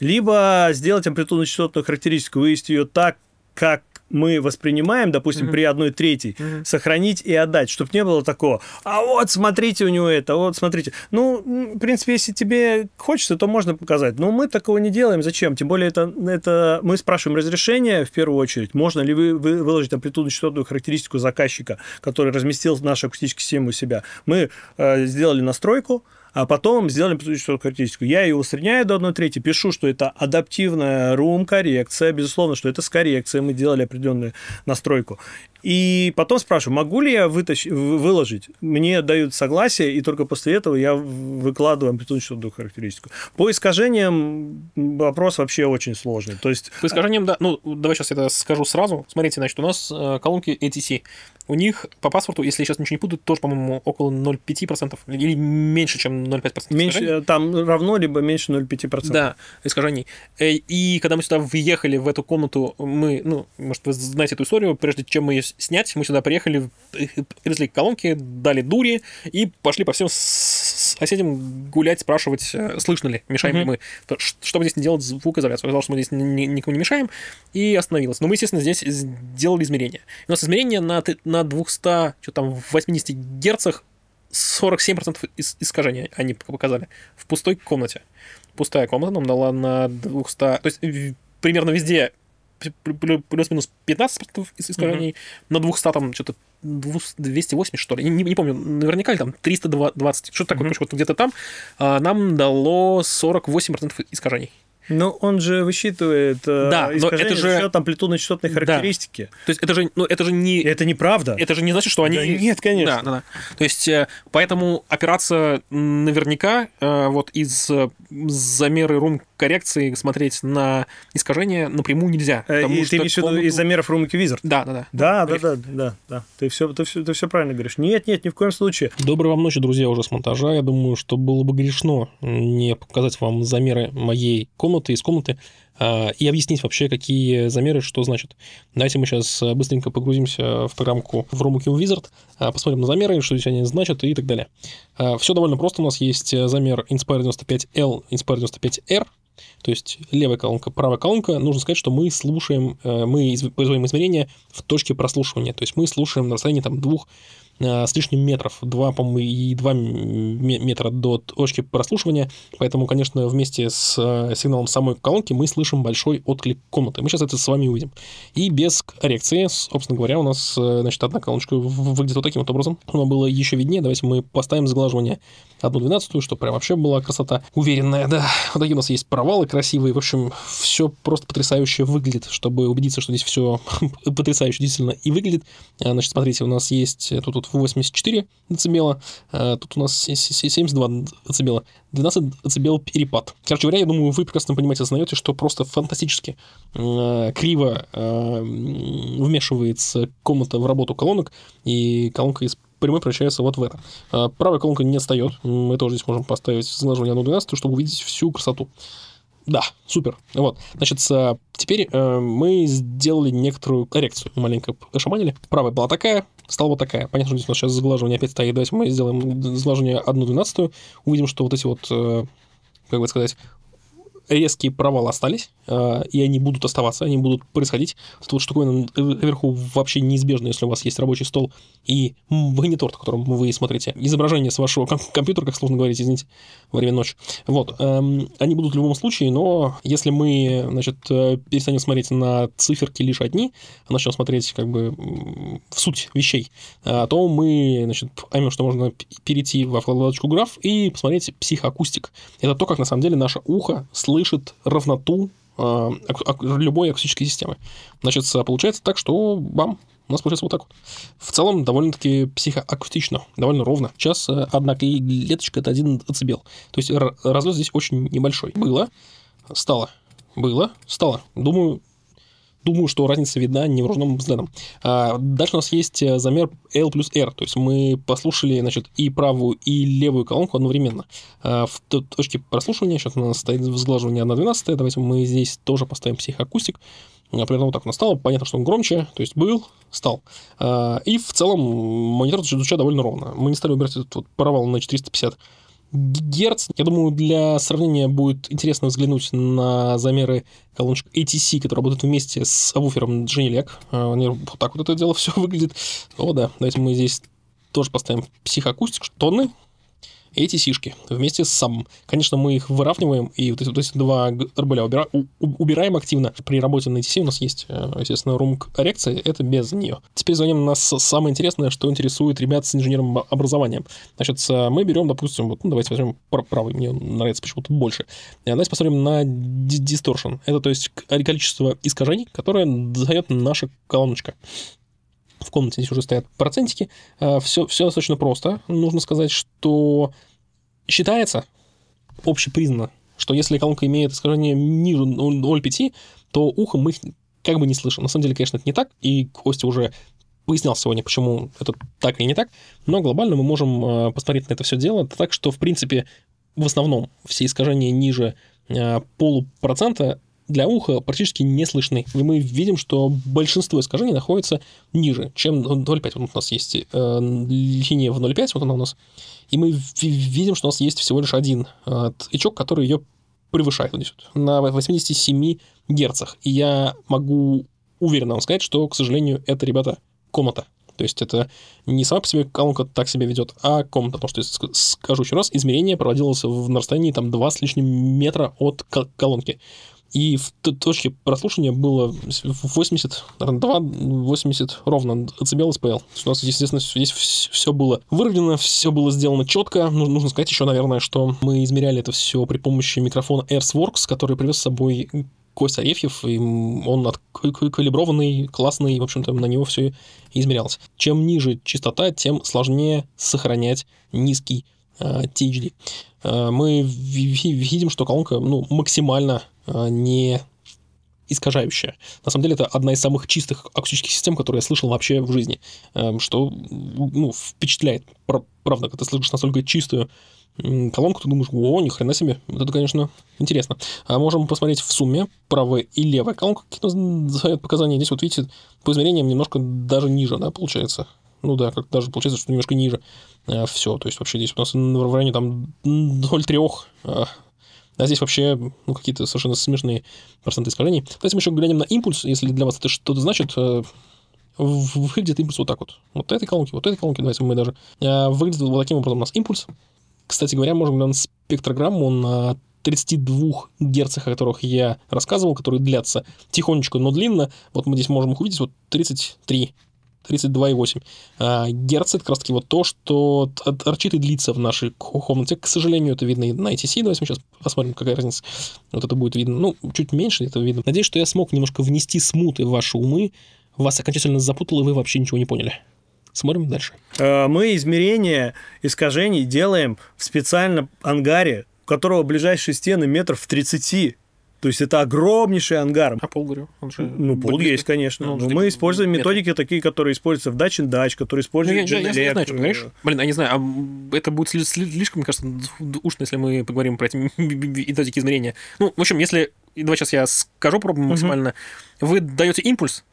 Либо сделать амплитудно-частотную характеристику, вывести ее так, как мы воспринимаем, допустим, mm-hmm. при одной третьей, mm-hmm. сохранить и отдать, чтобы не было такого, а вот смотрите у него это, вот смотрите. Ну, в принципе, если тебе хочется, то можно показать. Но мы такого не делаем, зачем? Тем более это, это мы спрашиваем разрешение в первую очередь, можно ли вы, вы выложить амплитудно-частотную характеристику заказчика, который разместил нашу акустическую систему у себя. Мы э, сделали настройку, а потом сделали предыдущую характеристику. Я ее усредняю до 1 трети, пишу, что это адаптивная рум-коррекция, безусловно, что это с коррекцией, мы делали определенную настройку. И потом спрашиваю, могу ли я вытащить, выложить? Мне дают согласие, и только после этого я выкладываю амплитудно характеристику. По искажениям вопрос вообще очень сложный. То есть... По а искажениям, да. Ну, давай сейчас я это скажу сразу. Смотрите, значит, у нас э, колонки ATC у них по паспорту, если я сейчас ничего не путаю, тоже, по-моему, около 0,5% или меньше, чем 0,5%. Меньше, там равно, либо меньше 0,5%. Да, искажений. Э, и когда мы сюда въехали, в эту комнату, мы, ну, может, вы знаете эту историю, прежде чем мы ее снять, мы сюда приехали, э, э, привезли колонки, дали дури и пошли по всем соседям гулять, спрашивать, э, слышно ли, мешаем mm-hmm. ли мы. Чтобы здесь не делать звукоизоляцию. Сказал, что мы здесь никому не мешаем, и остановилось. Но мы, естественно, здесь сделали измерение. У нас измерение на, на 200, что там, 80 герцах 47% искажения они показали в пустой комнате. Пустая комната нам дала на 200... То есть примерно везде плюс-минус 15% искажений, mm-hmm. на 200 там что-то 280, что ли, не, не помню, наверняка ли там 320, что-то такое, mm-hmm. где-то там, а, нам дало 48% искажений. Но ну, он же высчитывает э, да, но это же счет амплитудно-частотной характеристики. Да. То есть это же, ну, это же не... Это неправда. Это же не значит, что они... Да, нет, конечно. Да, да, да. То есть э, поэтому операция наверняка э, вот из замеры рум коррекции смотреть на искажение напрямую нельзя. Э, и ты имеешь в виду из замеров Room Wizard? Да, да, да. Да, да, да, да, да. Ты все, ты все, ты все правильно говоришь. Нет, нет, ни в коем случае. Доброй вам ночи, друзья, уже с монтажа. Я думаю, что было бы грешно не показать вам замеры моей комнаты из комнаты, а, и объяснить вообще, какие замеры, что значит. Давайте мы сейчас э, быстренько погрузимся в программку в Romu Wizard, а, посмотрим на замеры, что здесь они значат и так далее. А, Все довольно просто. У нас есть э, замер Inspire 95L, Inspire 95R, то есть левая колонка, правая колонка, нужно сказать, что мы слушаем, э, мы производим измерения в точке прослушивания, то есть мы слушаем на расстоянии там двух Э, с лишним метров, 2, по-моему, и 2 метра до точки прослушивания, поэтому, конечно, вместе с э, сигналом самой колонки мы слышим большой отклик комнаты. Мы сейчас это с вами увидим. И без коррекции, собственно говоря, у нас, э, значит, одна колоночка выглядит вот таким вот образом. Оно было еще виднее, давайте мы поставим сглаживание 1.12, чтобы прям вообще была красота уверенная, да. Вот такие у нас есть провалы красивые, в общем, все просто потрясающе выглядит, чтобы убедиться, что здесь все потрясающе действительно и выглядит. Значит, смотрите, у нас есть тут вот тут 84 децибела, э, тут у нас 72 децибела, 12 децибел перепад. Короче говоря, я думаю, вы прекрасно понимаете, знаете, что просто фантастически э, криво э, вмешивается комната в работу колонок, и колонка из прямой превращается вот в это. Правая колонка не отстает, мы тоже здесь можем поставить на 12, чтобы увидеть всю красоту. Да, супер. Вот. Значит, теперь мы сделали некоторую коррекцию. Маленько шаманили. Правая была такая, стала вот такая. Понятно, что здесь у нас сейчас заглаживание опять стоит. Давайте мы сделаем заглаживание 1 12 увидим, что вот эти вот, э, как бы сказать, резкие провалы остались, э, и они будут оставаться, они будут происходить. Тут штуковина э, наверху вообще неизбежно если у вас есть рабочий стол и монитор, на котором вы смотрите изображение с вашего ком- компьютера, как сложно говорить, извините, во время ночи. Вот. Эм, они будут в любом случае, но если мы, значит, э, перестанем смотреть на циферки лишь одни, а начнем смотреть как бы в суть вещей, то мы, значит, поймем, что можно перейти во вкладочку граф и посмотреть психоакустик. Это то, как на самом деле наше ухо слышит слышит равноту э, любой акустической системы. Значит, э, получается так, что бам, у нас получается вот так вот. В целом, довольно-таки психоакустично, довольно ровно. Сейчас э, одна клеточка – это один децибел. То есть разлет здесь очень небольшой. Было, стало, было, стало. Думаю, думаю, что разница видна невооруженным взглядом. А дальше у нас есть э, замер L плюс R, то есть мы послушали, значит, и правую, и левую колонку одновременно. А в точке прослушивания сейчас у нас стоит взглаживание 1 12 давайте мы здесь тоже поставим психоакустик. А, Примерно вот так у нас стало. Понятно, что он громче, то есть был, стал. А, и в целом монитор звучит довольно ровно. Мы не стали убирать этот вот провал на 450 Гц. Я думаю, для сравнения будет интересно взглянуть на замеры колоночек ATC, которые работают вместе с абуфером Genelec. Э, вот так вот это дело все выглядит. О, да, давайте мы здесь тоже поставим психоакустик, что тонны, эти сишки вместе с самым. Конечно, мы их выравниваем, и вот эти, вот эти два рубля убира, у, убираем активно. При работе на ETC у нас есть, э, естественно, румк коррекция это без нее. Теперь звоним нас самое интересное, что интересует ребят с инженерным образованием. Значит, мы берем, допустим, вот, ну, давайте возьмем правый, мне нравится почему-то больше. Э, давайте посмотрим на distortion. Это, то есть, количество искажений, которое дает наша колоночка в комнате здесь уже стоят процентики. Все, э, все достаточно просто. Нужно сказать, что считается, общепризнано, что если колонка имеет искажение ниже 0,5, то ухом мы их как бы не слышим. На самом деле, конечно, это не так, и Костя уже пояснял сегодня, почему это так или не так, но глобально мы можем э, посмотреть на это все дело так, что, в принципе, в основном все искажения ниже э, полупроцента для уха практически не слышны. И мы видим, что большинство искажений находится ниже, чем 0,5. Вот у нас есть э, линия в 0,5, вот она у нас. И мы видим, что у нас есть всего лишь один э, ячок, который ее превышает вот здесь вот, на 87 герцах. И я могу уверенно вам сказать, что, к сожалению, это, ребята, комната. То есть это не сама по себе колонка так себя ведет, а комната. Потому что, скажу еще раз, измерение проводилось в, на расстоянии там 2 с лишним метра от кол- колонки. И в точке прослушивания было 80, 2, 80 ровно децибел SPL. У нас, естественно, здесь все было выровнено, все было сделано четко. Ну, нужно, сказать еще, наверное, что мы измеряли это все при помощи микрофона AirSworks, который привез с собой Костя Арефьев, и он откалиброванный, классный, и, в общем-то, на него все измерялось. Чем ниже частота, тем сложнее сохранять низкий THD. Э, мы видим, что колонка ну, максимально э, не искажающая. На самом деле, это одна из самых чистых акустических систем, которые я слышал вообще в жизни, э, что ну, впечатляет. Правда, когда ты слышишь настолько чистую колонку, ты думаешь, о, ни хрена себе, вот это, конечно, интересно. А можем посмотреть в сумме правая и левая колонка, какие-то показания. Здесь, вот видите, по измерениям немножко даже ниже, да, получается ну да, как даже получается, что немножко ниже. Э, Все, то есть вообще здесь у нас в районе там 0,3, а, а здесь вообще ну, какие-то совершенно смешные проценты искажений. Давайте мы еще глянем на импульс, если для вас это что-то значит. Э, выглядит импульс вот так вот. Вот этой колонки, вот этой колонки, давайте мы даже... Э, выглядит вот таким образом у нас импульс. Кстати говоря, можем глянуть спектрограмму на 32 герцах, о которых я рассказывал, которые длятся тихонечко, но длинно. Вот мы здесь можем их увидеть, вот 33 32,8 Гц, это как раз таки вот то, что торчит и длится в нашей комнате. К сожалению, это видно и на ITC. Давайте мы сейчас посмотрим, какая разница. Вот это будет видно. Ну, чуть меньше это видно. Надеюсь, что я смог немножко внести смуты в ваши умы, вас окончательно запутал, и вы вообще ничего не поняли. Смотрим дальше. Э, мы измерения искажений делаем в специальном ангаре, у которого ближайшие стены метров в 30 то есть это огромнейший ангар. А пол, говорю, он же... Ну, пол близко. есть, конечно. но ну, ну, мы используем метод. методики такие, которые используются в дачин дач, которые используют ну, я, я, я, я не знаю, о чем Блин, я а не знаю, а это будет слишком, мне кажется, душно, если мы поговорим про эти методики измерения. Ну, в общем, если... Давай сейчас я скажу пробу максимально. Угу. Вы даете импульс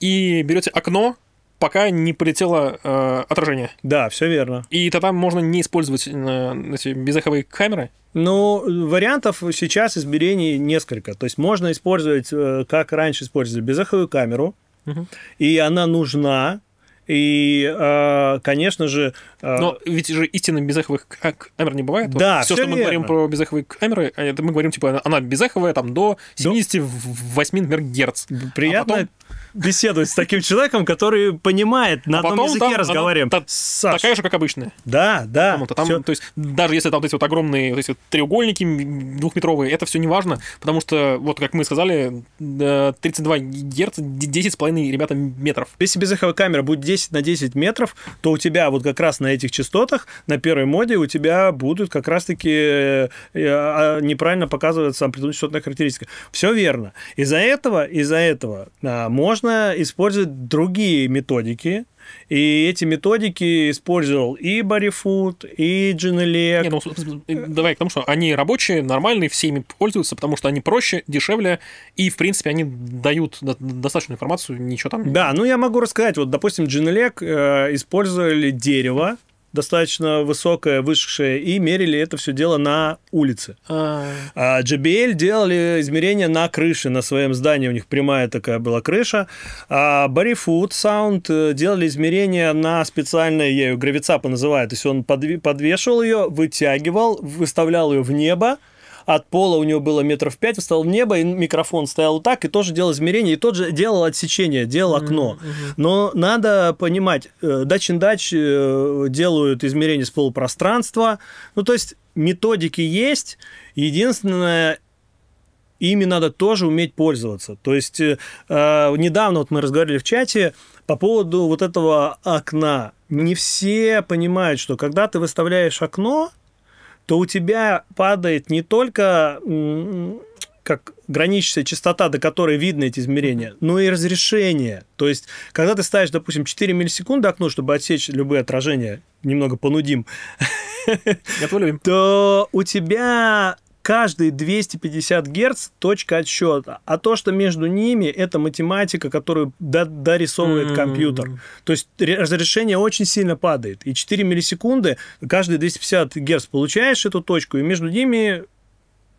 и берете окно пока не полетело э, отражение. Да, все верно. И тогда можно не использовать э, эти безэховые камеры? Ну, вариантов сейчас измерений несколько. То есть можно использовать, э, как раньше использовали, безэховую камеру, угу. и она нужна, и, э, конечно же... Но ведь же истинно безэховых а, камер не бывает. Да, все, все что верно. мы говорим про безэховые камеры, а это мы говорим, типа, она безэховая там до 78 ну, Гц. Приятно, а потом беседовать с таким человеком, который понимает, на а одном языке разговариваем. Она, та, такая же, как обычная. Да, да. Там, там, То есть даже если там вот эти вот огромные вот эти вот треугольники двухметровые, это все не важно, потому что, вот как мы сказали, 32 э, с половиной ребята, метров. Если без эховой камеры будет 10 на 10 метров, то у тебя вот как раз на этих частотах, на первой моде у тебя будут как раз-таки э, э, а, неправильно показываться амплитудно-частотная характеристика. Все верно. Из-за этого, из-за этого а, можно можно использовать другие методики, и эти методики использовал и Барифуд, и Джинелек. Ну, э, давай к тому, что они рабочие, нормальные, все ими пользуются, потому что они проще, дешевле, и, в принципе, они дают достаточную информацию, ничего там... Да, ну я могу рассказать, вот, допустим, Джинелек э, использовали дерево, достаточно высокая, высшее и мерили это все дело на улице. А... а JBL делали измерения на крыше, на своем здании, у них прямая такая была крыша. А Barry Food Sound э, делали измерения на специальной, я ее гравицапа называю, то есть он подвешивал ее, вытягивал, выставлял ее в небо, от пола у него было метров пять, встал в небо, и микрофон стоял вот так, и тоже делал измерения, и тот же делал отсечение, делал окно. Mm-hmm. Но надо понимать, дач-дач э, э, делают измерения с полупространства, ну, то есть методики есть, единственное, ими надо тоже уметь пользоваться. То есть э, недавно вот мы разговаривали в чате по поводу вот этого окна. Не все понимают, что когда ты выставляешь окно, то у тебя падает не только как граничная частота, до которой видно эти измерения, но и разрешение. То есть, когда ты ставишь, допустим, 4 миллисекунды окно, чтобы отсечь любые отражения, немного понудим, то у тебя каждые 250 Гц точка отсчета. А то, что между ними, это математика, которую дорисовывает mm-hmm. компьютер. То есть разрешение очень сильно падает. И 4 миллисекунды, каждые 250 Гц получаешь эту точку, и между ними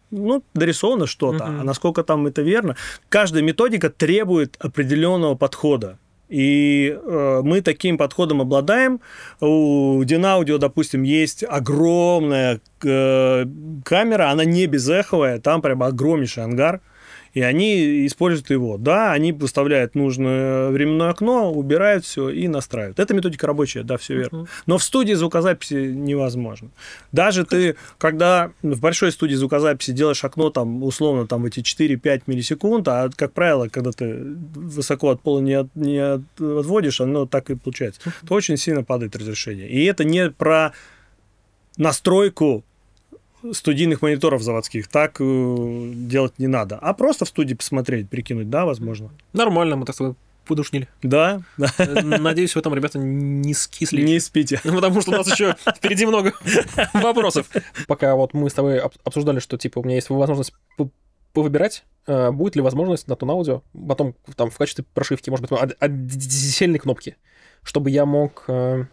ну, дорисовано что-то. Mm-hmm. А насколько там это верно? Каждая методика требует определенного подхода. И э, мы таким подходом обладаем. У Динаудио, допустим, есть огромная э, камера, она не безэховая, там прям огромнейший ангар – и они используют его. Да, они выставляют нужное временное окно, убирают все и настраивают. Это методика рабочая, да, все верно. Но в студии звукозаписи невозможно. Даже ты, когда в большой студии звукозаписи делаешь окно, там, условно, там эти 4-5 миллисекунд, а, как правило, когда ты высоко от пола не, от, не от, отводишь, оно так и получается, то очень сильно падает разрешение. И это не про настройку студийных мониторов заводских. Так э, делать не надо. А просто в студии посмотреть, прикинуть, да, возможно. Нормально, мы так с тобой подушнили. Да. Э, надеюсь, в этом, ребята, не скисли. Не спите. Ну, потому что у нас еще впереди много вопросов. Пока вот мы с тобой обсуждали, что, типа, у меня есть возможность повыбирать, э, будет ли возможность на тон аудио потом там в качестве прошивки, может быть, отдельной кнопки, чтобы я мог э,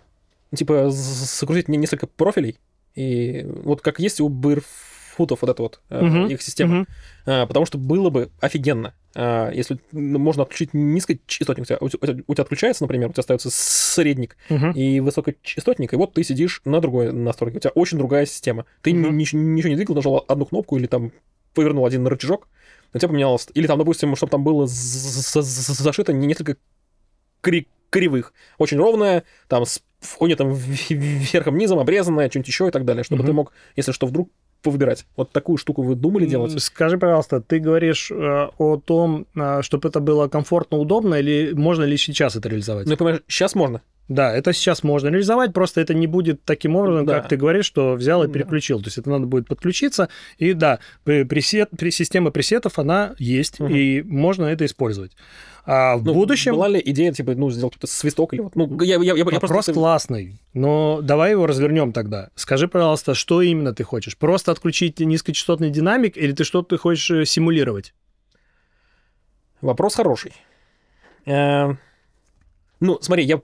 типа загрузить мне несколько профилей, и вот как есть у Бирфутов вот эта вот угу. их система. Угу. потому что было бы офигенно, а, если ну, можно отключить низкочастотник. У тебя, у, тебя, у тебя отключается, например, у тебя остается средник угу. и высокочастотник, и вот ты сидишь на другой настройке. У тебя очень другая система. Ты угу. ни, ничего не двигал, нажал одну кнопку или там повернул один рычажок, у тебя поменялось. Или там, допустим, чтобы там было зашито несколько кривых. Очень ровная, там с в там верхом, низом, обрезанное, что-нибудь еще и так далее, чтобы угу. ты мог, если что, вдруг повыбирать. Вот такую штуку вы думали делать? Скажи, пожалуйста, ты говоришь э, о том, э, чтобы это было комфортно, удобно, или можно ли сейчас это реализовать? Ну, понимаешь, сейчас можно. Да, это сейчас можно реализовать, просто это не будет таким образом, да. как ты говоришь, что взял и переключил. Да. То есть это надо будет подключиться. И да, пресет, система пресетов, она есть, угу. и можно это использовать. А в ну, будущем... Была ли идея, типа, ну, сделать какой-то свисток или вот... Ну, я, я, я, Вопрос я просто... классный, но давай его развернем тогда. Скажи, пожалуйста, что именно ты хочешь? Просто отключить низкочастотный динамик или ты что-то хочешь э, симулировать? Вопрос хороший. Э, ну, смотри, я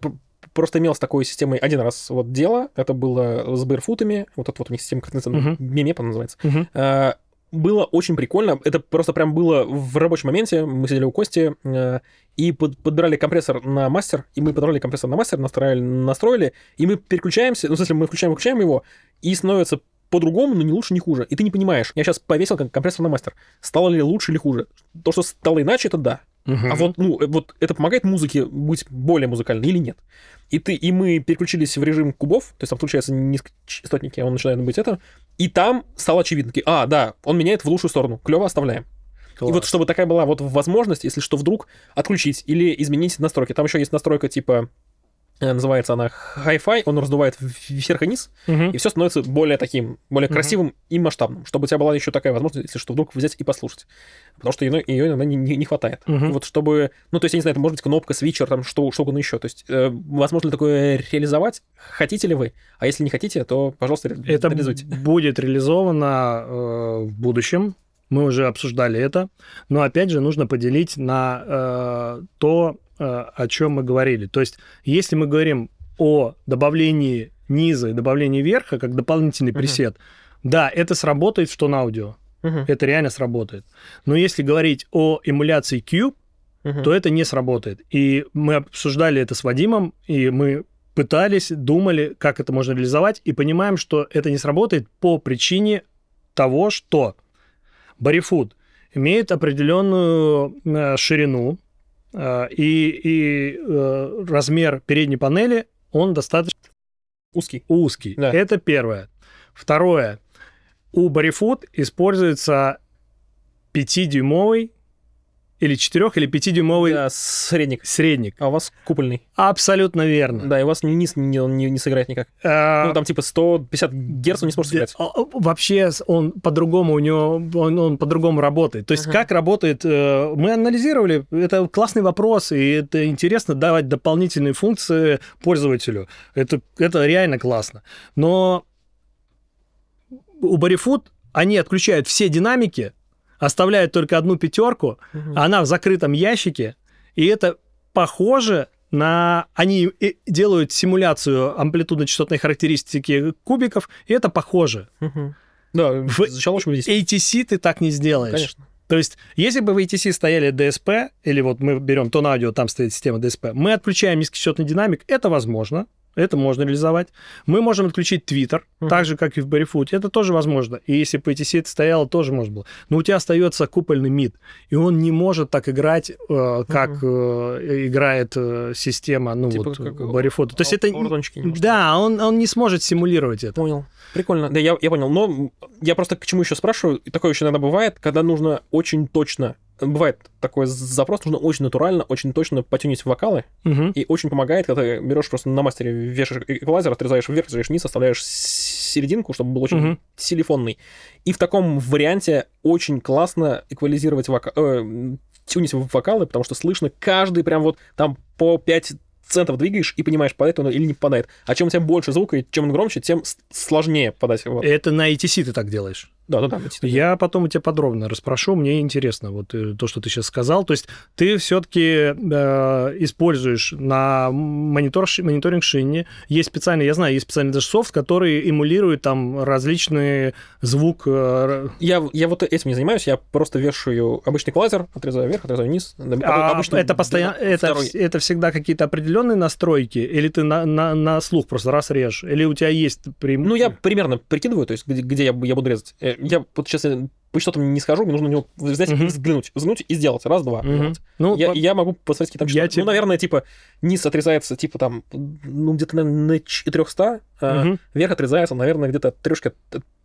просто имел с такой системой один раз вот дело. Это было с бэрфутами. Вот это вот у них система, как называется, uh-huh. мемепа называется. Uh-huh. Было очень прикольно. Это просто прям было в рабочем моменте. Мы сидели у Кости а, и под, подбирали компрессор на мастер, и мы подобрали компрессор на мастер, настроили, настроили, и мы переключаемся, ну, в смысле, мы включаем-выключаем его, и становится по-другому, но не лучше, не хуже. И ты не понимаешь. Я сейчас повесил компрессор на мастер. Стало ли лучше или хуже? То, что стало иначе, это да. Угу. А вот, ну, э, вот это помогает музыке быть более музыкальной или нет? И ты, и мы переключились в режим кубов, то есть там включаются низкочастотники, а он начинает быть это, и там стало очевидно, а, да, он меняет в лучшую сторону, клево оставляем. Класс. И вот чтобы такая была вот возможность, если что, вдруг отключить или изменить настройки. Там еще есть настройка типа Э, называется она Hi-Fi, он раздувает вверх и вниз угу. и все становится более таким, более угу. красивым и масштабным, чтобы у тебя была еще такая возможность, если что, вдруг взять и послушать. Потому что ее, ее иногда не, не, не хватает. Угу. Вот чтобы. Ну, то есть, я не знаю, это может быть кнопка, свитчер, там что, что угодно еще. То есть, э, возможно ли такое реализовать? Хотите ли вы? А если не хотите, то, пожалуйста, это реализуйте. Будет реализовано э, в будущем. Мы уже обсуждали это. Но опять же, нужно поделить на э, то Э, о чем мы говорили. То есть, если мы говорим о добавлении низа и добавлении верха как дополнительный uh-huh. пресет, да, это сработает что на аудио. Uh-huh. Это реально сработает. Но если говорить о эмуляции Q, uh-huh. то это не сработает. И мы обсуждали это с Вадимом, и мы пытались, думали, как это можно реализовать, и понимаем, что это не сработает по причине того, что барифуд имеет определенную э, ширину, Э, и, и э, размер передней панели, он достаточно узкий. Узкий. Да. Это первое. Второе. У Barefoot используется 5-дюймовый или 4 или 5 дюймовый да, средник. Средник. А у вас купольный. Абсолютно верно. Да, и у вас низ не, не, не сыграет никак. А... Ну, там типа 150 герц он не сможет сыграть. А, вообще он по-другому у него, он, он по-другому работает. То есть uh как работает, э, мы анализировали, это классный вопрос, и это интересно давать дополнительные функции пользователю. Это, это реально классно. Но у Барифуд они отключают все динамики, оставляют только одну пятерку, угу. она в закрытом ящике, и это похоже на... Они делают симуляцию амплитудно-частотной характеристики кубиков, и это похоже. Угу. Да, в ATC ты так не сделаешь. Конечно. То есть, если бы в ATC стояли DSP, или вот мы берем тон аудио, там стоит система DSP, мы отключаем низкочастотный динамик, это возможно, это можно реализовать. Мы можем отключить Twitter, uh-huh. так же, как и в Барифуте. Это тоже возможно. И если по ETC это стояло, тоже можно было. Но у тебя остается купольный мид, и он не может так играть, э, как uh-huh. э, играет э, система ну, типа вот, как э, Барифута. То есть это... Да, он, он не сможет симулировать это. Понял. Прикольно. Да, я, я понял. Но я просто к чему еще спрашиваю. Такое еще иногда бывает, когда нужно очень точно бывает такой запрос, нужно очень натурально, очень точно потюнить вокалы, угу. и очень помогает, когда ты берешь просто на мастере, вешаешь эквалайзер, отрезаешь вверх, отрезаешь вниз, оставляешь серединку, чтобы был очень угу. телефонный. И в таком варианте очень классно эквализировать вокал, э, тюнить вокалы, потому что слышно каждый прям вот там по 5 центов двигаешь и понимаешь, подает он или не падает. А чем у тебя больше звука и чем он громче, тем сложнее подать. Вот. Это на ETC ты так делаешь? Да, да, да. Я потом у тебя подробно расспрошу. Мне интересно вот э, то, что ты сейчас сказал. То есть ты все-таки э, используешь на монитор, мониторинг шине. Есть специальный, я знаю, есть специальный даже софт, который эмулирует там различные звук. Э... Я, я вот этим не занимаюсь. Я просто вешаю обычный клазер, отрезаю вверх, отрезаю вниз. Э, а обычный... это постоянно, это, это всегда какие-то определенные настройки, или ты на, на, на слух просто раз режешь, или у тебя есть прям... Ну я э примерно прикидываю, то есть где, где я, я буду резать я вот сейчас по что-то не схожу, мне нужно на него взять, угу. взглянуть, взглянуть и сделать. Раз, два. Угу. Вот. Ну, я, по... я могу посмотреть какие-то я тебе... Ну, наверное, типа, низ отрезается, типа, там, ну, где-то, наверное, на 400, угу. а верх отрезается, наверное, где-то трешка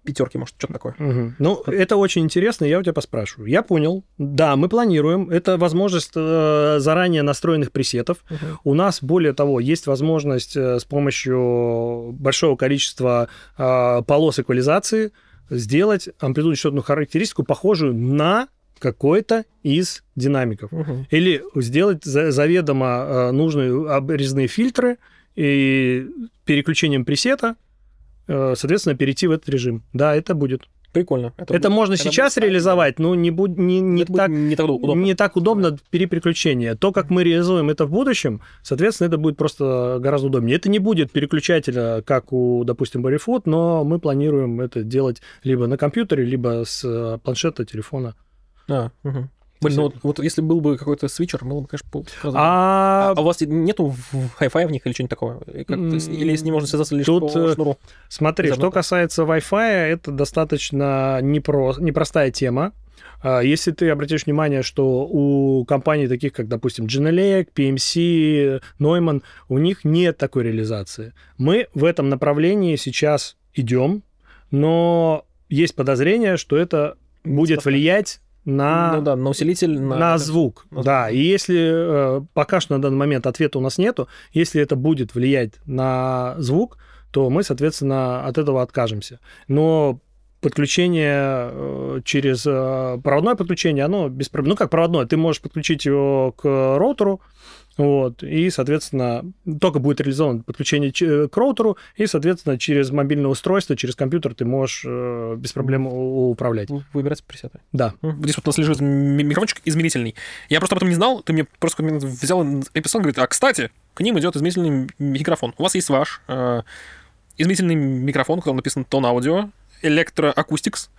пятерки, может, что-то такое. Угу. Ну, это... это очень интересно, я у тебя поспрашиваю. Я понял. Да, мы планируем. Это возможность э, заранее настроенных пресетов. Угу. У нас, более того, есть возможность э, с помощью большого количества э, полос эквализации сделать еще одну характеристику, похожую на какой-то из динамиков. Угу. Или сделать заведомо э, нужные обрезные фильтры и переключением пресета, э, соответственно, перейти в этот режим. Да, это будет. Прикольно. Это, это можно это сейчас будет... реализовать, но не, буд... не, не, это так, не, так удобно. не так удобно да. переключение. То, как мы реализуем это в будущем, соответственно, это будет просто гораздо удобнее. Это не будет переключателя, как у, допустим, Bodyfoot, но мы планируем это делать либо на компьютере, либо с э, планшета, телефона. А, угу. Блин, ну вот, вот если был бы какой-то свитчер, было бы, конечно, сразу... а... а у вас нету Wi-Fi в них или что-нибудь такое? Или с ним можно связаться лишь Тут, по э, шнуру? Смотри, что касается Wi-Fi, это достаточно непро... непростая тема. А, если ты обратишь внимание, что у компаний таких, как, допустим, Genelec, PMC, Neumann, у них нет такой реализации. Мы в этом направлении сейчас идем, но есть подозрение, что это будет влиять на, ну, да, на усилитель, на, на звук. На... Да, и если э, пока что на данный момент ответа у нас нету, если это будет влиять на звук, то мы, соответственно, от этого откажемся. Но подключение э, через э, проводное подключение, оно без проблем. Ну, как проводное, ты можешь подключить его к роутеру, вот. И, соответственно, только будет реализовано подключение э, к роутеру, и, соответственно, через мобильное устройство, через компьютер ты можешь э, без проблем управлять. Выбирать пресеты. Да. Здесь вот у нас лежит микрофончик измерительный. Я просто об этом не знал, ты мне просто взял эпизод и говорит, а, кстати, к ним идет измерительный микрофон. У вас есть ваш э, измерительный микрофон, в котором написан тон аудио, электроакустикс,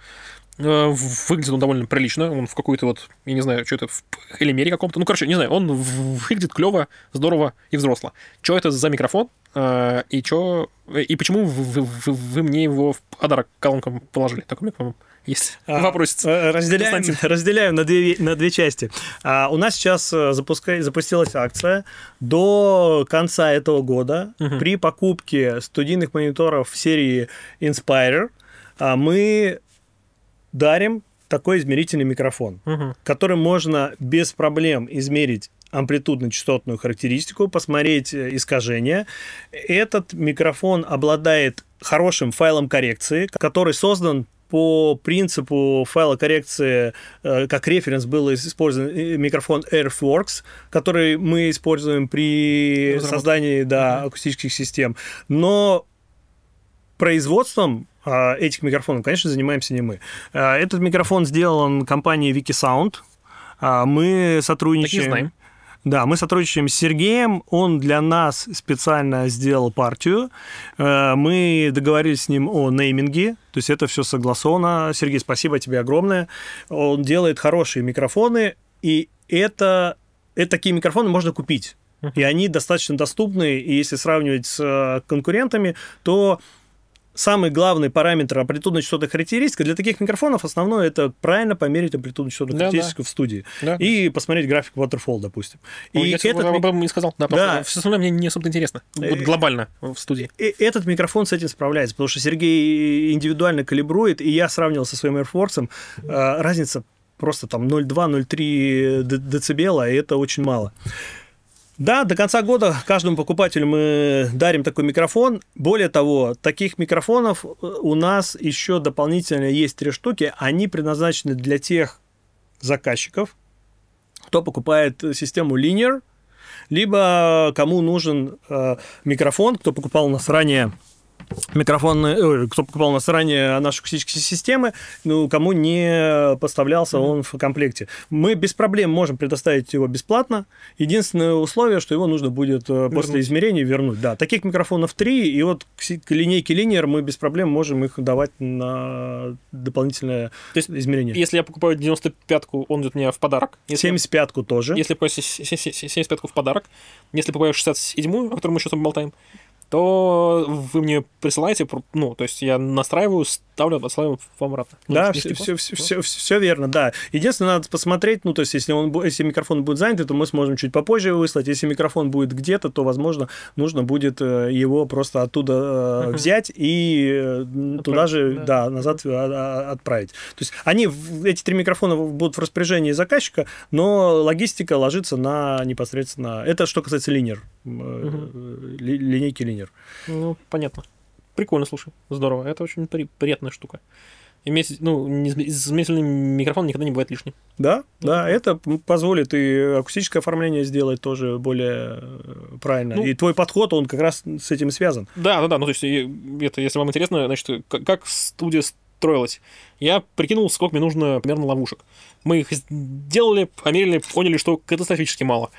Э, выглядит он довольно прилично, он в какой-то вот, я не знаю, что это, в элемере каком-то. Ну, короче, не знаю, он выглядит клево, здорово и взросло. Что это за микрофон? Э, и чё, э, и почему вы, вы, вы мне его в подарок колонкам положили? Такой микрофон если а, вопросится. Разделяем, разделяем на, две, на две части. А, у нас сейчас запуска, запустилась акция. До конца этого года угу. при покупке студийных мониторов серии Inspire а, мы дарим такой измерительный микрофон, угу. которым можно без проблем измерить амплитудно-частотную характеристику, посмотреть э, искажения. Этот микрофон обладает хорошим файлом коррекции, который создан по принципу файла коррекции э, как референс был использован э, микрофон Earthworks, который мы используем при Разработка. создании да, акустических систем. Но производством а, этих микрофонов, конечно, занимаемся не мы. А, этот микрофон сделан компанией Wikisound. А, мы сотрудничаем... Так знаем. Да, мы сотрудничаем с Сергеем, он для нас специально сделал партию, мы договорились с ним о нейминге, то есть это все согласовано. Сергей, спасибо тебе огромное. Он делает хорошие микрофоны, и это, это такие микрофоны можно купить. И они достаточно доступны, и если сравнивать с э, конкурентами, то самый главный параметр амплитудно-частотной характеристики для таких микрофонов основное это правильно померить амплитудно-частотную да, характеристику да. в студии да. и посмотреть график waterfall, допустим. и я этот... об этом не сказал. Да, да. Все остальное мне не особо интересно. Э, вот глобально в студии. И э, этот микрофон с этим справляется, потому что Сергей индивидуально калибрует, и я сравнивал со своим Air Airforce, э, разница просто там 0,2-0,3 децибела, и это очень мало. Да, до конца года каждому покупателю мы дарим такой микрофон. Более того, таких микрофонов э, у нас еще дополнительно есть три штуки. Они предназначены для тех заказчиков, кто покупает систему Linear, либо кому нужен э, микрофон, кто покупал у нас ранее микрофон, э, кто покупал у нас ранее а нашу акустические системы, ну, кому не поставлялся mm-hmm. он в комплекте. Мы без проблем можем предоставить его бесплатно. Единственное условие, что его нужно будет э, вернуть. после измерения вернуть. Да, таких микрофонов три, и вот к линейке линер мы без проблем можем их давать на дополнительное То есть, измерение. Если я покупаю 95-ку, он идет мне в подарок. Если 75-ку тоже. Если покупаю 75-ку в подарок, если покупаю 67-ю, о которой мы сейчас болтаем, то вы мне присылаете, ну, то есть я настраиваю ставлю, посылаю вам обратно. Ну, да, все, все, все, все, все верно, да. Единственное, надо посмотреть, ну, то есть, если, он, если микрофон будет занят, то мы сможем чуть попозже его выслать. Если микрофон будет где-то, то, возможно, нужно будет э, его просто оттуда э, взять и э, отправить, туда же, да, да назад э, а, отправить. То есть, они, эти три микрофона будут в распоряжении заказчика, но логистика ложится на непосредственно... Это что касается линер, угу. линейки линер. Ну, понятно. Прикольно, слушай, здорово. Это очень при- приятная штука. И вместе, ну, измерительный микрофон никогда не бывает лишним. Да, да, да, это позволит и акустическое оформление сделать тоже более э, правильно. Ну, и твой подход, он как раз с этим связан. Да, да, да. Ну, то есть, это, если вам интересно, значит, как студия строилась, я прикинул, сколько мне нужно примерно ловушек. Мы их сделали, померили, поняли, что катастрофически мало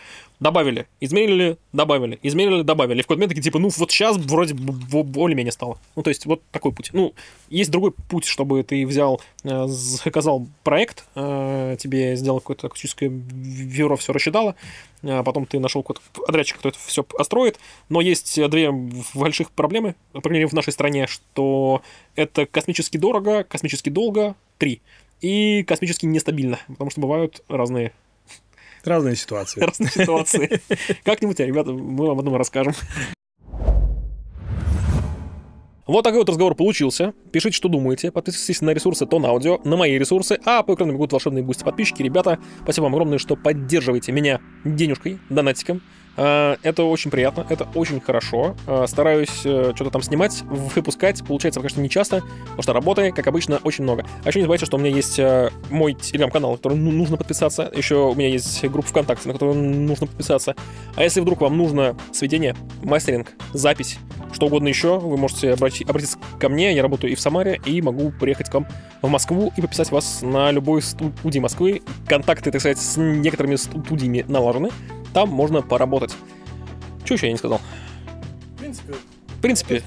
добавили, измерили, добавили, измерили, добавили. И в какой-то момент такие, типа, ну вот сейчас вроде более-менее стало. Ну, то есть вот такой путь. Ну, есть другой путь, чтобы ты взял, э, заказал проект, э, тебе сделал какое-то акустическое бюро, все рассчитало, э, потом ты нашел какой-то подрядчик, кто это все построит. Но есть две больших проблемы, например, в нашей стране, что это космически дорого, космически долго, три. И космически нестабильно, потому что бывают разные Разные ситуации. Разные ситуации. Как-нибудь, а, ребята, мы вам об этом расскажем. Вот такой вот разговор получился. Пишите, что думаете. Подписывайтесь на ресурсы Тон Аудио, на мои ресурсы, а по экрану бегут волшебные бусти подписчики. Ребята, спасибо вам огромное, что поддерживаете меня денежкой, донатиком. Э, это очень приятно, это очень хорошо. Э, стараюсь э, что-то там снимать, выпускать. Получается, конечно, не часто, потому что работы, как обычно, очень много. А еще не забывайте, что у меня есть мой телеграм-канал, на который нужно подписаться. Еще у меня есть группа ВКонтакте, на которую нужно подписаться. А если вдруг вам нужно сведение, мастеринг, запись, что угодно еще, вы можете обрати- обратиться ко мне. Я работаю и в Самаре, и могу приехать к вам в Москву и подписать вас на любой студии Москвы. Контакты, так сказать, с некоторыми студиями налажены. Там можно поработать. Чего еще я не сказал? В принципе. В принципе.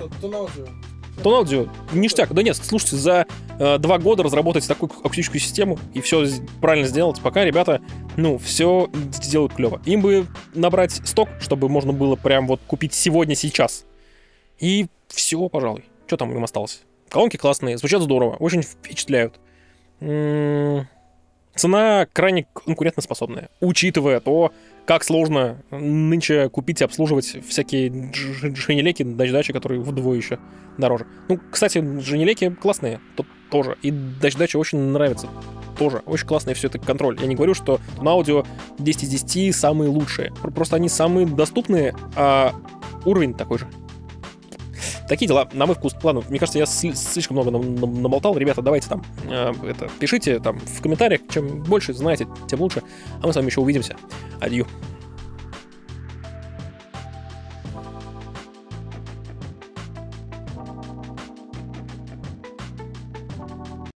Тоналдио, ништяк. Да нет, слушайте, за э, два года разработать такую акустическую систему и все правильно сделать, пока ребята, ну, все делают клево. Им бы набрать сток, чтобы можно было прям вот купить сегодня, сейчас. И все, пожалуй. Что там им осталось? Колонки классные, звучат здорово, очень впечатляют. М м-м, -м -м. Цена крайне конкурентоспособная, учитывая то, как сложно нынче купить и обслуживать всякие дженелеки, дачдачи, которые вдвое еще дороже. Ну, кстати, дженелеки классные, тут тоже. И дачдача очень нравится, тоже. Очень классный все это контроль. Я не говорю, что на аудио 10 из 10 самые лучшие. Просто они самые доступные, а уровень такой же. Такие дела, на мой вкус. Ладно, мне кажется, я слишком много намолтал. Ребята, давайте там, э, это, пишите там в комментариях. Чем больше знаете, тем лучше. А мы с вами еще увидимся. Адью.